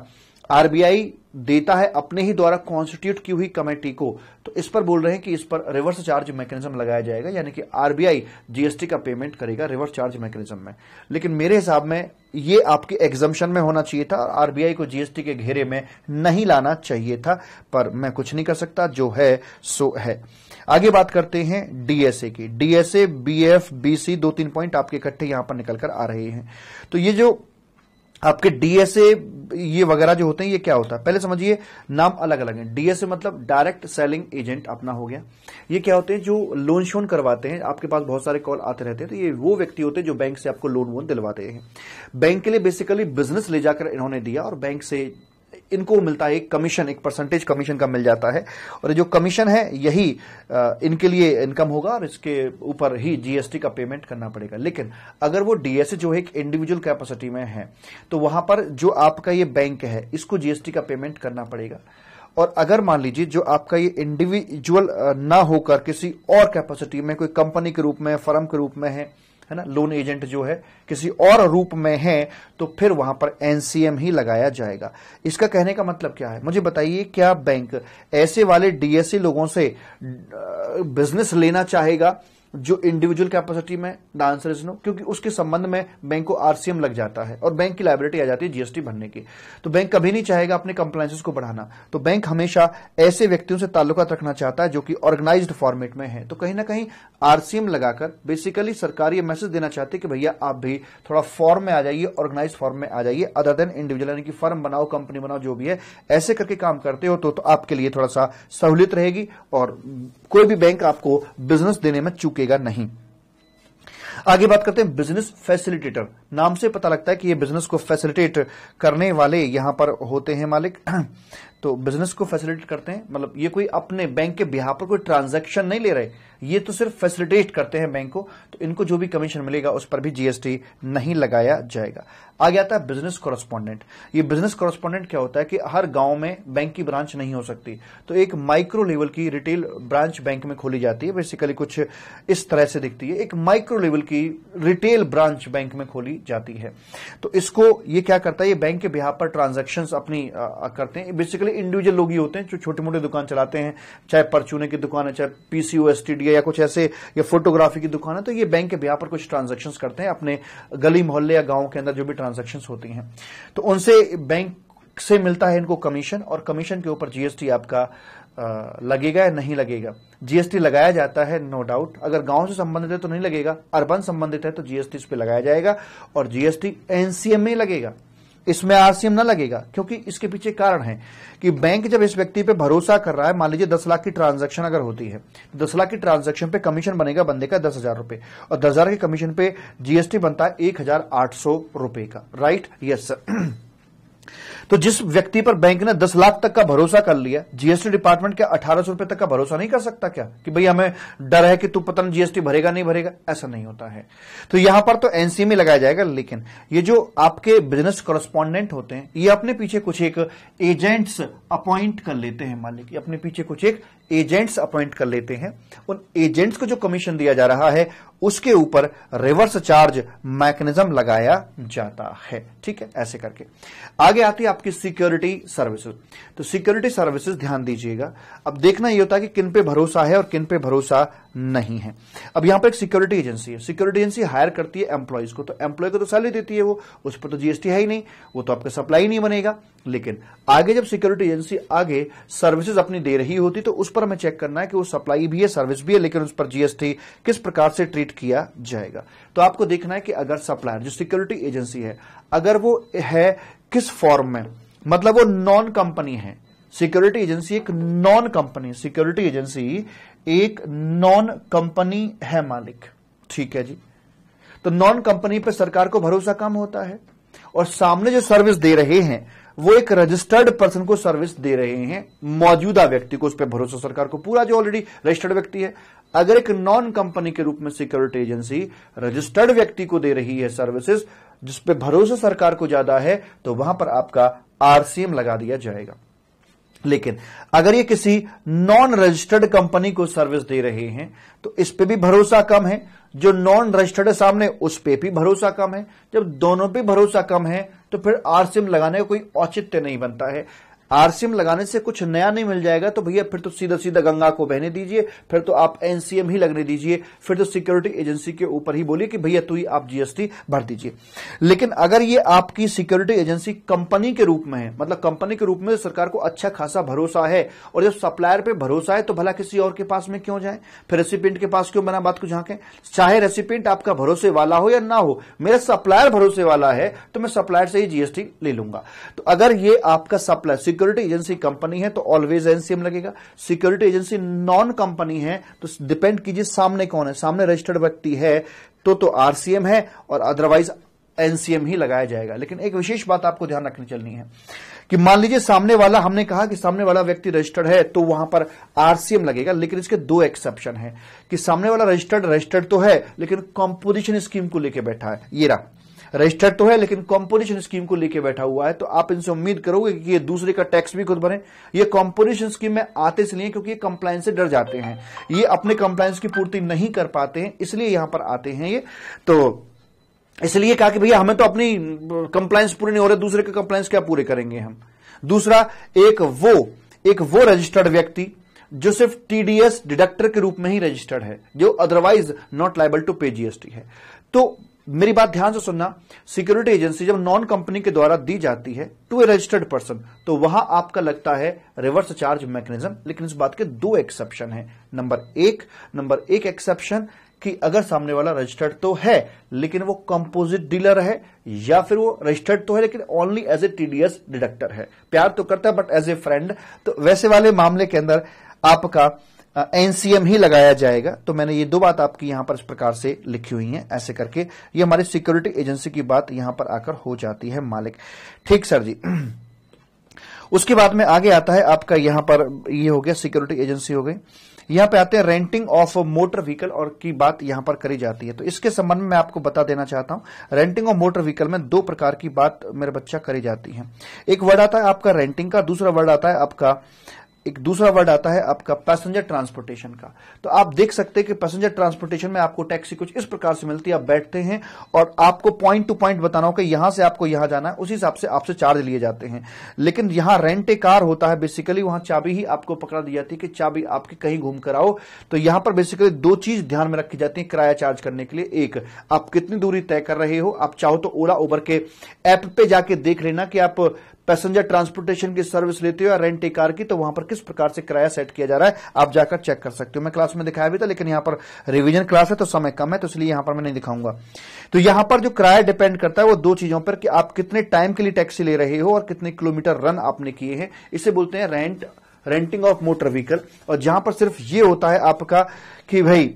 आरबीआई देता है अपने ही द्वारा कॉन्स्टिट्यूट की हुई कमेटी को तो इस पर बोल रहे हैं कि इस पर रिवर्स चार्ज मैकेनिज्म लगाया जाएगा यानी कि आरबीआई जीएसटी का पेमेंट करेगा रिवर्स चार्ज मैकेनिज्म में लेकिन मेरे हिसाब में ये आपके एग्जामेशन में होना चाहिए था और आरबीआई को जीएसटी के घेरे में नहीं लाना चाहिए था पर मैं कुछ नहीं कर सकता जो है सो है आगे बात करते हैं डीएसए की डीएसए बीएफ बीसी दो तीन पॉइंट आपके इकट्ठे यहां पर निकलकर आ रहे हैं तो ये जो आपके डीएसए ये वगैरह जो होते हैं ये क्या होता है पहले समझिए नाम अलग अलग है डीएसए मतलब डायरेक्ट सेलिंग एजेंट अपना हो गया ये क्या होते हैं जो लोन शोन करवाते हैं आपके पास बहुत सारे कॉल आते रहते हैं तो ये वो व्यक्ति होते हैं जो बैंक से आपको लोन वोन दिलवाते हैं बैंक के लिए बेसिकली बिजनेस ले जाकर इन्होंने दिया और बैंक से इनको मिलता है एक कमीशन एक परसेंटेज कमीशन का मिल जाता है और जो कमीशन है यही इनके लिए इनकम होगा और इसके ऊपर ही जीएसटी का पेमेंट करना पड़ेगा लेकिन अगर वो डीएसए जो है एक इंडिविजुअल कैपेसिटी में है तो वहां पर जो आपका ये बैंक है इसको जीएसटी का पेमेंट करना पड़ेगा और अगर मान लीजिए जो आपका ये इंडिविजुअल ना होकर किसी और कैपेसिटी में कोई कंपनी के रूप में फर्म के रूप में है है ना लोन एजेंट जो है किसी और रूप में है तो फिर वहां पर एनसीएम ही लगाया जाएगा इसका कहने का मतलब क्या है मुझे बताइए क्या बैंक ऐसे वाले डीएससी e लोगों से बिजनेस लेना चाहेगा जो इंडिविजुअल कैपेसिटी में द आंसर इज नो क्योंकि उसके संबंध में बैंक को आरसीएम लग जाता है और बैंक की लाइबिलिटी आ जाती है जीएसटी भरने की तो बैंक कभी नहीं चाहेगा अपने कंप्लाइंस को बढ़ाना तो बैंक हमेशा ऐसे व्यक्तियों से ताल्लुका रखना चाहता है जो कि ऑर्गेनाइज फॉर्मेट में है तो कहीं ना कहीं आरसीएम लगाकर बेसिकली सरकार ये मैसेज देना चाहती है कि भैया आप भी थोड़ा फॉर्म में आ जाइए ऑर्गेनाइज फॉर्म में आ जाइए अदर देन इंडिविजुअल यानी कि फर्म बनाओ कंपनी बनाओ जो भी है ऐसे करके काम करते हो तो, तो आपके लिए थोड़ा सा सहूलियत रहेगी और कोई भी बैंक आपको बिजनेस देने में चूकेगा नहीं आगे बात करते हैं बिजनेस फैसिलिटेटर नाम से पता लगता है कि ये बिजनेस को फैसिलिटेट करने वाले यहां पर होते हैं मालिक तो बिजनेस को फैसिलिटेट करते हैं मतलब ये कोई अपने बैंक के बिहार पर कोई ट्रांजैक्शन नहीं ले रहे ये तो सिर्फ फैसिलिटेट करते हैं बैंक को तो इनको जो भी कमीशन मिलेगा उस पर भी जीएसटी नहीं लगाया जाएगा आ गया था बिजनेस कॉरेस्पॉन्डेंट ये बिजनेस कॉरेस्पॉन्डेंट क्या होता है कि हर गांव में बैंक की ब्रांच नहीं हो सकती तो एक माइक्रो लेवल की रिटेल ब्रांच बैंक में खोली जाती है बेसिकली कुछ इस तरह से दिखती है एक माइक्रो लेवल की रिटेल ब्रांच बैंक में खोली जाती है तो इसको ये क्या करता है ये बैंक के बिहार पर ट्रांजेक्शन अपनी करते हैं बेसिकली इंडिविजुअल लोग ही होते हैं जो छोटे मोटे दुकान चलाते हैं चाहे परचूने की दुकान है चाहे पीसीओ एस या कुछ ऐसे या फोटोग्राफी की दुकान है तो ये बैंक के ब्याह पर कुछ ट्रांजेक्शन करते हैं अपने गली मोहल्ले या गांव के अंदर जो भी ट्रांजेक्शन होती हैं तो उनसे बैंक से मिलता है इनको कमीशन और कमीशन के ऊपर जीएसटी आपका लगेगा या नहीं लगेगा जीएसटी लगाया जाता है नो डाउट अगर गांव से संबंधित है तो नहीं लगेगा अर्बन संबंधित है तो जीएसटी इस पर लगाया जाएगा और जीएसटी एनसीएम में लगेगा इसमें आरसीएम न लगेगा क्योंकि इसके पीछे कारण है कि बैंक जब इस व्यक्ति पे भरोसा कर रहा है मान लीजिए दस लाख की ट्रांजैक्शन अगर होती है तो दस लाख की ट्रांजैक्शन पे कमीशन बनेगा बंदे का दस हजार रुपए और दस हजार के कमीशन पे जीएसटी बनता है एक हजार आठ सौ रुपए का राइट यस सर तो जिस व्यक्ति पर बैंक ने दस लाख तक का भरोसा कर लिया जीएसटी डिपार्टमेंट क्या अठारह सौ रुपए तक का भरोसा नहीं कर सकता क्या कि भाई हमें डर है कि तू पता नहीं जीएसटी भरेगा नहीं भरेगा ऐसा नहीं होता है तो यहां पर तो एनसी e में लगाया जाएगा लेकिन ये जो आपके बिजनेस कॉरेस्पॉन्डेंट होते हैं ये अपने पीछे कुछ एक एजेंट्स अपॉइंट कर लेते हैं मालिक अपने पीछे कुछ एक एजेंट्स अपॉइंट कर लेते हैं उन एजेंट्स को जो कमीशन दिया जा रहा है उसके ऊपर रिवर्स चार्ज मैकेनिज्म लगाया जाता है ठीक है ऐसे करके आगे आती है आपकी सिक्योरिटी सर्विसेज तो सिक्योरिटी सर्विसेज ध्यान दीजिएगा अब देखना यह होता है कि किन पे भरोसा है और किन पे भरोसा नहीं है अब यहां पर एक सिक्योरिटी एजेंसी है सिक्योरिटी एजेंसी हायर करती है एम्प्लॉयज को तो एम्प्लॉय को तो सैलरी देती है वो उस पर तो जीएसटी है ही नहीं वो तो आपका सप्लाई नहीं बनेगा लेकिन आगे जब सिक्योरिटी एजेंसी आगे सर्विसेज अपनी दे रही होती तो उस पर हमें चेक करना है कि वो सप्लाई भी है सर्विस भी है लेकिन उस पर जीएसटी किस प्रकार से ट्रीट किया जाएगा तो आपको देखना है कि अगर सप्लायर जो सिक्योरिटी एजेंसी है अगर वो है किस फॉर्म में मतलब वो नॉन कंपनी है सिक्योरिटी एजेंसी एक नॉन कंपनी सिक्योरिटी एजेंसी एक नॉन कंपनी है मालिक ठीक है जी तो नॉन कंपनी पे सरकार को भरोसा कम होता है और सामने जो सर्विस दे रहे हैं वो एक रजिस्टर्ड पर्सन को सर्विस दे रहे हैं मौजूदा व्यक्ति को उस पर भरोसा सरकार को पूरा जो ऑलरेडी रजिस्टर्ड व्यक्ति है अगर एक नॉन कंपनी के रूप में सिक्योरिटी एजेंसी रजिस्टर्ड व्यक्ति को दे रही है सर्विसेज जिसपे भरोसा सरकार को ज्यादा है तो वहां पर आपका आरसीएम लगा दिया जाएगा लेकिन अगर ये किसी नॉन रजिस्टर्ड कंपनी को सर्विस दे रहे हैं तो इस पे भी भरोसा कम है जो नॉन रजिस्टर्ड है सामने उस पे भी भरोसा कम है जब दोनों पे भरोसा कम है तो फिर आरसीएम लगाने का कोई औचित्य नहीं बनता है आरसीएम लगाने से कुछ नया नहीं मिल जाएगा तो भैया फिर तो सीधा सीधा गंगा को बहने दीजिए फिर तो आप एनसीएम ही लगने दीजिए फिर तो सिक्योरिटी एजेंसी के ऊपर ही बोलिए कि भैया तू ही आप जीएसटी भर दीजिए लेकिन अगर ये आपकी सिक्योरिटी एजेंसी कंपनी के रूप में है मतलब कंपनी के रूप में सरकार को अच्छा खासा भरोसा है और जब सप्लायर पर भरोसा है तो भला किसी और के पास में क्यों जाए फिर रेसिपेंट के पास क्यों बना बात को झांके चाहे रेसिपेंट आपका भरोसे वाला हो या ना हो मेरा सप्लायर भरोसे वाला है तो मैं सप्लायर से ही जीएसटी ले लूंगा तो अगर ये आपका सप्लायर सिक्योरिटी एजेंसी कंपनी है तो ऑलवेज एनसीएम लगेगा सिक्योरिटी एजेंसी नॉन कंपनी है तो डिपेंड कीजिए सामने कौन है सामने रजिस्टर्ड व्यक्ति है तो तो आरसीएम है और अदरवाइज एनसीएम ही लगाया जाएगा लेकिन एक विशेष बात आपको ध्यान रखनी चलनी है कि मान लीजिए सामने वाला हमने कहा कि सामने वाला व्यक्ति रजिस्टर्ड है तो वहां पर आरसीएम लगेगा लेकिन इसके दो एक्सेप्शन है कि सामने वाला रजिस्टर्ड रजिस्टर्ड तो है लेकिन कॉम्पोजिशन स्कीम को लेकर बैठा है ये रहा रजिस्टर्ड तो है लेकिन कॉम्पोजिशन स्कीम को लेके बैठा हुआ है तो आप इनसे उम्मीद करोगे कि ये दूसरे का टैक्स भी खुद भरे ये कॉम्पोजिशन स्कीम में आते इसलिए क्योंकि ये कंप्लायंस से डर जाते हैं ये अपने कंप्लायंस की पूर्ति नहीं कर पाते हैं इसलिए यहां पर आते हैं ये तो इसलिए कहा कि भैया हमें तो अपनी कंप्लायंस पूरी नहीं हो रहे दूसरे के कंप्लायंस क्या पूरे करेंगे हम दूसरा एक वो एक वो रजिस्टर्ड व्यक्ति जो सिर्फ टीडीएस डिडक्टर के रूप में ही रजिस्टर्ड है जो otherwise not liable to pay GST है तो मेरी बात ध्यान से सुनना सिक्योरिटी एजेंसी जब नॉन कंपनी के द्वारा दी जाती है टू ए रजिस्टर्ड पर्सन तो वहां आपका लगता है रिवर्स चार्ज मैकेनिज्म लेकिन इस बात के दो एक्सेप्शन हैं नंबर एक नंबर एक एक्सेप्शन कि अगर सामने वाला रजिस्टर्ड तो है लेकिन वो कंपोजिट डीलर है या फिर वो रजिस्टर्ड तो है लेकिन only as a TDS deductor है प्यार तो करता है बट एज ए फ्रेंड तो वैसे वाले मामले के अंदर आपका एनसीएम ही लगाया जाएगा तो मैंने ये दो बात आपकी यहां पर इस प्रकार से लिखी हुई है ऐसे करके ये हमारी सिक्योरिटी एजेंसी की बात यहां पर आकर हो जाती है मालिक ठीक सर जी उसके बाद में आगे आता है आपका यहां पर ये हो गया सिक्योरिटी एजेंसी हो गई यहां पे आते हैं रेंटिंग ऑफ मोटर व्हीकल और की बात यहां पर करी जाती है तो इसके संबंध में मैं आपको बता देना चाहता हूं रेंटिंग ऑफ मोटर व्हीकल में दो प्रकार की बात मेरे बच्चा करी जाती है एक वर्ड आता है आपका रेंटिंग का दूसरा वर्ड आता है आपका एक दूसरा वर्ड आता है आपका पैसेंजर ट्रांसपोर्टेशन का तो आप देख सकते हैं कि पैसेंजर ट्रांसपोर्टेशन में आपको टैक्सी कुछ इस प्रकार से मिलती है आप बैठते हैं और आपको पॉइंट टू पॉइंट बताना होगा यहां से आपको यहां जाना है उसी हिसाब से आपसे चार्ज लिए जाते हैं लेकिन यहां रेंट ए कार होता है बेसिकली वहां चाबी ही आपको पकड़ा दी जाती है कि चाबी आपकी कहीं घूम कर आओ तो यहां पर बेसिकली दो चीज ध्यान में रखी जाती है किराया चार्ज करने के लिए एक आप कितनी दूरी तय कर रहे हो आप चाहो तो ओला उबर के ऐप पे जाके देख लेना कि आप पैसेंजर ट्रांसपोर्टेशन की सर्विस लेते हो या रेंट ए कार की तो वहां पर किस प्रकार से किराया सेट किया जा रहा है आप जाकर चेक कर सकते हो मैं क्लास में दिखाया भी था लेकिन यहां पर रिवीजन क्लास है तो समय कम है तो इसलिए यहां पर मैं नहीं दिखाऊंगा तो यहां पर जो किराया डिपेंड करता है वो दो चीजों पर कि आप कितने टाइम के लिए टैक्सी ले रहे हो और कितने किलोमीटर रन आपने किए हैं इसे बोलते हैं rent renting of motor vehicle और जहां पर सिर्फ ये होता है आपका कि भाई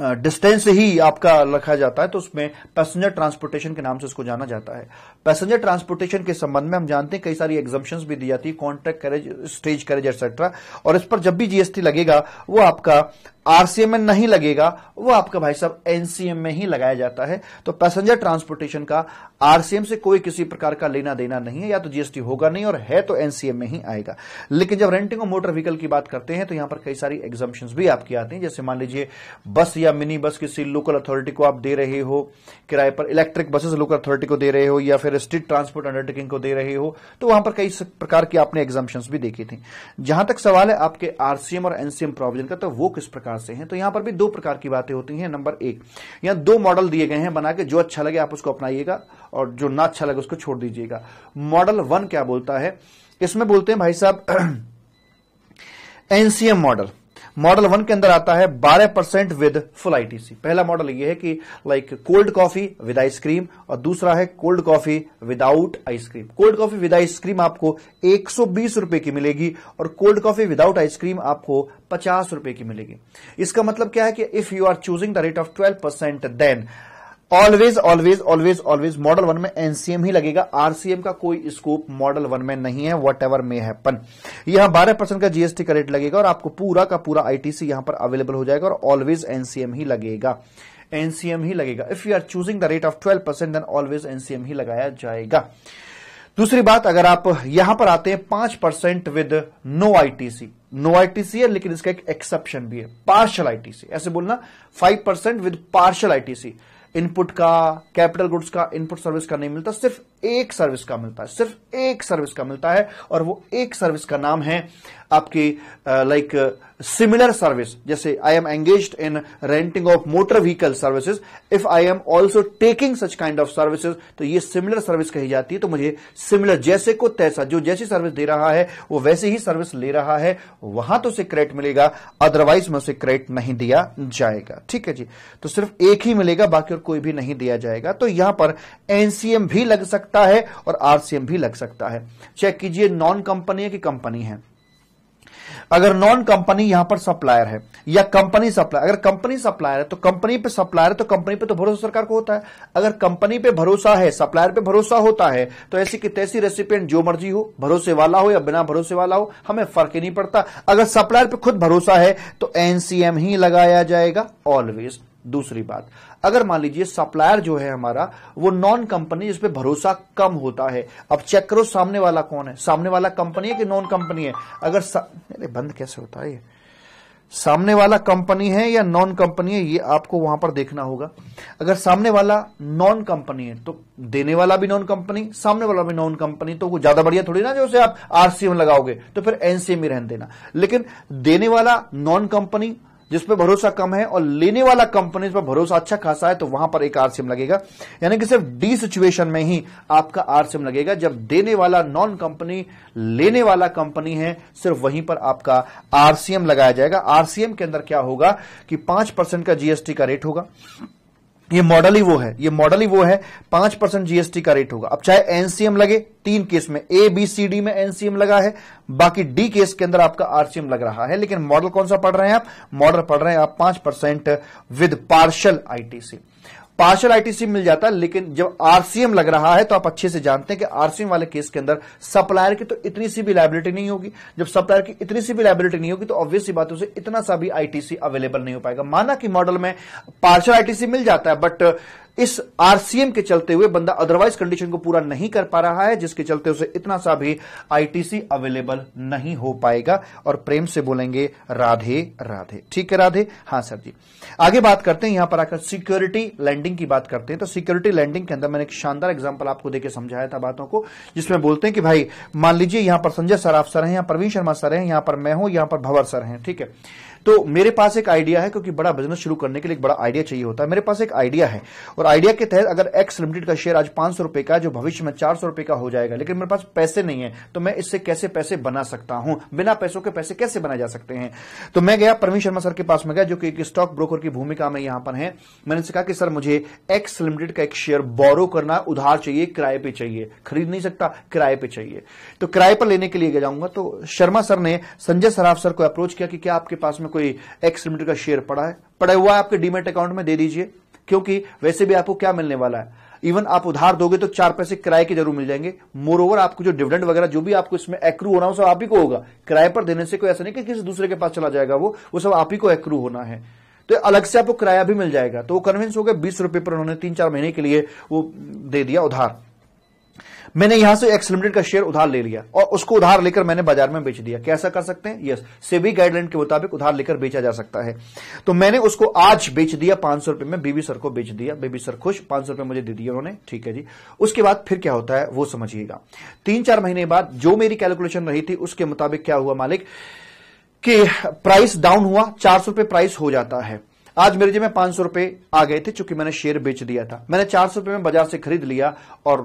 डिस्टेंस ही आपका रखा जाता है तो उसमें पैसेंजर ट्रांसपोर्टेशन के नाम से उसको जाना जाता है पैसेंजर ट्रांसपोर्टेशन के संबंध में हम जानते हैं कई सारी एग्जाम्शन भी दी जाती है contract carriage stage carriage etcetera और इस पर जब भी जीएसटी लगेगा वो आपका आरसीएम में नहीं लगेगा वो आपका भाई साहब एनसीएम में ही लगाया जाता है तो पैसेंजर ट्रांसपोर्टेशन का आरसीएम से कोई किसी प्रकार का लेना देना नहीं है या तो जीएसटी होगा नहीं और है तो एनसीएम में ही आएगा लेकिन जब रेंटिंग और मोटर व्हीकल की बात करते हैं तो यहां पर कई सारी एग्जाम्शन भी आपकी आती है जैसे मान लीजिए बस या या मिनी बस किसी लोकल अथॉरिटी को आप दे रहे हो किराए पर इलेक्ट्रिक बसेस लोकल अथॉरिटी को दे रहे हो या फिर स्ट्रीट ट्रांसपोर्ट अंडरटेकिंग को दे रहे हो तो वहां पर कई प्रकार की आपने एग्जाम्शन भी देखी थी जहां तक सवाल है आपके आरसीएम और एनसीएम प्रोविजन का तो वो किस प्रकार से है तो यहां पर भी दो प्रकार की बातें होती हैं नंबर एक यहां दो मॉडल दिए गए हैं बना के जो अच्छा लगे आप उसको अपनाइएगा और जो ना अच्छा लगे उसको छोड़ दीजिएगा मॉडल वन क्या बोलता है इसमें बोलते हैं भाई साहब एनसीएम मॉडल मॉडल वन के अंदर आता है 12 परसेंट विद फुल आईटीसी पहला मॉडल ये है कि like cold coffee with ice cream और दूसरा है cold coffee without ice cream cold coffee with ice cream आपको एक रुपए की मिलेगी और कोल्ड कॉफी विदाउट आइसक्रीम आपको पचास रुपए की मिलेगी इसका मतलब क्या है कि if you are choosing the rate of twelve percent then always always always always model one में एनसीएम ही लगेगा आरसीएम का कोई स्कोप मॉडल वन में नहीं है वट एवर मे हैपन यहां बारह परसेंट का जीएसटी का रेट लगेगा और आपको पूरा का पूरा आईटीसी यहां पर अवेलेबल हो जाएगा और ऑलवेज एनसीएम ही लगेगा एनसीएम ही लगेगा if you are choosing the rate of twelve percent then always NCM ही लगाया जाएगा दूसरी बात अगर आप यहां पर आते हैं पांच percent with no ITC no ITC है लेकिन इसका एक एक्सेप्शन भी है पार्शल आईटीसी ऐसे बोलना five percent with partial ITC input का कैपिटल गुड्स का इनपुट सर्विस का नहीं मिलता सिर्फ एक सर्विस का मिलता है सिर्फ एक सर्विस का मिलता है और वो एक सर्विस का नाम है आपकी लाइक सिमिलर सर्विस जैसे I am engage in renting of motor vehicle services if I am also taking such kind of services तो ये सिमिलर सर्विस कही जाती है तो मुझे सिमिलर जैसे को तैसा जो जैसी सर्विस दे रहा है वो वैसे ही सर्विस ले रहा है वहां तो उसे क्रेडिट मिलेगा अदरवाइज में उसे क्रेडिट नहीं दिया जाएगा ठीक है जी तो सिर्फ एक ही मिलेगा बाकी और कोई भी नहीं दिया जाएगा तो यहां पर एनसीएम भी लग सकता सकता है और आरसीएम भी लग सकता है चेक कीजिए नॉन कंपनी है कि कंपनी है अगर नॉन कंपनी यहां पर सप्लायर है या कंपनी सप्लायर अगर कंपनी सप्लायर है तो कंपनी पे सप्लायर है तो कंपनी पे तो भरोसा सरकार को होता है अगर कंपनी पे भरोसा है सप्लायर पे भरोसा होता है तो ऐसी की तैसी रेसिपियंट जो मर्जी हो भरोसे वाला हो या बिना भरोसे वाला हो हमें फर्क ही नहीं पड़ता अगर सप्लायर पे खुद भरोसा है तो एनसीएम ही लगाया जाएगा ऑलवेज दूसरी बात अगर मान लीजिए सप्लायर जो है हमारा वो नॉन कंपनी जिसपे भरोसा कम होता है अब चेक करो सामने वाला कौन है सामने वाला कंपनी है कि नॉन कंपनी है अगर सा... बंद कैसे होता है ये सामने वाला कंपनी है या नॉन कंपनी है ये आपको वहां पर देखना होगा अगर सामने वाला नॉन कंपनी है तो देने वाला भी नॉन कंपनी सामने वाला भी नॉन कंपनी तो वो ज्यादा बढ़िया थोड़ी ना जो उसे आप आरसीएम लगाओगे तो फिर एनसीएम ही रहने देना लेकिन देने वाला नॉन कंपनी जिस पे भरोसा कम है और लेने वाला कंपनी पर भरोसा अच्छा खासा है तो वहां पर एक आरसीएम लगेगा यानी कि सिर्फ डी सिचुएशन में ही आपका आरसीएम लगेगा जब देने वाला नॉन कंपनी लेने वाला कंपनी है सिर्फ वहीं पर आपका आरसीएम लगाया जाएगा आरसीएम के अंदर क्या होगा कि पांच परसेंट का जीएसटी का रेट होगा ये मॉडल ही वो है ये मॉडल ही वो है पांच परसेंट जीएसटी का रेट होगा अब चाहे एनसीएम लगे तीन केस में ए बी सी डी में एनसीएम लगा है बाकी डी केस के अंदर आपका आरसीएम लग रहा है लेकिन मॉडल कौन सा पढ़ रहे हैं आप मॉडल पढ़ रहे हैं आप पांच percent with partial ITC partial ITC मिल जाता है लेकिन जब आरसीएम लग रहा है तो आप अच्छे से जानते हैं कि आरसीएम वाले केस के अंदर सप्लायर की तो इतनी सी भी लाइबिलिटी नहीं होगी जब सप्लायर की इतनी सी भी लाइबिलिटी नहीं होगी तो ऑब्वियसली बात उसे इतना सा भी आईटीसी अवेलेबल नहीं हो पाएगा माना कि मॉडल में पार्शल आईटीसी मिल जाता है बट इस आरसीएम के चलते हुए बंदा अदरवाइज कंडीशन को पूरा नहीं कर पा रहा है जिसके चलते उसे इतना सा भी आईटीसी अवेलेबल नहीं हो पाएगा और प्रेम से बोलेंगे राधे राधे ठीक है राधे हाँ सर जी आगे बात करते हैं यहां पर आकर सिक्योरिटी लैंडिंग की बात करते हैं तो सिक्योरिटी लैंडिंग के अंदर मैंने एक शानदार एग्जाम्पल आपको देकर समझाया था बातों को जिसमें बोलते हैं कि भाई मान लीजिए यहां पर संजय सर आप सर है यहां परवीन शर्मा सर है यहां पर मैं हूं यहां पर भवर सर है ठीक है तो मेरे पास एक आइडिया है क्योंकि बड़ा बिजनेस शुरू करने के लिए एक बड़ा आइडिया चाहिए होता है मेरे पास एक आइडिया है और आइडिया के तहत अगर एक्स लिमिटेड का शेयर आज पांच रुपए का जो भविष्य में चार सौ रुपए का हो जाएगा लेकिन मेरे पास पैसे नहीं है तो मैं इससे कैसे पैसे बना सकता हूं बिना पैसों के पैसे कैसे बनाए जा सकते हैं तो मैं गया परवीन शर्मा सर के पास में गया जो कि एक स्टॉक ब्रोकर की भूमिका में यहां पर है मैंने कहा कि सर मुझे एक्स लिमिटेड का एक शेयर बोरो करना उधार चाहिए किराए पे चाहिए खरीद नहीं सकता किराए पे चाहिए तो किराए पर लेने के लिए जाऊंगा तो शर्मा सर ने संजय सराफ सर को अप्रोच किया कि क्या आपके पास में कोई एक्स लिमिटेड का शेयर पड़ा है पड़ा हुआ है आपके डीमेट अकाउंट में दे दीजिए क्योंकि वैसे भी आपको क्या मिलने वाला है इवन आप उधार दोगे तो चार पैसे किराए के जरूर मिल जाएंगे मोर ओवर आपको जो डिविडेंड वगैरह जो भी आपको इसमें एक्रू होना हो सब आप ही को होगा किराए पर देने से कोई ऐसा नहीं कि किसी दूसरे के पास चला जाएगा वो वो सब आप ही को एक्रू होना है तो अलग से आपको किराया भी मिल जाएगा तो वो कन्विंस हो गया बीस रुपए पर उन्होंने तीन चार महीने के लिए वो दे दिया उधार मैंने यहां से एक्स लिमिटेड का शेयर उधार ले लिया और उसको उधार लेकर मैंने बाजार में बेच दिया कैसा कर सकते हैं यस सेबी गाइडलाइन के मुताबिक उधार लेकर बेचा जा सकता है तो मैंने उसको आज बेच दिया पांच सौ रुपए में बीबी सर को बेच दिया बीबी सर खुश पांच सौ रुपए मुझे दे दिया उन्होंने ठीक है जी उसके बाद फिर क्या होता है वो समझिएगा तीन चार महीने बाद जो मेरी कैलकुलेशन रही थी उसके मुताबिक क्या हुआ मालिक कि प्राइस डाउन हुआ चार सौ रुपये प्राइस हो जाता है आज मेरे जेब में पांच सौ रुपए आ गए थे चूंकि मैंने शेयर बेच दिया था मैंने चार सौ रुपए में बाजार से खरीद लिया और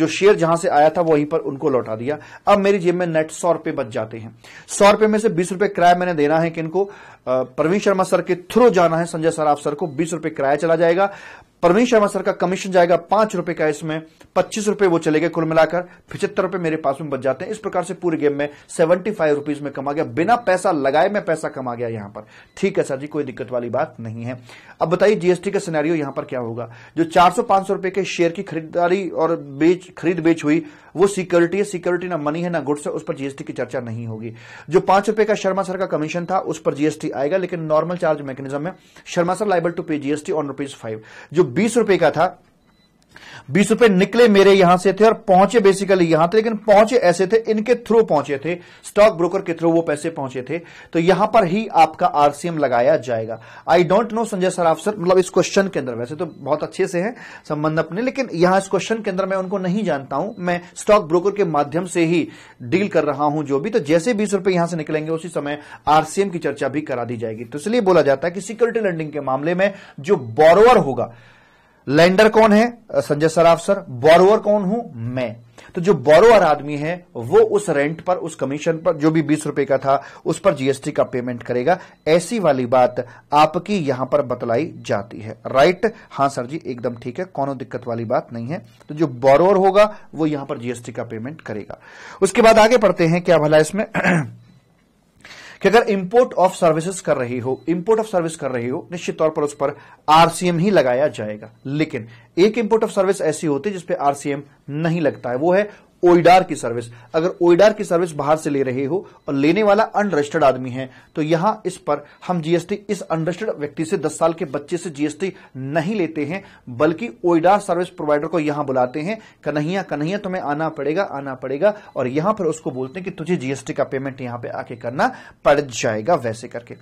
जो शेयर जहां से आया था वहीं पर उनको लौटा दिया अब मेरी जेब में नेट सौ रुपए बच जाते हैं सौ रुपए में से बीस रुपए किराया मैंने देना है इनको प्रवीण शर्मा सर के थ्रू जाना है संजय सराफ सर को बीस रुपए किराया चला जाएगा परवीन शर्मा सर का कमीशन जाएगा पांच रुपए का इसमें पच्चीस रुपए वो चले गए कुल मिलाकर पिछहत्तर रुपए मेरे पास में बच जाते हैं इस प्रकार से पूरे गेम में सेवेंटी फाइव रुपीज में कमा गया बिना पैसा लगाए मैं पैसा कमा गया यहां पर ठीक है सर जी कोई दिक्कत वाली बात नहीं है अब बताइए जीएसटी का सिनेरियो यहां पर क्या होगा जो चार सौ पांच सौ रुपए के शेयर की खरीदारी और बेच खरीद बेच हुई वो सिक्योरिटी है सिक्योरिटी ना मनी है ना गुड्स है उस पर जीएसटी की चर्चा नहीं होगी जो पांच रुपए का शर्मा सर का कमीशन था उस पर जीएसटी आएगा लेकिन नॉर्मल चार्ज मैकेनिज्म में Sharma sir liable to pay GST on rupees five जो बीस रुपए का था बीस रुपए निकले मेरे यहां से थे और पहुंचे बेसिकली यहां थे लेकिन पहुंचे ऐसे थे इनके थ्रू पहुंचे थे स्टॉक ब्रोकर के थ्रू वो पैसे पहुंचे थे तो यहां पर ही आपका आरसीएम लगाया जाएगा I don't know Sanjay Saraf sir मतलब इस क्वेश्चन के अंदर वैसे तो बहुत अच्छे से है संबंध अपने लेकिन यहां इस क्वेश्चन के अंदर मैं उनको नहीं जानता हूं मैं स्टॉक ब्रोकर के माध्यम से ही डील कर रहा हूं जो भी तो जैसे बीस रुपए यहां से निकलेंगे उसी समय आरसीएम की चर्चा भी करा दी जाएगी तो इसलिए बोला जाता है कि सिक्योरिटी लैंडिंग के मामले में जो बोरोवर होगा लेंडर कौन है संजय सराफ सर बोरोवर कौन हूं मैं तो जो बोरोवर आदमी है वो उस रेंट पर उस कमीशन पर जो भी बीस रुपए का था उस पर जीएसटी का पेमेंट करेगा ऐसी वाली बात आपकी यहां पर बतलाई जाती है राइट हां सर जी एकदम ठीक है कौन दिक्कत वाली बात नहीं है तो जो बोरोवर होगा वो यहां पर जीएसटी का पेमेंट करेगा उसके बाद आगे पढ़ते हैं क्या भला इसमें कि अगर इंपोर्ट ऑफ सर्विसेज कर रही हो इंपोर्ट ऑफ सर्विस कर रही हो निश्चित तौर पर उस पर आरसीएम ही लगाया जाएगा लेकिन एक इंपोर्ट ऑफ सर्विस ऐसी होती है जिसपे आरसीएम नहीं लगता है वो है ओइडार की सर्विस अगर ओइडार की सर्विस बाहर से ले रहे हो और लेने वाला अनरजिस्टर्ड आदमी है तो यहां इस पर हम जीएसटी इस अनरजिस्टर्ड व्यक्ति से 10 साल के बच्चे से जीएसटी नहीं लेते हैं बल्कि ओइडार सर्विस प्रोवाइडर को यहां बुलाते हैं कन्हैया कन्हैया तुम्हें आना पड़ेगा आना पड़ेगा और यहां पर उसको बोलते हैं कि तुझे जीएसटी का पेमेंट यहां पर पे आके करना पड़ जाएगा वैसे करके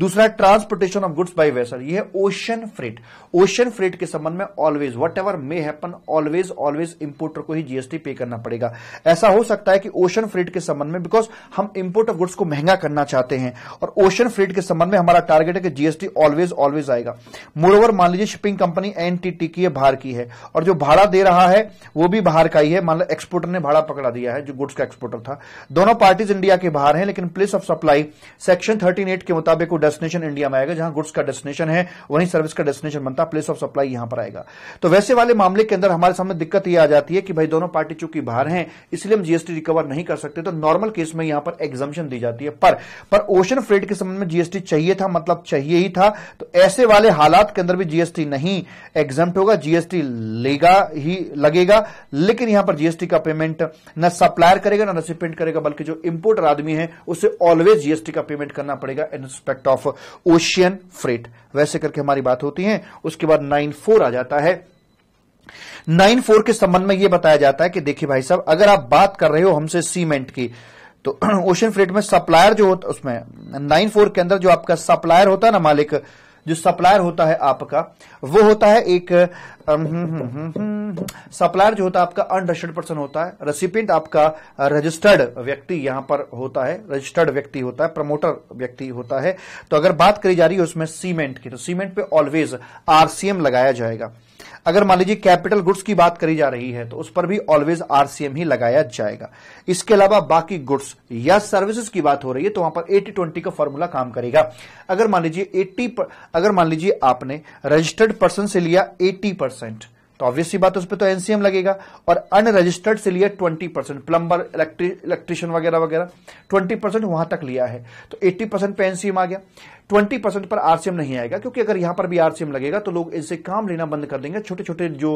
दूसरा transportation of goods by vessel यह ओशन फ्रेट ओशन फ्रेट के संबंध में always whatever may happen always always importer को ही जीएसटी पे करना पड़ेगा करेगा ऐसा हो सकता है कि ओशन फ्रेट के संबंध में बिकॉज हम इंपोर्ट ऑफ गुड्स को महंगा करना चाहते हैं और ओशन फ्रेट के संबंध में हमारा टारगेट है कि जीएसटी ऑलवेज ऑलवेज आएगा मोरोवर मान लीजिए शिपिंग कंपनी एनटीटी की है बाहर की है और जो भाड़ा दे रहा है वो भी बाहर का ही है मान लो एक्सपोर्टर ने भाड़ा पकड़ा दिया है जो गुड्स का एक्सपोर्टर था दोनों पार्टीज इंडिया के बाहर है लेकिन place of supply section thirteen के मुताबिक वो डेस्टिनेशन इंडिया में आएगा जहां गुड्स का डेस्टिनेशन है वहीं सर्विस का डेस्टिनेशन बनता है प्लेस ऑफ सप्लाई यहां पर आएगा तो वैसे वाले मामले के अंदर हमारे सामने दिक्कत यह आ जाती है कि भाई दोनों पार्टी चूंकि बाहर भुगतान है इसलिए हम जीएसटी रिकवर नहीं कर सकते तो नॉर्मल केस में यहां पर एग्जामेशन दी जाती है पर पर ओशन फ्रेड के संबंध में जीएसटी चाहिए था मतलब चाहिए ही था तो ऐसे वाले हालात के अंदर भी जीएसटी नहीं एग्जाम होगा जीएसटी लेगा ही लगेगा लेकिन यहां पर जीएसटी का पेमेंट न सप्लायर करेगा ना रेसिपेंट करेगा बल्कि जो इंपोर्टर आदमी है उसे ऑलवेज जीएसटी का पेमेंट करना पड़ेगा in respect of ocean freight वैसे करके हमारी बात होती है उसके बाद नाइन फोर आ जाता है नाइन फोर के संबंध में यह बताया जाता है कि देखिए भाई साहब अगर आप बात कर रहे हो हमसे सीमेंट की तो ओशन फ्रेट में सप्लायर जो होता उसमें नाइन फोर के अंदर जो आपका सप्लायर होता है ना मालिक जो सप्लायर होता है आपका वो होता है एक हम्म, हम्म, हम्म, सप्लायर जो होता है आपका अनरजिस्टर्ड पर्सन होता है रेसिपिएंट आपका रजिस्टर्ड व्यक्ति यहां पर होता है रजिस्टर्ड व्यक्ति होता है प्रमोटर व्यक्ति होता है तो अगर बात करी जा रही है उसमें सीमेंट की तो सीमेंट पे ऑलवेज आरसीएम लगाया जाएगा अगर मान लीजिए कैपिटल गुड्स की बात करी जा रही है तो उस पर भी ऑलवेज आरसीएम ही लगाया जाएगा इसके अलावा बाकी गुड्स या सर्विसेज की बात हो रही है तो वहां पर एटी ट्वेंटी का फॉर्मूला काम करेगा अगर मान लीजिए एट्टी अगर मान लीजिए आपने रजिस्टर्ड पर्सन से लिया एटी परसेंट तो ऑब्वियसली बात उस पर तो एनसीएम लगेगा और अनरजिस्टर्ड से लिया ट्वेंटी परसेंट प्लम्बर इलेक्ट्रिशियन वगैरह वगैरह ट्वेंटी परसेंट वहां तक लिया है तो एट्टी परसेंट पे एनसीएम आ गया ट्वेंटी परसेंट पर आरसीएम नहीं आएगा क्योंकि अगर यहां पर भी आरसीएम लगेगा तो लोग इनसे काम लेना बंद कर देंगे छोटे छोटे जो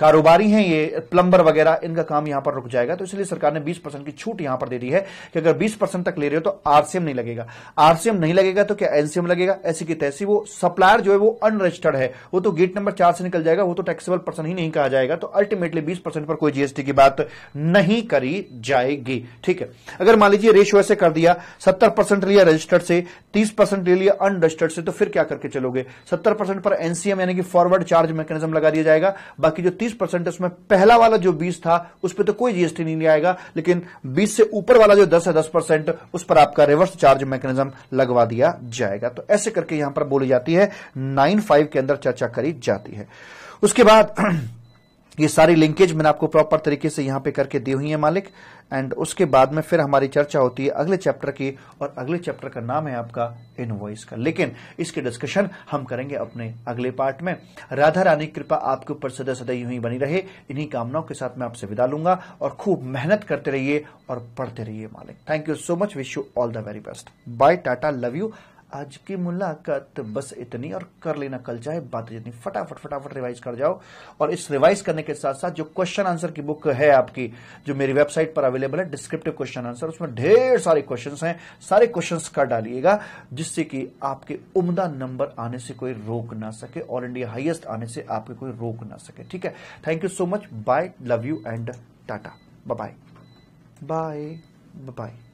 कारोबारी हैं ये प्लम्बर वगैरह इनका काम यहां पर रुक जाएगा तो इसलिए सरकार ने बीस परसेंट की छूट यहां पर दे दी है कि अगर बीस परसेंट तक ले रहे हो तो आरसीएम नहीं लगेगा आरसीएम नहीं लगेगा तो क्या एनसीएम लगेगा ऐसी की तैसी वो सप्लायर जो है वो अनरजिस्टर्ड है वो तो गेट नंबर चार से निकल जाएगा वो तो टैक्सेबल पर्सन ही नहीं कहा जाएगा तो अल्टीमेटली बीस पर कोई जीएसटी की बात नहीं करी जाएगी ठीक है अगर मान लीजिए रेशो ऐसे कर दिया सत्तर लिया रजिस्टर्ड से तीस परसेंट ले लिया अनडस्टेड से तो फिर क्या करके चलोगे सत्तर परसेंट पर एनसीएम यानी कि फॉरवर्ड चार्ज मैकेनिज्म लगा दिया जाएगा बाकी जो तीस परसेंट है उसमें पहला वाला जो बीस था उस पर तो कोई जीएसटी नहीं लिया आएगा लेकिन बीस से ऊपर वाला जो दस है दस परसेंट उस पर आपका रिवर्स चार्ज मैकेनिज्म लगवा दिया जाएगा तो ऐसे करके यहां पर बोली जाती है नाइन फाइव के अंदर चर्चा करी जाती है उसके बाद ये सारी लिंकेज मैंने आपको प्रॉपर तरीके से यहां पे करके दी हुई है मालिक एंड उसके बाद में फिर हमारी चर्चा होती है अगले चैप्टर की और अगले चैप्टर का नाम है आपका इनवॉइस का लेकिन इसकी डिस्कशन हम करेंगे अपने अगले पार्ट में राधा रानी कृपा आपके ऊपर सदा सदा यूं ही बनी रहे इन्हीं कामनाओं के साथ मैं आपसे विदा लूंगा और खूब मेहनत करते रहिए और पढ़ते रहिए मालिक thank you so much wish you all the very best bye tata love you आज की मुलाकात बस इतनी और कर लेना कल चाहे बात जितनी फटाफट फटाफट रिवाइज कर जाओ और इस रिवाइज करने के साथ साथ जो क्वेश्चन आंसर की बुक है आपकी जो मेरी वेबसाइट पर अवेलेबल है डिस्क्रिप्टिव क्वेश्चन आंसर उसमें ढेर सारे क्वेश्चन हैं सारे क्वेश्चन कर डालिएगा जिससे कि आपके उमदा नंबर आने से कोई रोक ना सके ऑल इंडिया हाइएस्ट आने से आपके कोई रोक ना सके ठीक है thank you so much bye love you and tata bye bye bye